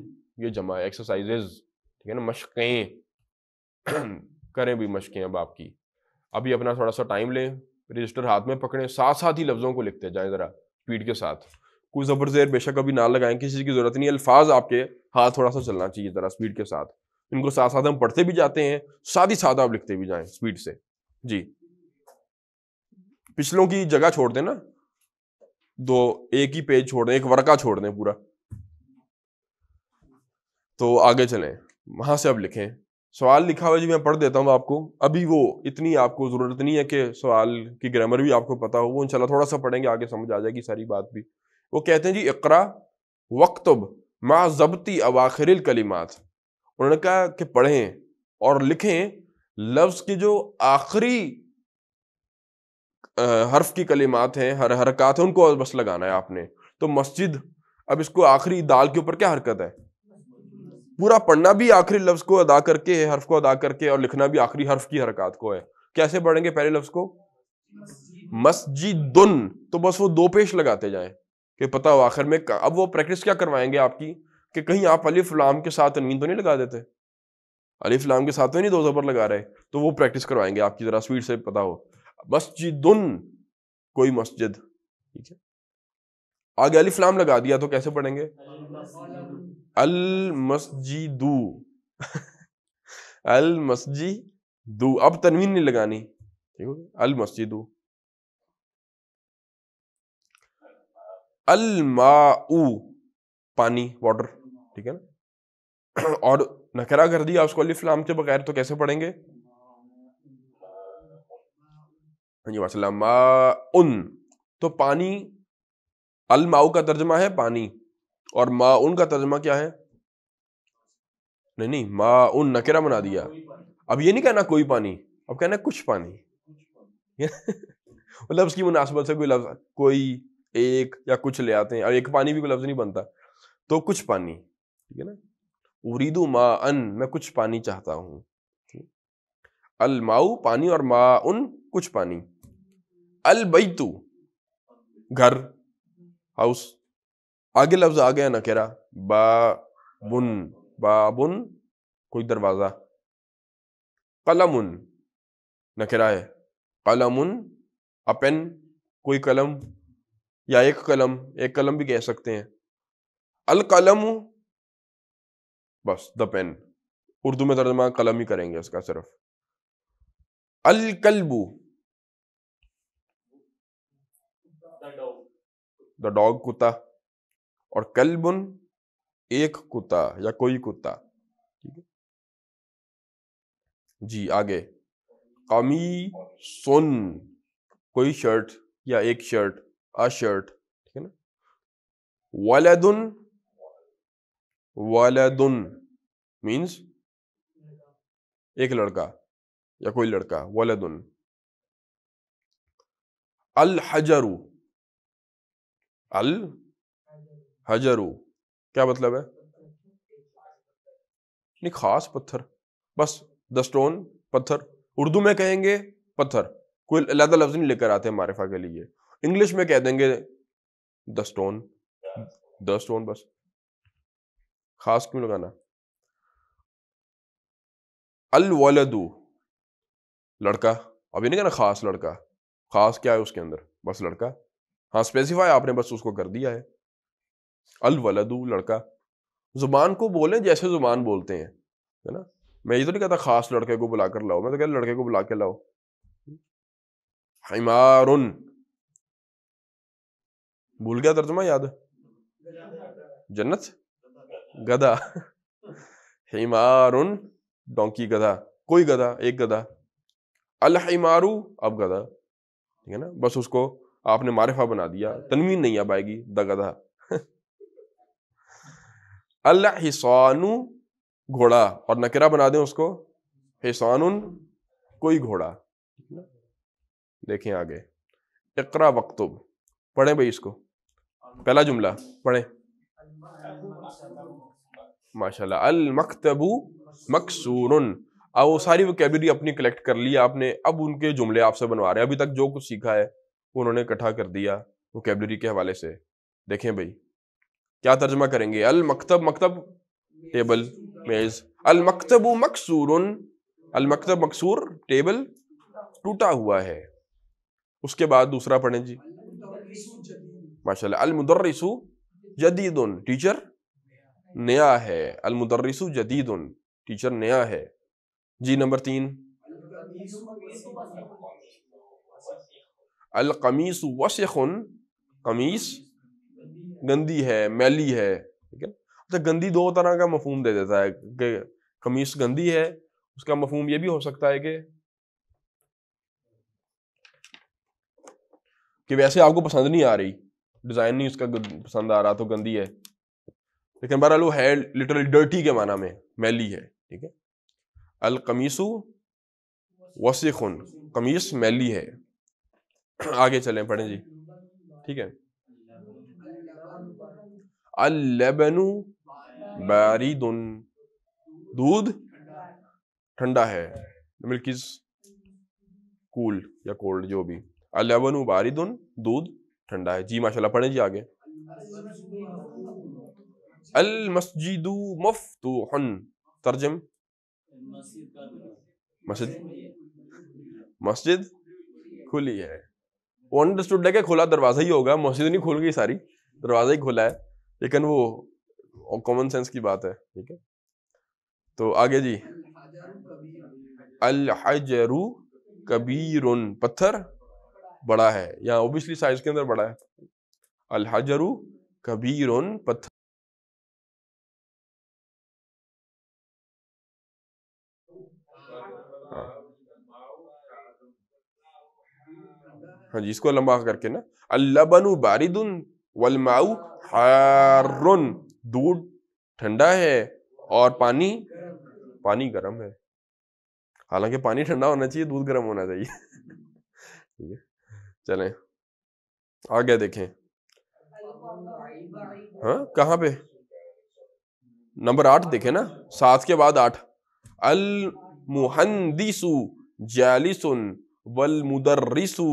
ये जमा एक्सरसाइजेज ठीक है ना मशक़ें करें भी मशक़ें अब आपकी अभी अपना थोड़ा सा टाइम लें रजिस्टर हाथ में पकड़ें साथ साथ ही लफ्ज़ों को लिखते जाएं ज़रा स्पीड के साथ कोई ज़बर ज़ेर बेशक अभी ना लगाएं किसी चीज़ की ज़रूरत नहीं अल्फाज आपके हाथ थोड़ा सा चलना चाहिए ज़रा स्पीड के साथ इनको साथ साथ हम पढ़ते भी जाते हैं साथ ही साथ आप लिखते भी जाए स्पीड से जी पिछलों की जगह छोड़ देना दो एक ही पेज छोड़ दें एक वर्का छोड़ दें पूरा तो आगे चलें वहां से अब लिखें सवाल लिखा हुआ जी मैं पढ़ देता हूँ आपको अभी वो इतनी आपको ज़रूरत नहीं है कि सवाल की ग्रामर भी आपको पता हो वो इनशाला थोड़ा सा पढ़ेंगे आगे समझ आ जाएगी सारी बात भी वो कहते हैं जी इकरा वक्तब मा जबती अवाखिर कलिमात उन्होंने कहा कि पढ़ें और लिखें लफ्ज़ के जो आखिरी हर्फ की कलिमात हैं हर हरकत है उनको बस लगाना है आपने तो मस्जिद अब इसको आखिरी दाल के ऊपर क्या हरकत है पूरा पढ़ना भी आखिरी लफ्ज को अदा करके है हर्फ को अदा करके और लिखना भी आखिरी हर्फ की हरकत को है कैसे पढ़ेंगे पहले लफ्ज को मस्जिदुन तो बस वो दो पेश लगाते जाए कि पता हो आखिर में अब वो प्रैक्टिस क्या करवाएंगे आपकी कि कहीं आप अलिफ लाम के साथ तनवीन तो नहीं लगा देते अलिफ लाम के साथ तो नहीं दो जबर लगा रहे तो वो प्रैक्टिस करवाएंगे आपकी जरा स्वीट से पता हो मस्जिदुन कोई मस्जिद ठीक है आगे अलिफ्लाम लगा दिया तो कैसे पढ़ेंगे अल मस्जिदू अल मस्जिद अब तनवीन नहीं लगानी ठीक हो अल मस्जिदू अल माऊ पानी वाटर ठीक है ना और नखरा कर दिया उसको फ्लाम के बगैर तो कैसे पढ़ेंगे हाँ जी माशा उन तो पानी अल माऊ का तर्जमा है पानी और माउन का तर्जमा क्या है नहीं नहीं माउन उन नकेरा बना दिया अब ये नहीं कहना कोई पानी अब कहना कुछ पानी मतलब उसकी मुनासिबत से कोई लफ्ज कोई एक या कुछ ले आते हैं और एक पानी भी कोई लफ्ज नहीं बनता तो कुछ पानी ठीक है ना उरीदू मा अन मैं कुछ पानी चाहता हूँ अलमाऊ पानी और मा उन कुछ पानी अलबैतु घर हाउस आगे लफ्ज आ गया ना केरा बाबुन बाबुन कोई दरवाजा कलमुन नकेरा है उन अपेन कोई कलम या एक कलम एक कलम भी कह सकते हैं अल कलम बस द पेन उर्दू में तर्जमा कलम ही करेंगे उसका सिर्फ अलकलबू द डॉग कुत्ता और कलबुन एक कुत्ता या कोई कुत्ता ठीक है जी आगे कमी सुन कोई शर्ट या एक शर्ट अ शर्ट ठीक है ना वालदुन वालदुन मीन्स एक लड़का या कोई लड़का वलदुन अल हजरू अल हजरू क्या मतलब है नहीं खास पत्थर बस द स्टोन पत्थर उर्दू में कहेंगे पत्थर कोई अलहदा लफ्ज नहीं लेकर आते मारिफा के लिए इंग्लिश में कह देंगे द स्टोन द स्टोन बस खास क्यों लगाना अल वलदू लड़का अभी नहीं कहना खास लड़का खास क्या है उसके अंदर बस लड़का हाँ स्पेसिफाई आपने बस उसको कर दिया है अल वलदू लड़का जुबान को बोलें जैसे जुबान बोलते हैं है ना मैं ये तो नहीं कहता खास लड़के को बुला कर लाओ मैं तो कहता लड़के को बुला के लाओ हिमार भूल गया तर्जमा याद जन्नत गधा हिमार डोंकी गधा कोई गधा एक गधा अलहमारू अब गधा ठीक है ना बस उसको आपने मारिफा बना दिया तनवीन नहीं आ पाएगी द गधा अल्लाह हिसानु घोड़ा और नकरा बना दें उसको हिसानुन कोई घोड़ा देखें आगे इकरा वक्तुब पढ़ें भाई इसको पहला जुमला पढ़ें माशाल्लाह अल मकतबू मकसूरुन अब वो सारी वोकेबरी अपनी कलेक्ट कर ली आपने अब उनके जुमले आपसे बनवा रहे हैं अभी तक जो कुछ सीखा है वो उन्होंने इकट्ठा कर दिया वोकेबलरी के हवाले से देखें भाई क्या तर्जमा करेंगे अल मकतब मकतब टेबल मेज अल मकतब मकसूर अल मकतब मकसूर टेबल टूटा हुआ है उसके बाद दूसरा पढ़ें जी माशा अल जदीद जदीदुन टीचर नया है अल जदीद जदीदुन टीचर नया है जी नंबर तीन अलकमीस वशन कमीस गंदी है मैली है ठीक है अच्छा गंदी दो तरह का मफहम दे देता है कि कमीस गंदी है उसका मफहम यह भी हो सकता है कि कि वैसे आपको पसंद नहीं आ रही डिज़ाइन नहीं उसका पसंद आ रहा तो गंदी है लेकिन बहरहाल वो है लिटरली डर्टी के माना में मैली है ठीक है अलकमीसु वसीखुन कमीस मैली है आगे चलें पढ़ें जी ठीक है अलबनु बारीदुन दूध ठंडा है मिल्क इज कूल या कोल्ड जो भी अलेबनु बारीदुन दूध ठंडा है जी माशाल्लाह पढ़ें जी आगे अल मस्जिदु मफतूहन तर्जम मस्जिद मस्जिद खुली है वो अंडरस्टूड है कि खुला दरवाज़ा ही होगा मस्जिद नहीं खुल गई सारी दरवाज़ा ही खुला है लेकिन वो कॉमन सेंस की बात है ठीक है तो आगे जी अल हजरू कबीर पत्थर बड़ा है यहाँ ओबियसली साइज के अंदर बड़ा है अल हजरू कबीर पत्थर हाँ जी इसको लंबा करके ना अल्लबनु बारिदुन वलमाऊ हारुन दूध ठंडा है और पानी पानी गर्म है हालांकि पानी ठंडा होना चाहिए दूध गर्म होना चाहिए ठीक है चले आगे देखें हाँ कहाँ पे नंबर आठ देखें ना सात के बाद आठ अल मुहंदिसु जालिसुन वल मुदर्रिसु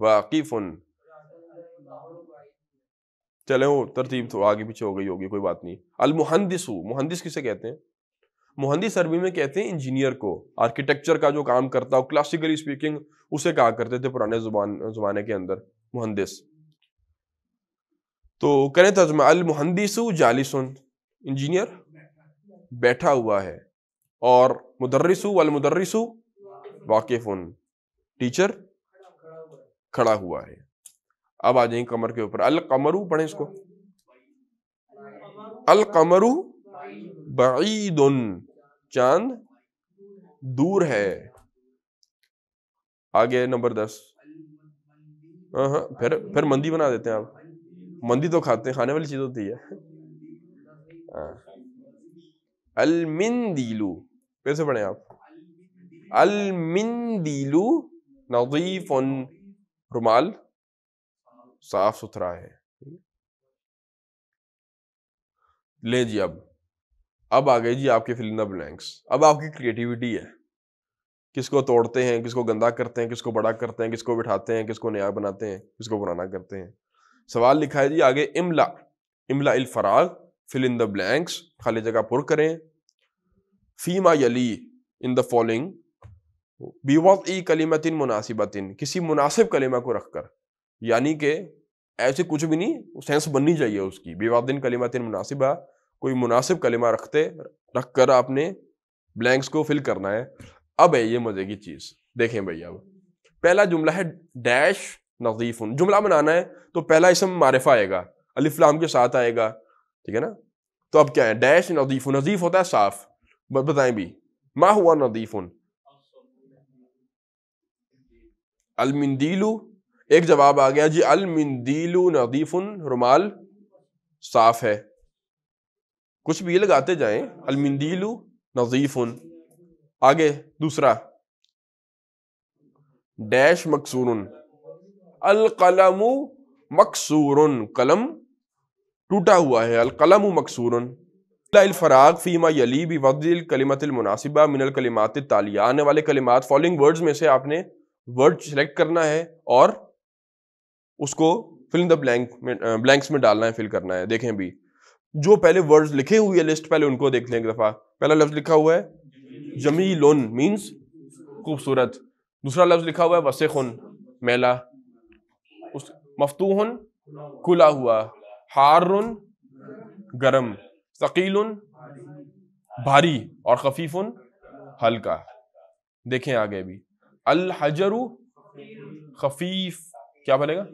वाकिफ़ चले वो तरतीब तो आगे पीछे हो गई होगी कोई बात नहीं अलमहंदिस मुहंदिस किसे कहते हैं मुहंदिस अरबी में कहते हैं इंजीनियर को आर्किटेक्चर का जो काम करता हो क्लासिकली स्पीकिंग उसे कहा करते थे पुराने जुबान जुमाने के अंदर मुहंदिस तो करें तर्जमा अलमहंदिसु जालिसन इंजीनियर बैठा हुआ है और मुदर्रिसु वाकिफ वाकिफ़ुन टीचर खड़ा हुआ है अब आ जाएंगे कमर के ऊपर अल कमरू पढ़े इसको अल कमरू बईद चांद दूर है आगे नंबर दस हाँ, हाँ फिर फिर मंदी बना देते हैं आप मंदी तो खाते हैं खाने वाली चीज होती है हाँ। अलमिंदीलू कैसे पढ़े आप अलमिंदीलू नजीफ रुमाल साफ सुथरा है ले जी अब अब आ गए जी आपके फिलिंग द ब्लैंक्स अब आपकी क्रिएटिविटी है किसको तोड़ते हैं किसको गंदा करते हैं किसको बड़ा करते हैं किसको बिठाते हैं किसको नया बनाते हैं किसको पुराना करते हैं सवाल लिखा है जी आगे इमला इमला इल फराग फिल इन द ब्लैंक्स खाली जगह पुर करें फीमा यली इन द फॉलोइंग ई कलीमतिन मुनासिबतिन किसी मुनासिब कलीमा को रखकर यानी कि ऐसे कुछ भी नहीं सेंस बननी चाहिए उसकी बेवादिन कलीमतिन मुनासिबा कोई मुनासिब कलीमा रखते रख कर आपने ब्लैंक्स को फिल करना है अब है ये मज़े की चीज़ देखें भैया अब पहला जुमला है डैश नजीफ़ुन जुमला बनाना है तो पहला इसम मारिफा आएगा अलिफ्लाम के साथ आएगा ठीक है ना तो अब क्या है डैश नजीफ़ुन नजीफ़ होता है साफ़ बताएं भी माँ हुआ नजीफ़ुन अलमंदीलू एक जवाब आ गया जी अलमंदीलू नदीफुन रुमाल साफ है कुछ भी लगाते जाएं अलमंदीलू नजीफुन आगे दूसरा डैश मकसूर अलकलम मकसूर कलम टूटा हुआ है अलकलम मकसूर फ़राग फ़ीमा यली भी वजिल कलिमत मुनासिबा मिनल कलिमात तालिया आने वाले कलिमात फॉलोइंग वर्ड्स में से आपने वर्ड सेलेक्ट करना है और उसको फिल इन द ब्लैंक में ब्लैंक्स में डालना है फिल करना है देखें भी जो पहले वर्ड्स लिखे हुए हैं लिस्ट पहले उनको देख लें एक दफ़ा पहला लफ्ज़ लिखा हुआ है जमी लोन मीन्स खूबसूरत दूसरा लफ्ज़ लिखा हुआ है वसेखुन मेला उस मफतूहन खुला हुआ हार गरम शकील भारी और खफीफ हल्का देखें आगे भी अल हजरू खफीफ क्या बनेगा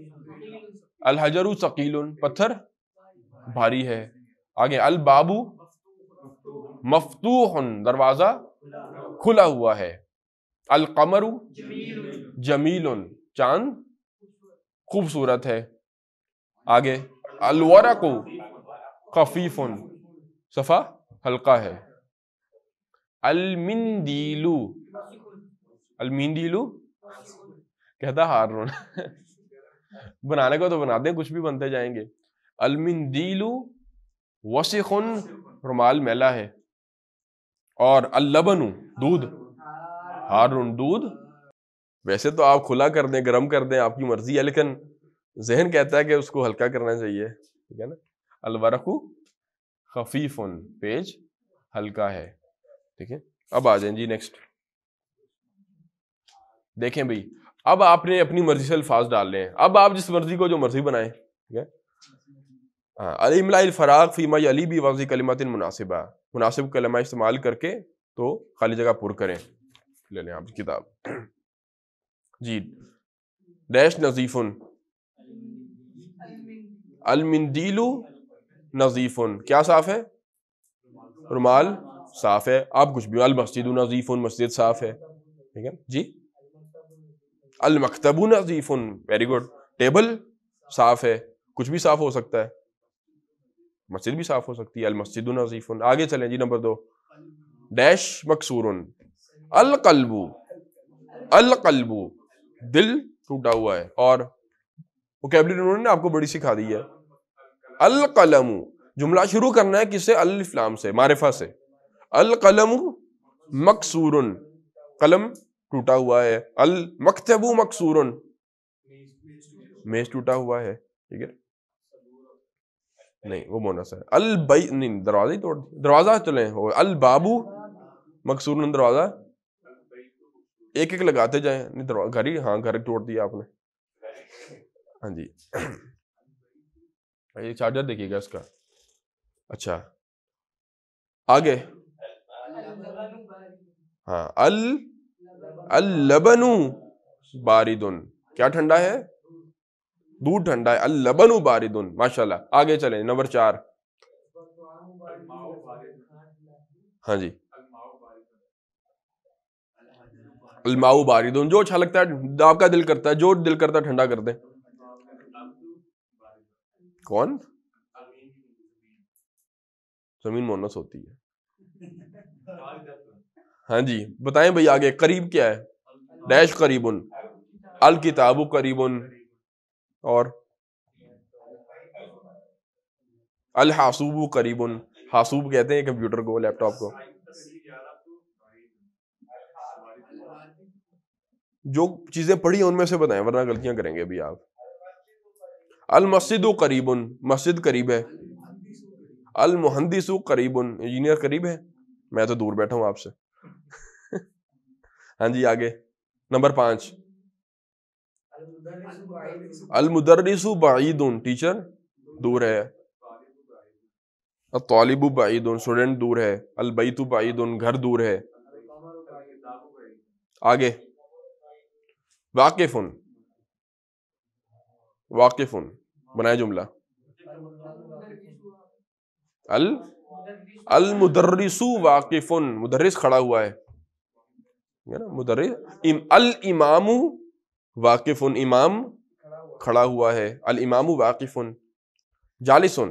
अल हजरु शकील पत्थर भारी है आगे अल बाबू मफतूह दरवाजा खुला हुआ है अल कमरु जमील चांद खूबसूरत है आगे अलवरा को खफीफ सफ़ा हल्का है अलमिंदीलू अलमींदीलू कहता हारून बनाने को तो बना दें कुछ भी बनते जाएंगे अलमिंदीलू वसीखुन रुमाल मेला है और अल्लबनु दूध हारून दूध वैसे तो आप खुला कर दें गर्म कर दें आपकी मर्जी है लेकिन जहन कहता है कि उसको हल्का करना चाहिए ठीक है ना अलवरकू खफीफ पेज हल्का है ठीक है अब आ जाए जी नेक्स्ट देखें भाई अब आपने अपनी मर्जी से अल्फाज डालने हैं अब आप जिस मर्जी को जो मर्जी बनाए ठीक है हाँ अलीमलाफराग फ़ीमा अली भी वाजी कलमत मुनासिबा मुनासिब कलमा इस्तेमाल करके तो खाली जगह पुर करें ले लें आप किताब जी डैश नजीफ़ुन अलमिंदीलू नजीफ़ुन क्या साफ है रुमाल साफ है आप कुछ भी अल मस्जिद नजीफ़ुन मस्जिद साफ है ठीक है जी अलमकतबू मकतबू नजीफुन वेरी गुड टेबल साफ है कुछ भी साफ हो सकता है मस्जिद भी साफ हो सकती है अल मस्जिद नजीफुन आगे चलें जी नंबर दो डैश मकसूर अल अलकलबू अल दिल टूटा हुआ है और वो वोकेबलरी उन्होंने आपको बड़ी सिखा दी है अलकलम जुमला शुरू करना है किसे अल से मारिफा से अलकलम मकसूर कलम टूटा हुआ है अल मकतबू मकसूर मेज टूटा हुआ है ठीक है नहीं वो मोनस है अल बई नहीं दरवाजा ही तोड़ दरवाजा चले हो अल बाबू मकसूर दरवाजा एक एक लगाते जाए नहीं दरवाजा घर ही हाँ घर तोड़ दिया आपने हाँ जी ये चार्जर देखिएगा इसका अच्छा आगे हाँ अल अल्लबनु बारिदुन क्या ठंडा है दूध ठंडा है अल्लबनु बारिदुन माशाल्लाह आगे चले नंबर चार हाँ जी अलमाऊ बारिदुन जो अच्छा लगता है आपका दिल करता है जो दिल करता है ठंडा कर दे कौन जमीन मोनस होती है हाँ जी बताएं भाई आगे करीब क्या है डैश करीबन अल किताब करीबन और अल हासूब करीबन हासूब कहते हैं कंप्यूटर को लैपटॉप को जो चीजें पढ़ी उनमें से बताएं वरना गलतियां करेंगे अभी आप अल मस्जिद करीबन मस्जिद करीब है अल मुहंदिस करीबन इंजीनियर करीब है मैं तो दूर बैठा हूं आपसे हाँ जी आगे नंबर पांच अलमुदर्रिसु बाईदुन टीचर दूर है तालिबु बाईदुन स्टूडेंट दूर है अल बैतु बाईदुन घर दूर है आगे वाकिफुन वाकिफुन बनाए जुमला अल अलमुदर्रिसु वाकिफुन मुदर्रिस खड़ा हुआ है ना मुदर्रिस इम, अल इमाम वाकिफुन इमाम खड़ा हुआ है अल इमामू वाकिफुन जालिसुन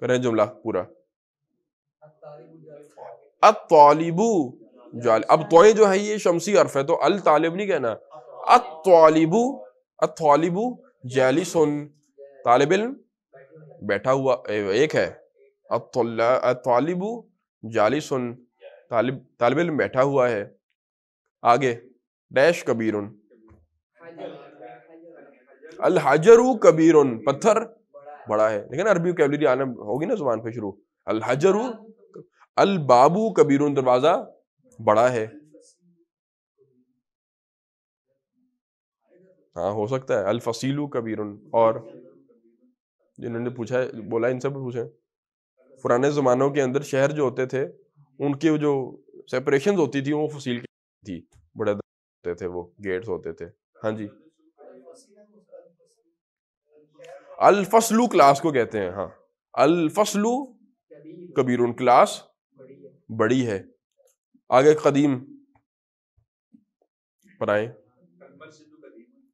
करें जुमला पूरा अब तालिबू जाल अब तो जो है ये शमसी अर्फ है तो अल तालिब नहीं कहना अब अतालिबू जालिसुन तालिब बैठा हुआ एक है तालिबू जालिसन तालिब तालब इम बैठा हुआ है आगे डैश कबीर अल हजरू कबीर पत्थर बड़ा है लेकिन अरबी कैबलरी आने होगी ना जुबान पे शुरू अल हजरू अल बाबू कबीर दरवाजा बड़ा है हाँ हो सकता है अल फसीलू कबीर और जिन्होंने पूछा है बोला इन सब पूछे पुराने ज़मानों के अंदर शहर जो होते थे उनके जो सेपरेशन होती थी वो फसील थी बड़े होते थे वो गेट्स होते थे हाँ जी अलफसलू क्लास को कहते हैं हाँ अलफसलू कबीर क्लास बड़ी है आगे कदीम पढ़ाए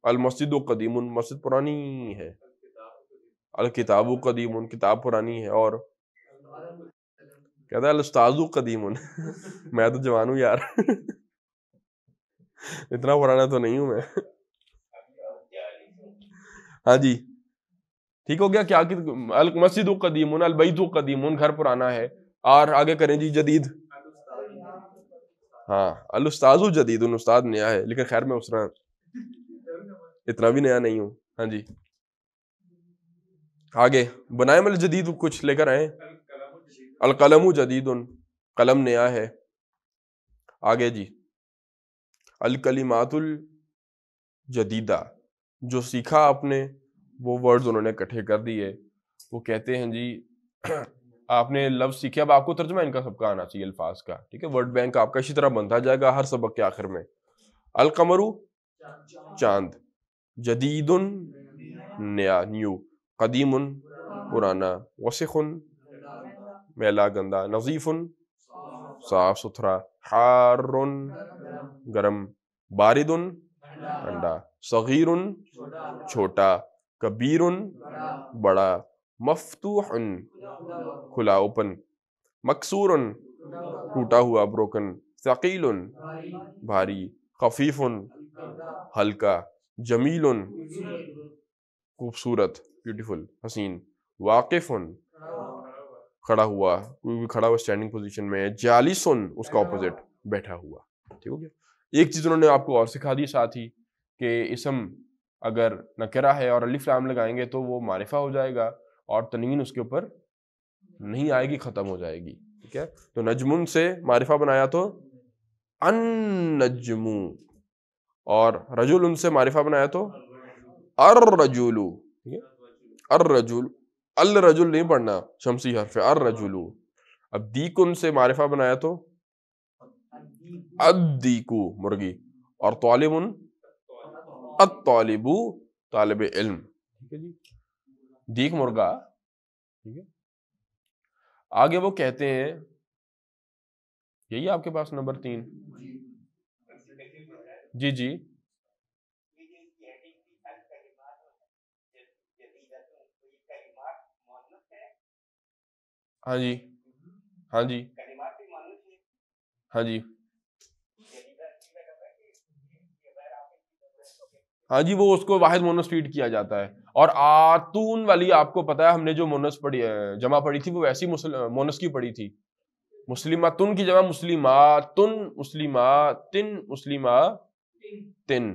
अल मस्जिद कदीम मस्जिद पुरानी है अल किताब कदीम उन किताब पुरानी है और कहता अलस्ताजू कदीम उन मैं तो जवान हूँ यार इतना पुराना तो नहीं हूं मैं हाँ जी ठीक हो गया क्या कि अल मस्जिद कदीम अलबैद कदीम घर पुराना है और आगे करें जी जदीद हाँ अलस्ताजु जदीद उन उस्ताद नया है लेकिन खैर मैं उसना इतना भी नया नहीं हूँ हाँ जी आगे बनाए मतलब जदीद कुछ लेकर आए अलकलम जदीद उन कलम नया है आगे जी अलकलीमातुल जदीदा जो सीखा आपने वो वर्ड्स उन्होंने इकट्ठे कर दिए वो कहते हैं जी आपने लफ्ज सीखे अब आपको तर्जमा इनका सबका आना चाहिए अल्फाज का ठीक है वर्ड बैंक आपका इसी तरह बनता जाएगा हर सबक के आखिर में अलकमरू चांद जदीद नया न्यू कदीम पुराना उन میں اللہ گندا نظیف صاف ستھرا حار گرم بارد ٹھنڈا صغیر چھوٹا کبیر بڑا مفتوح کھلا اوپن مکسور ٹوٹا ہوا بروکن ثقیل بھاری خفیف ہلکا جمیل خوبصورت بیوٹیفل حسین واقف खड़ा हुआ कोई भी खड़ा हुआ स्टैंडिंग पोजीशन में है जालिसन उसका ऑपोजिट बैठा हुआ ठीक हो गया एक चीज उन्होंने आपको और सिखा दी साथ ही कि इसम अगर नकरा है और अली फ्लाम लगाएंगे तो वो मारिफा हो जाएगा और तनवीन उसके ऊपर नहीं आएगी ख़त्म हो जाएगी ठीक है तो नजमुन से मारिफा बनाया तो अन नजमु और रजुल उनसे मारिफा बनाया तो अर रजुलू ठीक है अर रजुलू अल रजुल नहीं पढ़ना शमसी हरफ अर रजुलू अब दीकुन से मारिफा बनाया तो अदीकू मुर्गी और तालिबुन अतालिबू तालब इल्म दीक मुर्गा ठीक है आगे वो कहते हैं यही आपके पास नंबर तीन जी जी हाँ जी हाँ जी हाँ जी हाँ जी वो उसको वाहिद मोनस फीड किया जाता है और आतून वाली आपको पता है हमने जो मोनस पढ़ी जमा पढ़ी थी वो वैसी मोनस की पढ़ी थी तुन की जमा मुस्लिमा तुन मुस्लिमा तिन तिन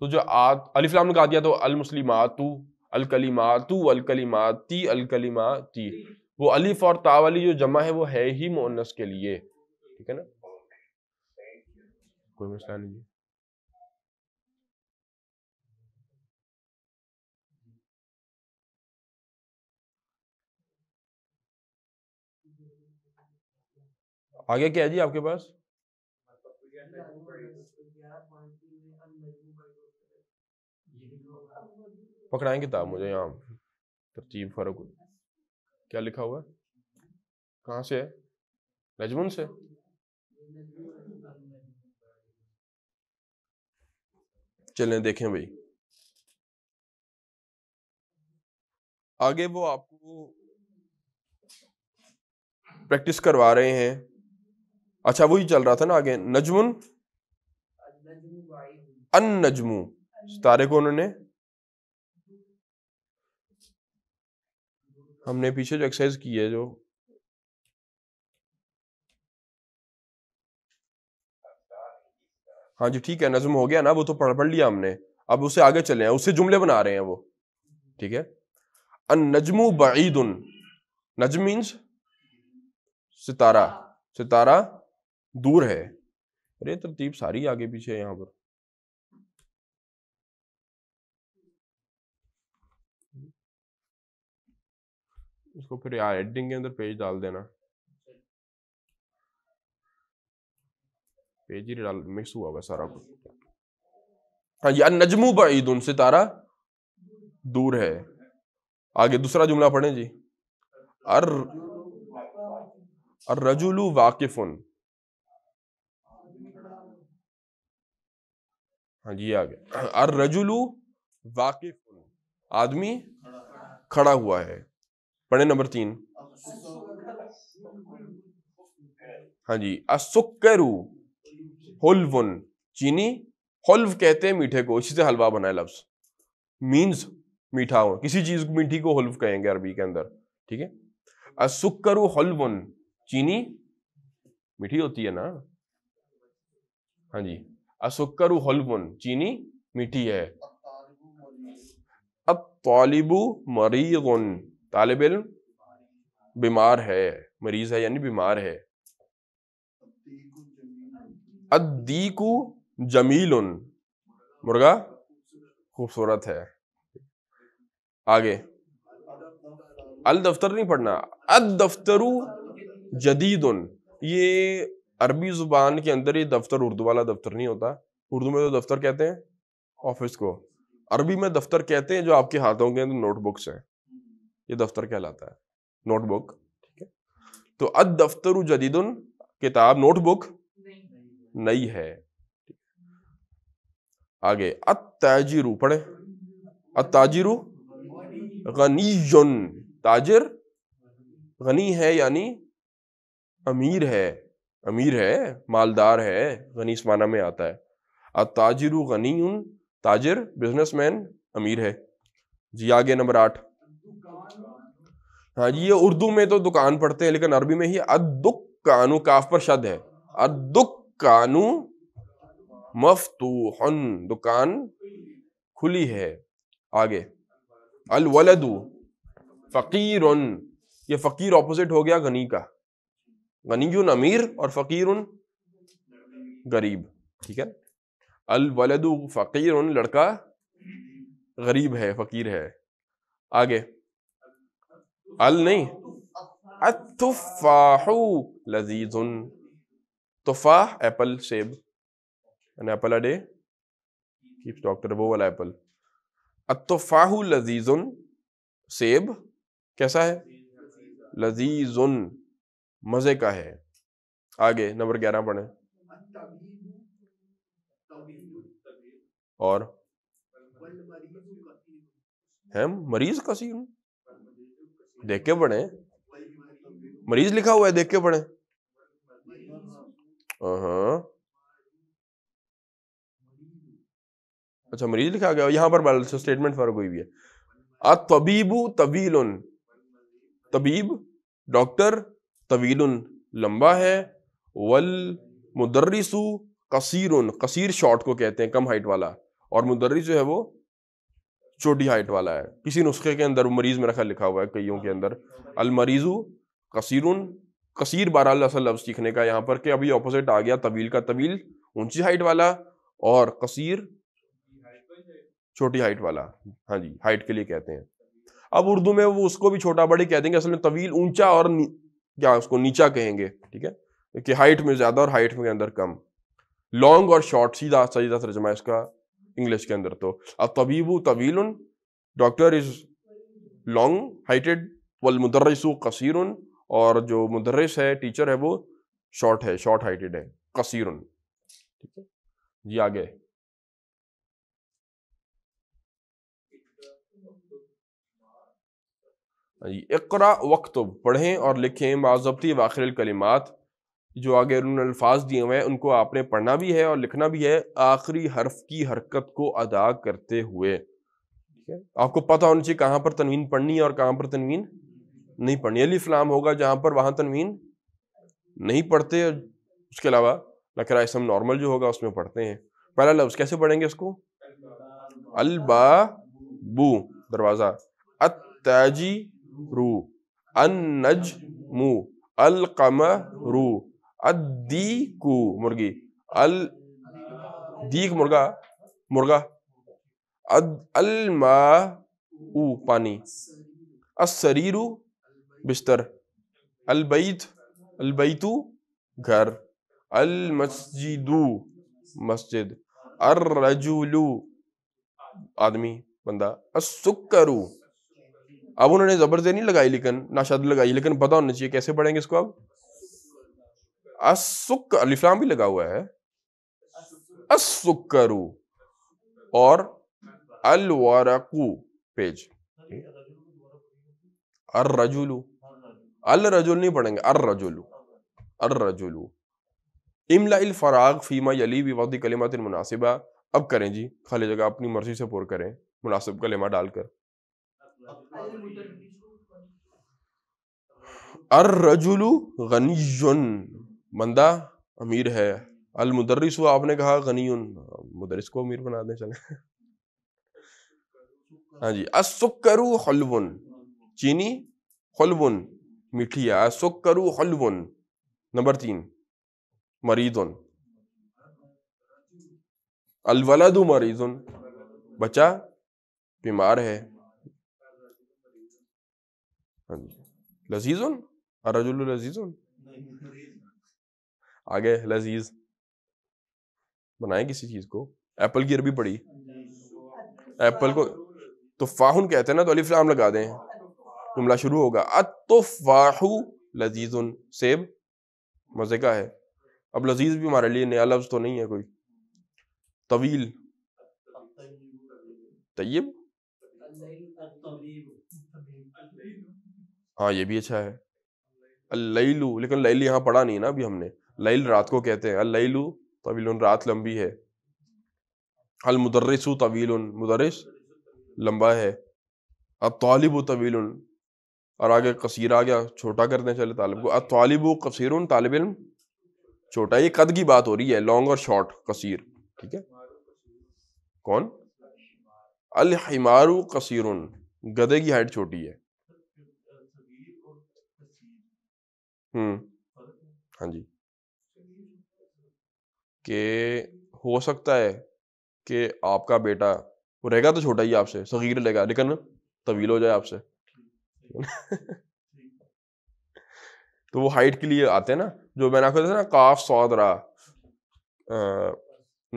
तो जो आत अलीफलाम ने कहा दिया तो अल तू अल तू अल ती अल ती। वो अलिफ और ता वाली जो जमा है वो है ही मोनस के लिए ठीक है ना कोई मसला नहीं आगे क्या है जी आपके पास पकड़ाएं किताब मुझे यहाँ तरतीब फर्क क्या लिखा हुआ है से है नजमुन से चलें देखें भाई आगे वो आपको प्रैक्टिस करवा रहे हैं अच्छा वही चल रहा था ना आगे नजमुन अन नजमू सितारे को उन्होंने हमने पीछे जो एक्सरसाइज की है जो हाँ जी ठीक है नज्म हो गया ना वो तो पढ़ पढ़ लिया हमने अब उसे आगे चले हैं उससे जुमले बना रहे हैं वो ठीक है अन नजमु बईदन नजम मीन्स सितारा सितारा दूर है अरे तरतीब सारी आगे पीछे यहां पर इसको फिर यार एडिटिंग के अंदर पेज डाल देना पेज ही डाल मिक्स हुआ हुआ सारा कुछ हाँ, या नजमू ईद उनसे तारा दूर है आगे दूसरा जुमला पढ़े जी अर अर रजुलू वाकिफुन हाँ जी आगे अर रजुलू वाकिफुन आदमी खड़ा हुआ है पढ़े नंबर तीन हाँ जी असुकरु हलवन चीनी हुल्व कहते हैं मीठे को इसी से हलवा बना है लफ्ज मीन्स मीठा हो किसी चीज मीठी को हुल्व कहेंगे अरबी के अंदर ठीक है असुकरु हलवन चीनी मीठी होती है ना हाँ जी असुकरु हलवन चीनी मीठी है अब तालिबु मरीगुन तालब इल बीमार है मरीज है यानी बीमार है अद्दीकू जमील उन मुर्गा खूबसूरत है आगे अल दफ्तर नहीं पढ़ना अद दफ्तरु जदीद उन ये अरबी जुबान के अंदर ये दफ्तर उर्दू वाला दफ्तर नहीं होता उर्दू में तो दफ्तर कहते हैं ऑफिस को अरबी में दफ्तर कहते हैं जो आपके हाथों के अंदर नोटबुक्स हैं ये दफ्तर कहलाता है नोटबुक ठीक है तो अद दफ्तर जदीदन किताब नोटबुक नई है आगे अताजिरु पढ़े अताजिरु गनी ताजिर गनी है यानी अमीर है अमीर है मालदार है गनी इस माना में आता है अताजिरु गनी ताजिर बिजनेसमैन अमीर है जी आगे नंबर आठ हाँ जी ये उर्दू में तो दुकान पढ़ते हैं लेकिन अरबी में ही अदुक कानु काफ पर शद है अदुक कानु मफतूहन दुकान खुली है आगे अल फकीर फ़कीर ये फ़कीर ऑपोजिट हो गया गनी का गनी अमीर और फ़कीर उन गरीब ठीक है अल वलदू फ़कीर लड़का गरीब है फ़कीर है आगे अल नहीं अतुफाहू लजीजुन तुफाह एप्पल सेब an apple a day keeps doctor वो वाला एप्पल अतुफाहू लजीजुन सेब कैसा है लजीजुन मजे का है आगे नंबर ग्यारह पढ़े और है मरीज कसीर देख के पढ़े मरीज लिखा हुआ है देख के पढ़े हाँ अच्छा मरीज लिखा गया यहां पर स्टेटमेंट फर्क हुई भी है आ तबीबू तवील तबीब डॉक्टर तवील लंबा है वल मुदर्रिसु कसीर कसीर शॉर्ट को कहते हैं कम हाइट वाला और मुदर्रिस जो है वो छोटी हाइट वाला है किसी नुस्खे के अंदर मरीज में रखा लिखा हुआ है कईयों के अंदर अलमरीजू कसीर कसीर बहरहाल असल लफ्ज़ सीखने का यहाँ पर कि अभी ऑपोजिट आ गया तवील का तवील ऊंची हाइट वाला और कसीर छोटी हाइट वाला हाँ जी हाइट के लिए कहते हैं अब उर्दू में वो उसको भी छोटा बड़े कह देंगे असल में तवील ऊंचा और क्या उसको नीचा कहेंगे ठीक है कि हाइट में ज़्यादा और हाइट में अंदर कम लॉन्ग और शॉर्ट सीधा सीधा तर्जमा इसका इंग्लिश के अंदर तो अब तबीबू तवील डॉक्टर इज लॉन्ग हाइटेड वल मुदर्रसु कसीर और जो मुदरस है टीचर है वो शॉर्ट है शॉर्ट हाइटेड है कसीर ठीक है जी आगे इकरा वक्त पढ़ें और लिखें माजबती वाखिर कलिमात जो आगे उन्होंने अल्फाज दिए हुए हैं उनको आपने पढ़ना भी है और लिखना भी है आखिरी हर्फ की हरकत को अदा करते हुए ठीक है आपको पता होना चाहिए कहाँ पर तनवीन पढ़नी है और कहाँ पर तनवीन नहीं पढ़नी अली फ्लाम होगा जहाँ पर वहाँ तनवीन नहीं पढ़ते उसके अलावा लकरा इसम नॉर्मल जो होगा उसमें पढ़ते हैं पहला लफ्ज़ कैसे पढ़ेंगे उसको अलबा बू दरवाज़ा अजी रू अन नज मू अलकम रू अदीकू मुर्गी अल दीक मुर्गा मुर्गा अद अलमा ऊ पानी असरीरू बिस्तर अलबैत अलबैतू घर अल मस्जिदू मस्जिद अर रजुलु आदमी बंदा असुकरू अब उन्होंने जबर नहीं लगाई लेकिन ना लगाई लेकिन पता होना चाहिए कैसे पढ़ेंगे इसको अब असुक अलिफ्लाम भी लगा हुआ है असुकरु और अलवरकू पेज अर रजुलू अल रजुल नहीं पढ़ेंगे अर रजुलू अर रजुलू इमला फराग फीमा यली विवादी तिन मुनासिबा अब करें जी खाली जगह अपनी मर्जी से पूर करें मुनासिब कलिमा डालकर अर रजुल गनीजुन मंदा अमीर है अल मुदर्रिस हुआ आपने कहा गनी मुदरिस को अमीर बना दें चले हाँ जी करु हलवन चीनी हलवन मीठी है असुकरू हलवन नंबर तीन मरीदन अलवलदु मरीजन बच्चा बीमार है हाँ जी लजीजुन अरजुल लजीजन आगे लजीज बनाए किसी चीज को एप्पल की अरबी पड़ी एप्पल को तो फाहुन कहते हैं ना तो अलिफ लगा दें जुमला शुरू होगा अतफाहू लजीज सेब मज़े का है अब लजीज भी हमारे लिए नया लफ्ज़ तो नहीं है कोई तवील तयब हाँ ये भी अच्छा है लेकिन लैल यहाँ पढ़ा नहीं ना अभी हमने लईल रात को कहते हैं अल्लू तवील रात लंबी है अलमुदर्रसु तवील मुदरस लंबा है अब तालिब तवील और आगे कसीर आ गया छोटा करने चले तालब को अतालिब कसीर तालब इम छोटा ये कद की बात हो रही है लॉन्ग और शॉर्ट कसीर ठीक है कौन अल हिमारू कसीर गधे की हाइट छोटी है हम्म हाँ जी कि हो सकता है कि आपका बेटा वो रहेगा तो छोटा ही आपसे सगीर रहेगा लेकिन तवील हो जाए आपसे तो वो हाइट के लिए आते हैं ना जो मैंने आपको ना काफ सौद रहा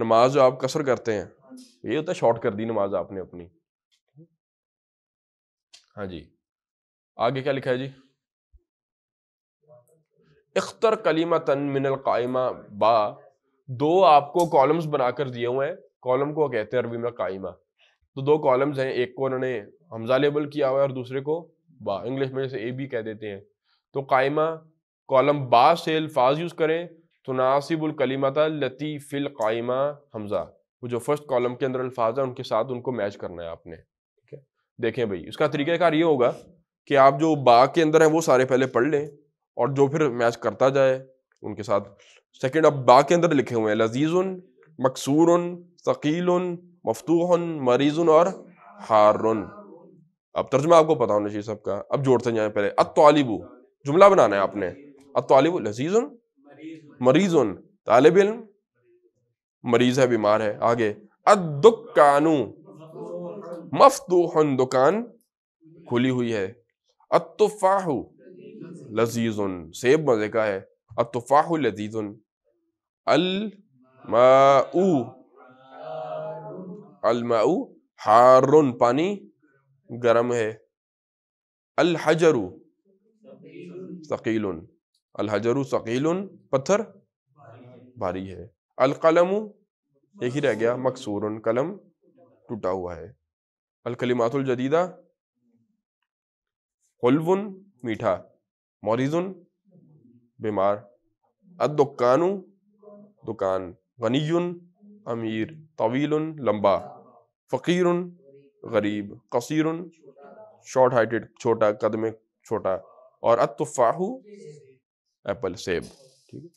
नमाज जो आप कसर करते हैं ये होता है शॉर्ट कर दी नमाज आपने अपनी हाँ जी आगे क्या लिखा है जी इख्तर कलीमा तन मिनल कायमा बा दो आपको कॉलम्स बनाकर दिए हुए हैं कॉलम को कहते हैं अरबी में कायमा तो दो कॉलम्स हैं एक को उन्होंने हमजा लेबल किया हुआ है और दूसरे को बा इंग्लिश में जैसे ए बी कह देते हैं तो कायमा कॉलम बा से अल्फाज यूज़ करें तो नासिबुल लती लतीफ़िल कायमा हमज़ा वो जो फर्स्ट कॉलम के अंदर अल्फाज है उनके साथ उनको मैच करना है आपने ठीक है देखें भाई इसका तरीक़ाकार ये होगा कि आप जो बा के अंदर है वो सारे पहले पढ़ लें और जो फिर मैच करता जाए उनके साथ सेकेंड अब बा के अंदर लिखे हुए हैं लजीज़ मकसूर शकील मफतूह मरीज़ और उन अब तर्जमा आपको पता होना चाहिए सबका अब जोड़ते जाए पहले अतालिबू जुमला बनाना है आपने अतालिबू लजीज़ मरीज़ तालब इल्म मरीज है बीमार है आगे अदुकानू मफतूहन दुकान खुली हुई है अतुफाहू लजीज उन सेब मजे का है अतुफ़ाह लजीज़ुन अलमाऊ अलमाऊ हारुन पानी गर्म है अल हजरू शकील अलहजरू शकील पत्थर भारी है अलकलम एक ही रह गया मकसूर कलम टूटा हुआ है अलकलिमातुल जदीदा हलवन मीठा मोरिजुन बीमार अदुकानु दुकान गनीन अमीर तवील लंबा फ़कीर गरीब कसीर शॉर्ट हाइटेड छोटा कदम छोटा और अतफाहू एप्पल सेब ठीक है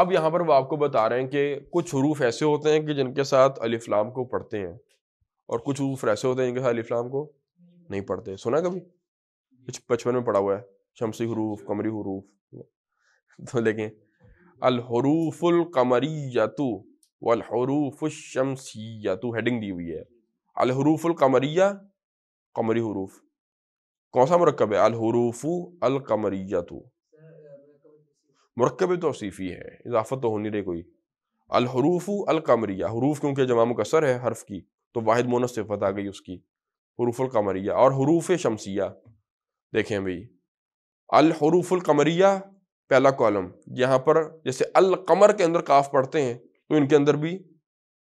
अब यहाँ पर वो आपको बता रहे हैं कि कुछ हरूफ ऐसे होते हैं कि जिनके साथ अलिफ्लाम को पढ़ते हैं और कुछ हरूफ ऐसे होते हैं जिनके साथ अलिफ्लाम को नहीं पढ़ते सुना कभी कुछ बचपन में पढ़ा हुआ है शमसी हरूफ अच्छा। कमरी हरूफ तो देखें अलहरूफुल कमरियातु यातु हेडिंग दी हुई है अलहरूफुल कमरिया कमरी हरूफ कौन सा मरकब है कमरी यातु मरकब तोसीफ़ी है इजाफत तो हो नहीं रही कोई अलहरूफ कमरिया हरूफ क्योंकि जमा कसर है हर्फ की तो वाहिद मोनस सिफत आ गई उसकी हरूफ कमरिया और हरूफ शमसिया देखें भाई अल हरूफुल कमरिया पहला कॉलम यहाँ पर जैसे अल कमर के अंदर काफ पढ़ते हैं तो इनके अंदर भी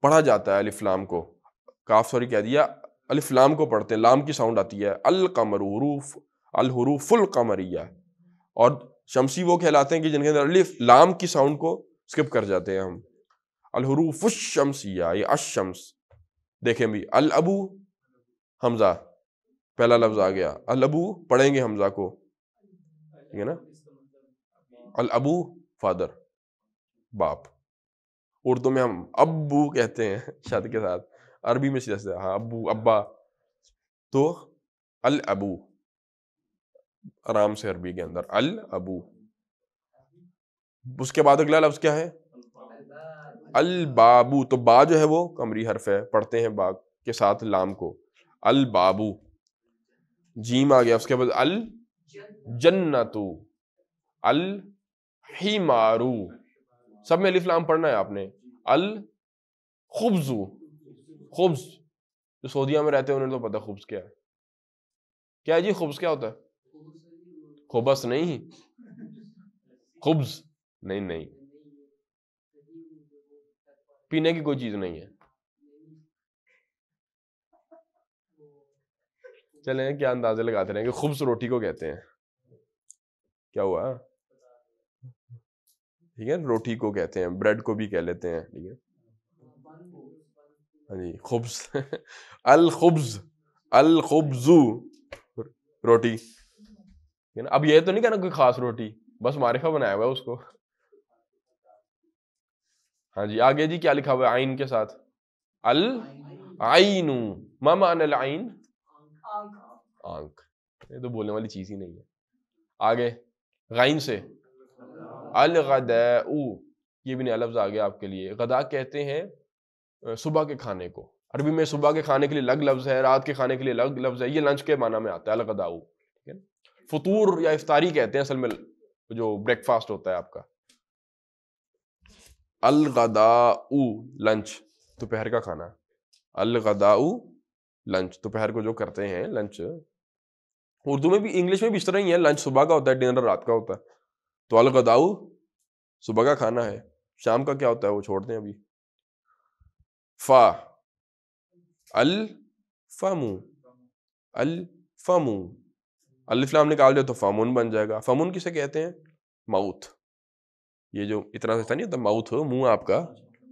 पढ़ा जाता है अलिफ्लाम को काफ सॉरी कह दिया अलिफ्लाम को पढ़ते हैं लाम की साउंड आती है अल कमर हरूफ अल हरूफुल कमरिया और शमसी वो कहलाते हैं कि जिनके अंदर अलिफ लाम की साउंड को स्किप कर जाते हैं हम शमसिया ये अशम्स देखें भी अल अबू हमज़ा पहला लफ्ज़ आ गया अल अबू पढ़ेंगे हमज़ा को ठीक है ना मतलब अल अबू फादर बाप उर्दू में हम अबू कहते हैं शादी के साथ अरबी में जैसे हाँ अबू अच्छा। अब्बा तो अल अबू आराम से अरबी के अंदर अल अबू उसके बाद अगला लफ्ज क्या है अल बाबू तो बा जो है वो कमरी हर्फ है पढ़ते हैं बा के साथ लाम को अल बाबू जीम आ गया उसके बाद अल जन्नतु अल हिमारू सब में अलिफ लाम पढ़ना है आपने अल खुब्जू खुब्ज जो सऊदिया में रहते हैं उन्हें तो पता खुब्स क्या है क्या है जी खुब्स क्या होता है खुबस नहीं खुब्स नहीं नहीं पीने की कोई चीज नहीं है चले क्या अंदाजे लगाते रहेंगे खुब्स रोटी को कहते हैं क्या हुआ ठीक है रोटी को कहते हैं ब्रेड को भी कह लेते हैं ठीक है हाँ जी खुब्स अल खुब्स अल खुब्जू रोटी ठीक है ना अब ये तो नहीं कहना कोई खास रोटी बस मारिफा बनाया हुआ है उसको हाँ जी आगे जी क्या लिखा हुआ है आइन के साथ अल आइनू मामा अन आइन आंख ये तो बोलने वाली चीज़ ही नहीं है आगे गाइन से अल गदू ये भी नया लफ्ज़ आ गया आपके लिए गदा कहते हैं सुबह के खाने को अरबी में सुबह के खाने के लिए अलग लफ्ज़ है रात के खाने के लिए अलग लफ्ज़ है ये लंच के माना में आता है अलगदाऊ ठीक है फतूर या इफ्तारी कहते हैं असल में जो ब्रेकफास्ट होता है आपका अल लंच दोपहर का खाना अल लंच दोपहर को जो करते हैं लंच उर्दू में भी इंग्लिश में भी इस तरह ही है लंच सुबह का होता है डिनर रात का होता है तो अदाऊ सुबह का खाना है शाम का क्या होता है वो छोड़ते हैं अभी फा अल फामू अल फामू अल्लाम निकाल दो तो फामून बन जाएगा फामून किसे कहते हैं माउथ ये जो इतना सा नहीं होता माउथ हो मुंह आपका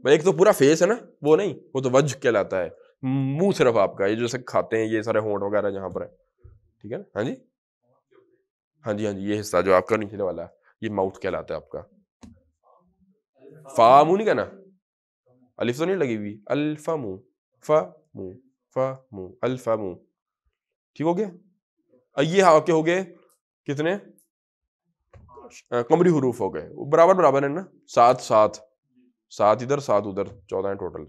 भाई एक तो पूरा फेस है ना वो नहीं वो तो वज कहलाता है मुंह सिर्फ आपका ये जो सब खाते हैं ये सारे होंठ वगैरह जहाँ पर है ठीक है ना हाँ जी हाँ जी हाँ जी ये हिस्सा जो आपका निचले वाला ये माउथ कहलाता है आपका फा मुंह नहीं कहना अलिफ तो नहीं लगी हुई अल्फा मुंह फा मुंह फा मुंह अल्फा मुंह ठीक हो गया ये हाँ के हो गए कितने कमरी हरूफ हो गए बराबर बराबर है ना सात सात सात इधर सात उधर चौदह है टोटल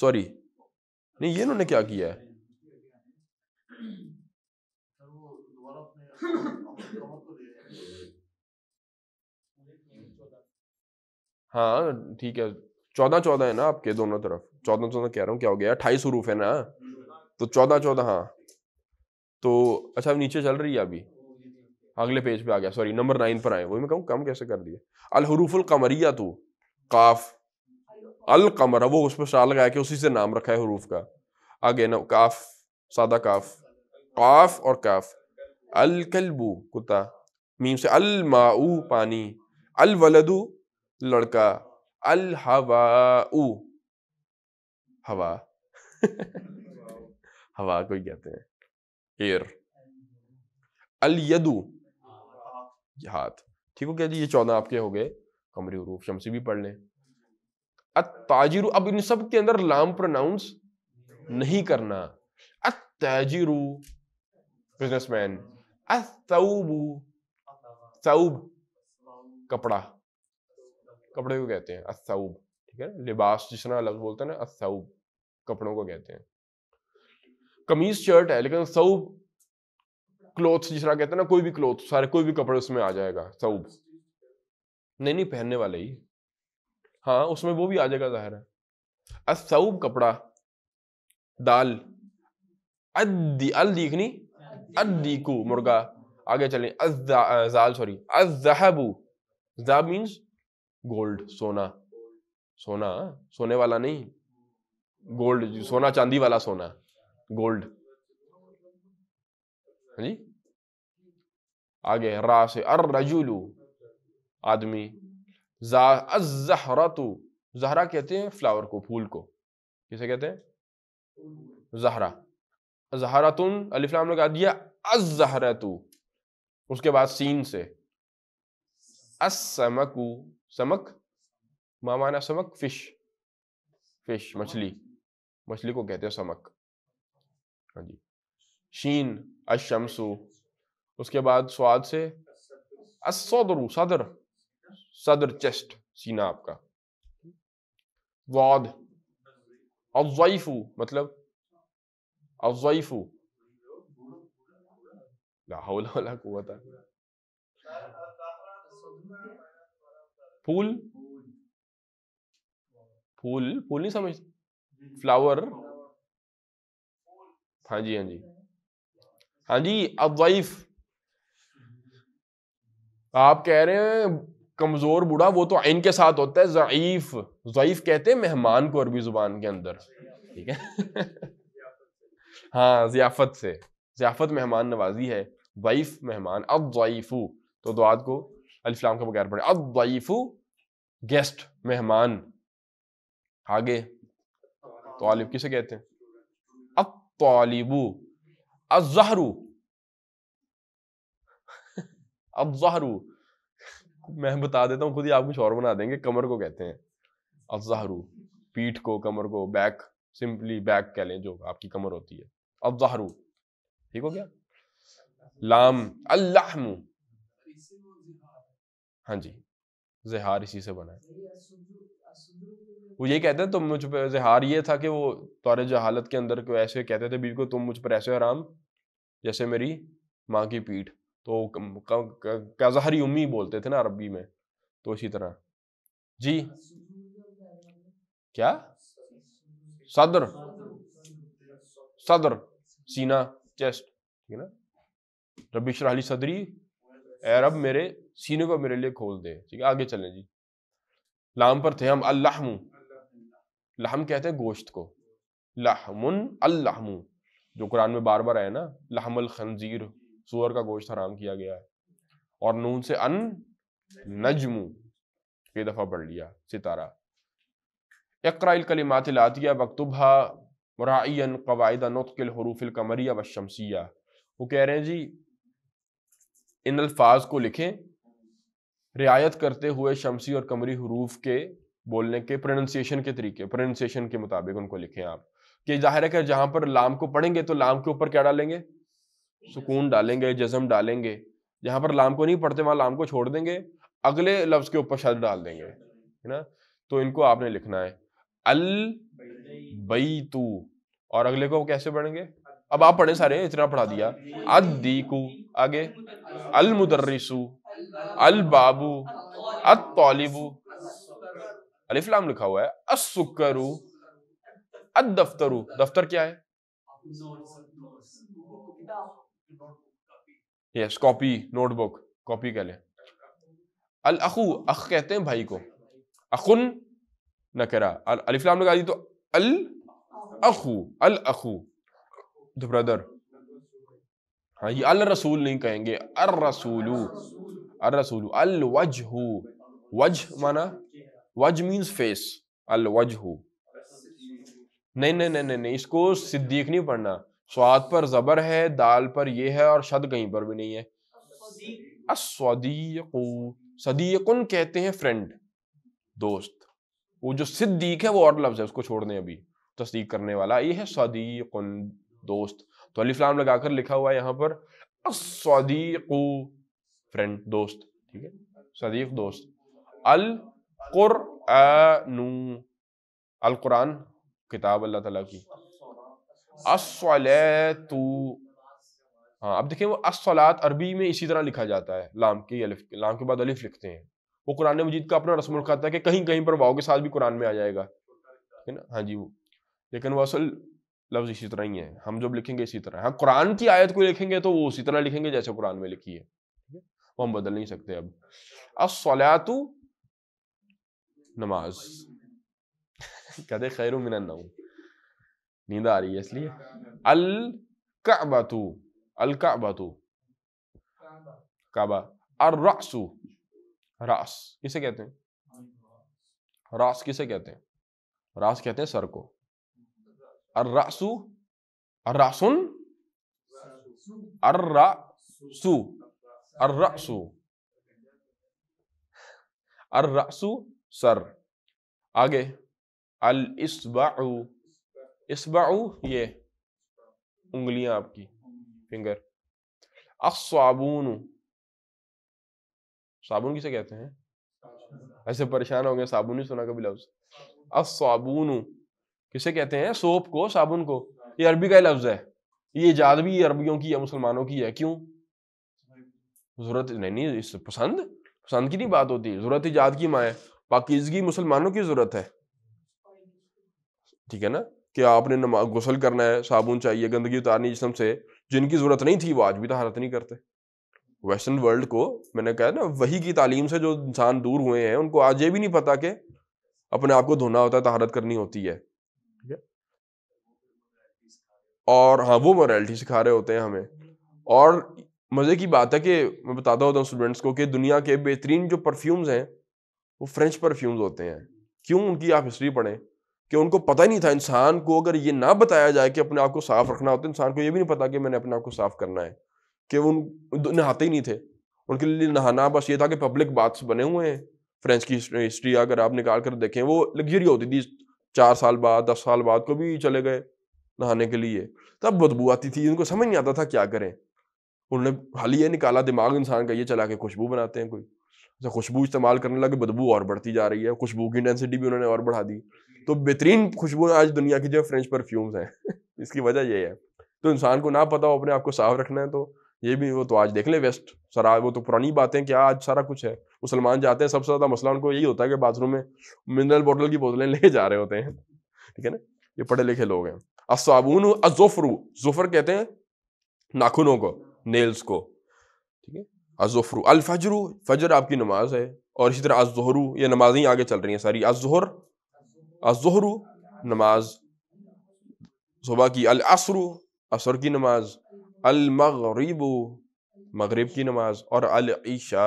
सॉरी नहीं ये इन्होंने क्या किया है हाँ ठीक है चौदह चौदह है ना आपके दोनों तरफ चौदह चौदह कह रहा हूँ क्या हो गया अट्ठाईस रूफ है ना तो चौदह चौदह हाँ तो अच्छा नीचे चल रही है अभी अगले पेज पे आ गया सॉरी नंबर नाइन पर आए वही मैं कहूँ कम कैसे कर दिए हरूफुल कमरिया तू काफ अल कमर वो उस पर शाह लगाया कि उसी से नाम रखा है हरूफ का आगे ना काफ सादा काफ काफ और काफ अल कलबू कुत्ता मीम से अल माऊ पानी अल वलदू लड़का अल हवा हवा हवा को ही कहते हैं एयर अल यदु हाथ ठीक हो गया जी ये चौदह आपके हो गए कमरी रूप शमसी भी पढ़ लें अताजिरु अब इन सब के अंदर लाम प्रोनाउंस नहीं करना अताजिरु बिजनेसमैन अब कपड़ा कपड़े को कहते हैं असऊब ठीक है लिबास जिसना लफ्ज बोलते हैं ना असऊब कपड़ों को कहते हैं कमीज शर्ट है लेकिन सऊब क्लोथ जिसना कहते हैं ना कोई भी क्लोथ सारे कोई भी कपड़े उसमें आ जाएगा सऊब नहीं नहीं पहनने वाले ही हाँ उसमें वो भी आ जाएगा जाहिर है असऊब कपड़ा दाल अद्दी अल दीखनी अद्दीकू मुर्गा आगे चलें अजाल सॉरी अजहबू जा मीन्स गोल्ड सोना सोना सोने वाला नहीं गोल्ड सोना चांदी वाला सोना गोल्ड हाँ जी आगे रा से अर रजुलू आदमी तू जहरा कहते हैं फ्लावर को फूल को किसे कहते हैं जहरा जहरा तुम अलीफ्लाम ने कहा दिया तू उसके बाद सीन से असमकू समक मामाना समक फिश फिश मछली मछली को कहते हैं समक हाँ जी शीन अशमसु उसके बाद स्वाद से असदरू सदर सदर चेस्ट सीना आपका वाद अवैफू मतलब लाहौल लाहौला कुवता फूल फूल फूल नहीं समझ फ्लावर हाँ जी हाँ जी हाँ जी अब वाइफ आप कह रहे हैं कमजोर बूढ़ा वो तो आइन के साथ होता है ज़ईफ ज़ईफ कहते हैं मेहमान को अरबी जुबान के अंदर ठीक है हाँ जियाफत से जियाफत मेहमान नवाजी है वाइफ मेहमान अब वाइफू तो दुआद को अल्फलाम के बगैर पढ़े अब वाइफू गेस्ट मेहमान आगे तोलिब किसे कहते हैं अब अजहरू अब जहरू मैं बता देता हूँ खुद ही आप कुछ और बना देंगे कमर को कहते हैं अजहरू पीठ को कमर को बैक सिंपली बैक कह लें जो आपकी कमर होती है अब जहरू ठीक हो गया लाम अल्लाह हाँ जी जहार इसी से बना है वो ये कहते हैं तुम मुझ पर जहार ये था कि वो तौर जहालत के अंदर को ऐसे कहते थे बीवी को तुम मुझ पर ऐसे आराम जैसे मेरी माँ की पीठ तो कजहरी उम्मी बोलते थे ना अरबी में तो इसी तरह जी क्या सदर सदर सीना चेस्ट ठीक है ना रबी शराली सदरी अरब मेरे सीने को मेरे लिए खोल दे ठीक है आगे चलें जी लाम पर थे हम अल्लाह लहम कहते हैं गोश्त को लहमुन अल्लाहमू जो कुरान में बार बार आया ना लहमल खनजीर सूअर का गोश्त हराम किया गया है और नून से अन नजमू कई दफ़ा पढ़ लिया सितारा इकराइल कलिमात लातिया बकतुबा मुराइन कवायदा नुतकिल हरूफिल कमरिया व शमसिया वो कह रहे हैं जी इन अल्फाज को लिखें रियायत करते हुए शमसी और कमरी हरूफ के बोलने के प्रोनंसिएशन के तरीके प्रोनंसिएशन के मुताबिक उनको लिखें आप कि जाहिर है कि जहां पर लाम को पढ़ेंगे तो लाम के ऊपर क्या डालेंगे सुकून डालेंगे जजम डालेंगे जहां पर लाम को नहीं पढ़ते वहां लाम को छोड़ देंगे अगले लफ्ज़ के ऊपर शब्द डाल देंगे है ना तो इनको आपने लिखना है अल बई तू और अगले को कैसे पढ़ेंगे अब आप पढ़े सारे इतना पढ़ा दिया अदीकू आगे अल मुदर्रिस अल बाबू अत तौलिबू लिखा हुआ है असुकरु अद दफ्तरु दफ्तर क्या है यस कॉपी नोटबुक कॉपी कह लें अल अखू अख कहते हैं भाई को अखुन नकरा अलीफलाम लगा दी तो अल अखू अल अखू द ब्रदर हाँ ये अल रसूल नहीं कहेंगे अर रसूलू अर रसूलू अल वज हु वज माना वज मीन्स फेस अल वज हु नहीं नहीं नहीं नहीं इसको सिद्दीक नहीं पढ़ना स्वाद पर जबर है दाल पर यह है और शद कहीं पर भी नहीं है सदीकुन कहते हैं फ्रेंड दोस्त वो जो सिद्दीक है वो और लफ्ज है उसको छोड़ने अभी तस्दीक करने वाला ये है सदीकुन दोस्त तो अलीफ्लाम लगाकर लिखा हुआ है यहाँ पर सदीकू फ्रेंड दोस्त ठीक है सदीक दोस्त अल कुर अल कुरान किताब अल्लाह तला की असलतू हाँ अब देखें वो असलात अरबी में इसी तरह लिखा जाता है लाम के अलिफ लाम के बाद अलिफ लिखते हैं वो कुरान मजीद का अपना रस्म खाता है कि कहीं कहीं पर वाओ के साथ भी कुरान में आ जाएगा है ना हाँ जी वो लेकिन वो असल लफ्ज़ इसी तरह ही है हम जब लिखेंगे इसी तरह हाँ कुरान की आयत को लिखेंगे तो वो उसी तरह लिखेंगे जैसे कुरान में लिखी है वो हम बदल नहीं सकते अब असलातु नमाज कहते खैर मिनन नींद आ रही है इसलिए अल काबातु अल काबातु काबा अर रासु रास किसे कहते हैं रास किसे कहते हैं रास कहते हैं सर को अर्रासु अर्रासुन अर्रासु अर्रासु अर्रासु सर आगे अल इसबाऊ इसबाऊ ये उंगलियां आपकी फिंगर असाबून साबुन किसे कहते हैं ऐसे परेशान हो गए साबुन ही सुना कभी लफ्ज असाबून किसे कहते हैं सोप को साबुन को ये अरबी का लफ्ज है ये ईजाद भी अरबियों की या मुसलमानों की है क्यों जरूरत नहीं नहीं इस पसंद पसंद की नहीं बात होती जरूरत ईजाद की माँ है पाकिजगी मुसलमानों की जरूरत है ठीक है ना कि आपने नमा गुसल करना है साबुन चाहिए गंदगी उतारनी जिसम से जिनकी जरूरत नहीं थी वो आज भी तहारत नहीं करते वेस्टर्न वर्ल्ड को मैंने कहा ना वही की तालीम से जो इंसान दूर हुए हैं उनको आज ये भी नहीं पता कि अपने आप को धोना होता है तहारत करनी होती है और हाँ वो मोरालिटी सिखा रहे होते हैं हमें और मज़े की बात है कि मैं बताता होता हूँ स्टूडेंट्स को कि दुनिया के बेहतरीन जो परफ्यूम्स हैं वो फ्रेंच परफ्यूम्स होते हैं क्यों उनकी आप हिस्ट्री पढ़ें कि उनको पता ही नहीं था इंसान को अगर ये ना बताया जाए कि अपने आप को साफ रखना होता है इंसान को ये भी नहीं पता कि मैंने अपने आप को साफ करना है कि वो नहाते ही नहीं थे उनके लिए नहाना बस ये था कि पब्लिक बाथ्स बने हुए हैं फ्रेंच की हिस्ट्री अगर आप निकाल कर देखें वो लग्जरी होती थी चार साल बाद दस साल बाद को भी चले गए नहाने के लिए तब तो बदबू आती थी इनको समझ नहीं आता था क्या करें उन्होंने हाल ये निकाला दिमाग इंसान का ये चला के खुशबू बनाते हैं कोई अच्छा खुशबू इस्तेमाल करने लगे बदबू और बढ़ती जा रही है खुशबू की इंटेंसिटी भी उन्होंने और बढ़ा दी तो बेहतरीन खुशबू आज दुनिया की जो फ्रेंच परफ्यूम्स हैं इसकी वजह यह है तो इंसान को ना पता हो अपने आप को साफ रखना है तो ये भी वो तो आज देख ले वेस्ट सारा वो तो पुरानी बातें क्या आज सारा कुछ है मुसलमान जाते हैं सबसे ज़्यादा मसला उनको यही होता है कि बाथरूम में मिनरल बोतल की बोतलें ले जा रहे होते हैं ठीक है ना ये पढ़े लिखे लोग हैं असाबून अजोफरू जोफर कहते हैं नाखूनों को नेल्स को ठीक है अजोफरू अलफजरू फजर आपकी नमाज है और इसी तरह अजहरू ये नमाजें आगे चल रही हैं सारी अजहर अजहरू नमाज सुबह की अलसरू असर की नमाज अलमगरब मगरब की नमाज और अल ईशा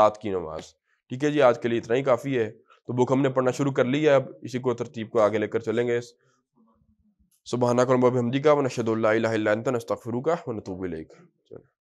रात की नमाज ठीक है जी आज के लिए इतना ही काफ़ी है तो बुक हमने पढ़ना शुरू कर लिया है अब इसी को तरतीब को आगे लेकर चलेंगे سبحانك اللهم وبحمدك ونشهد ان لا اله الا انت نستغفرك ونتوب اليك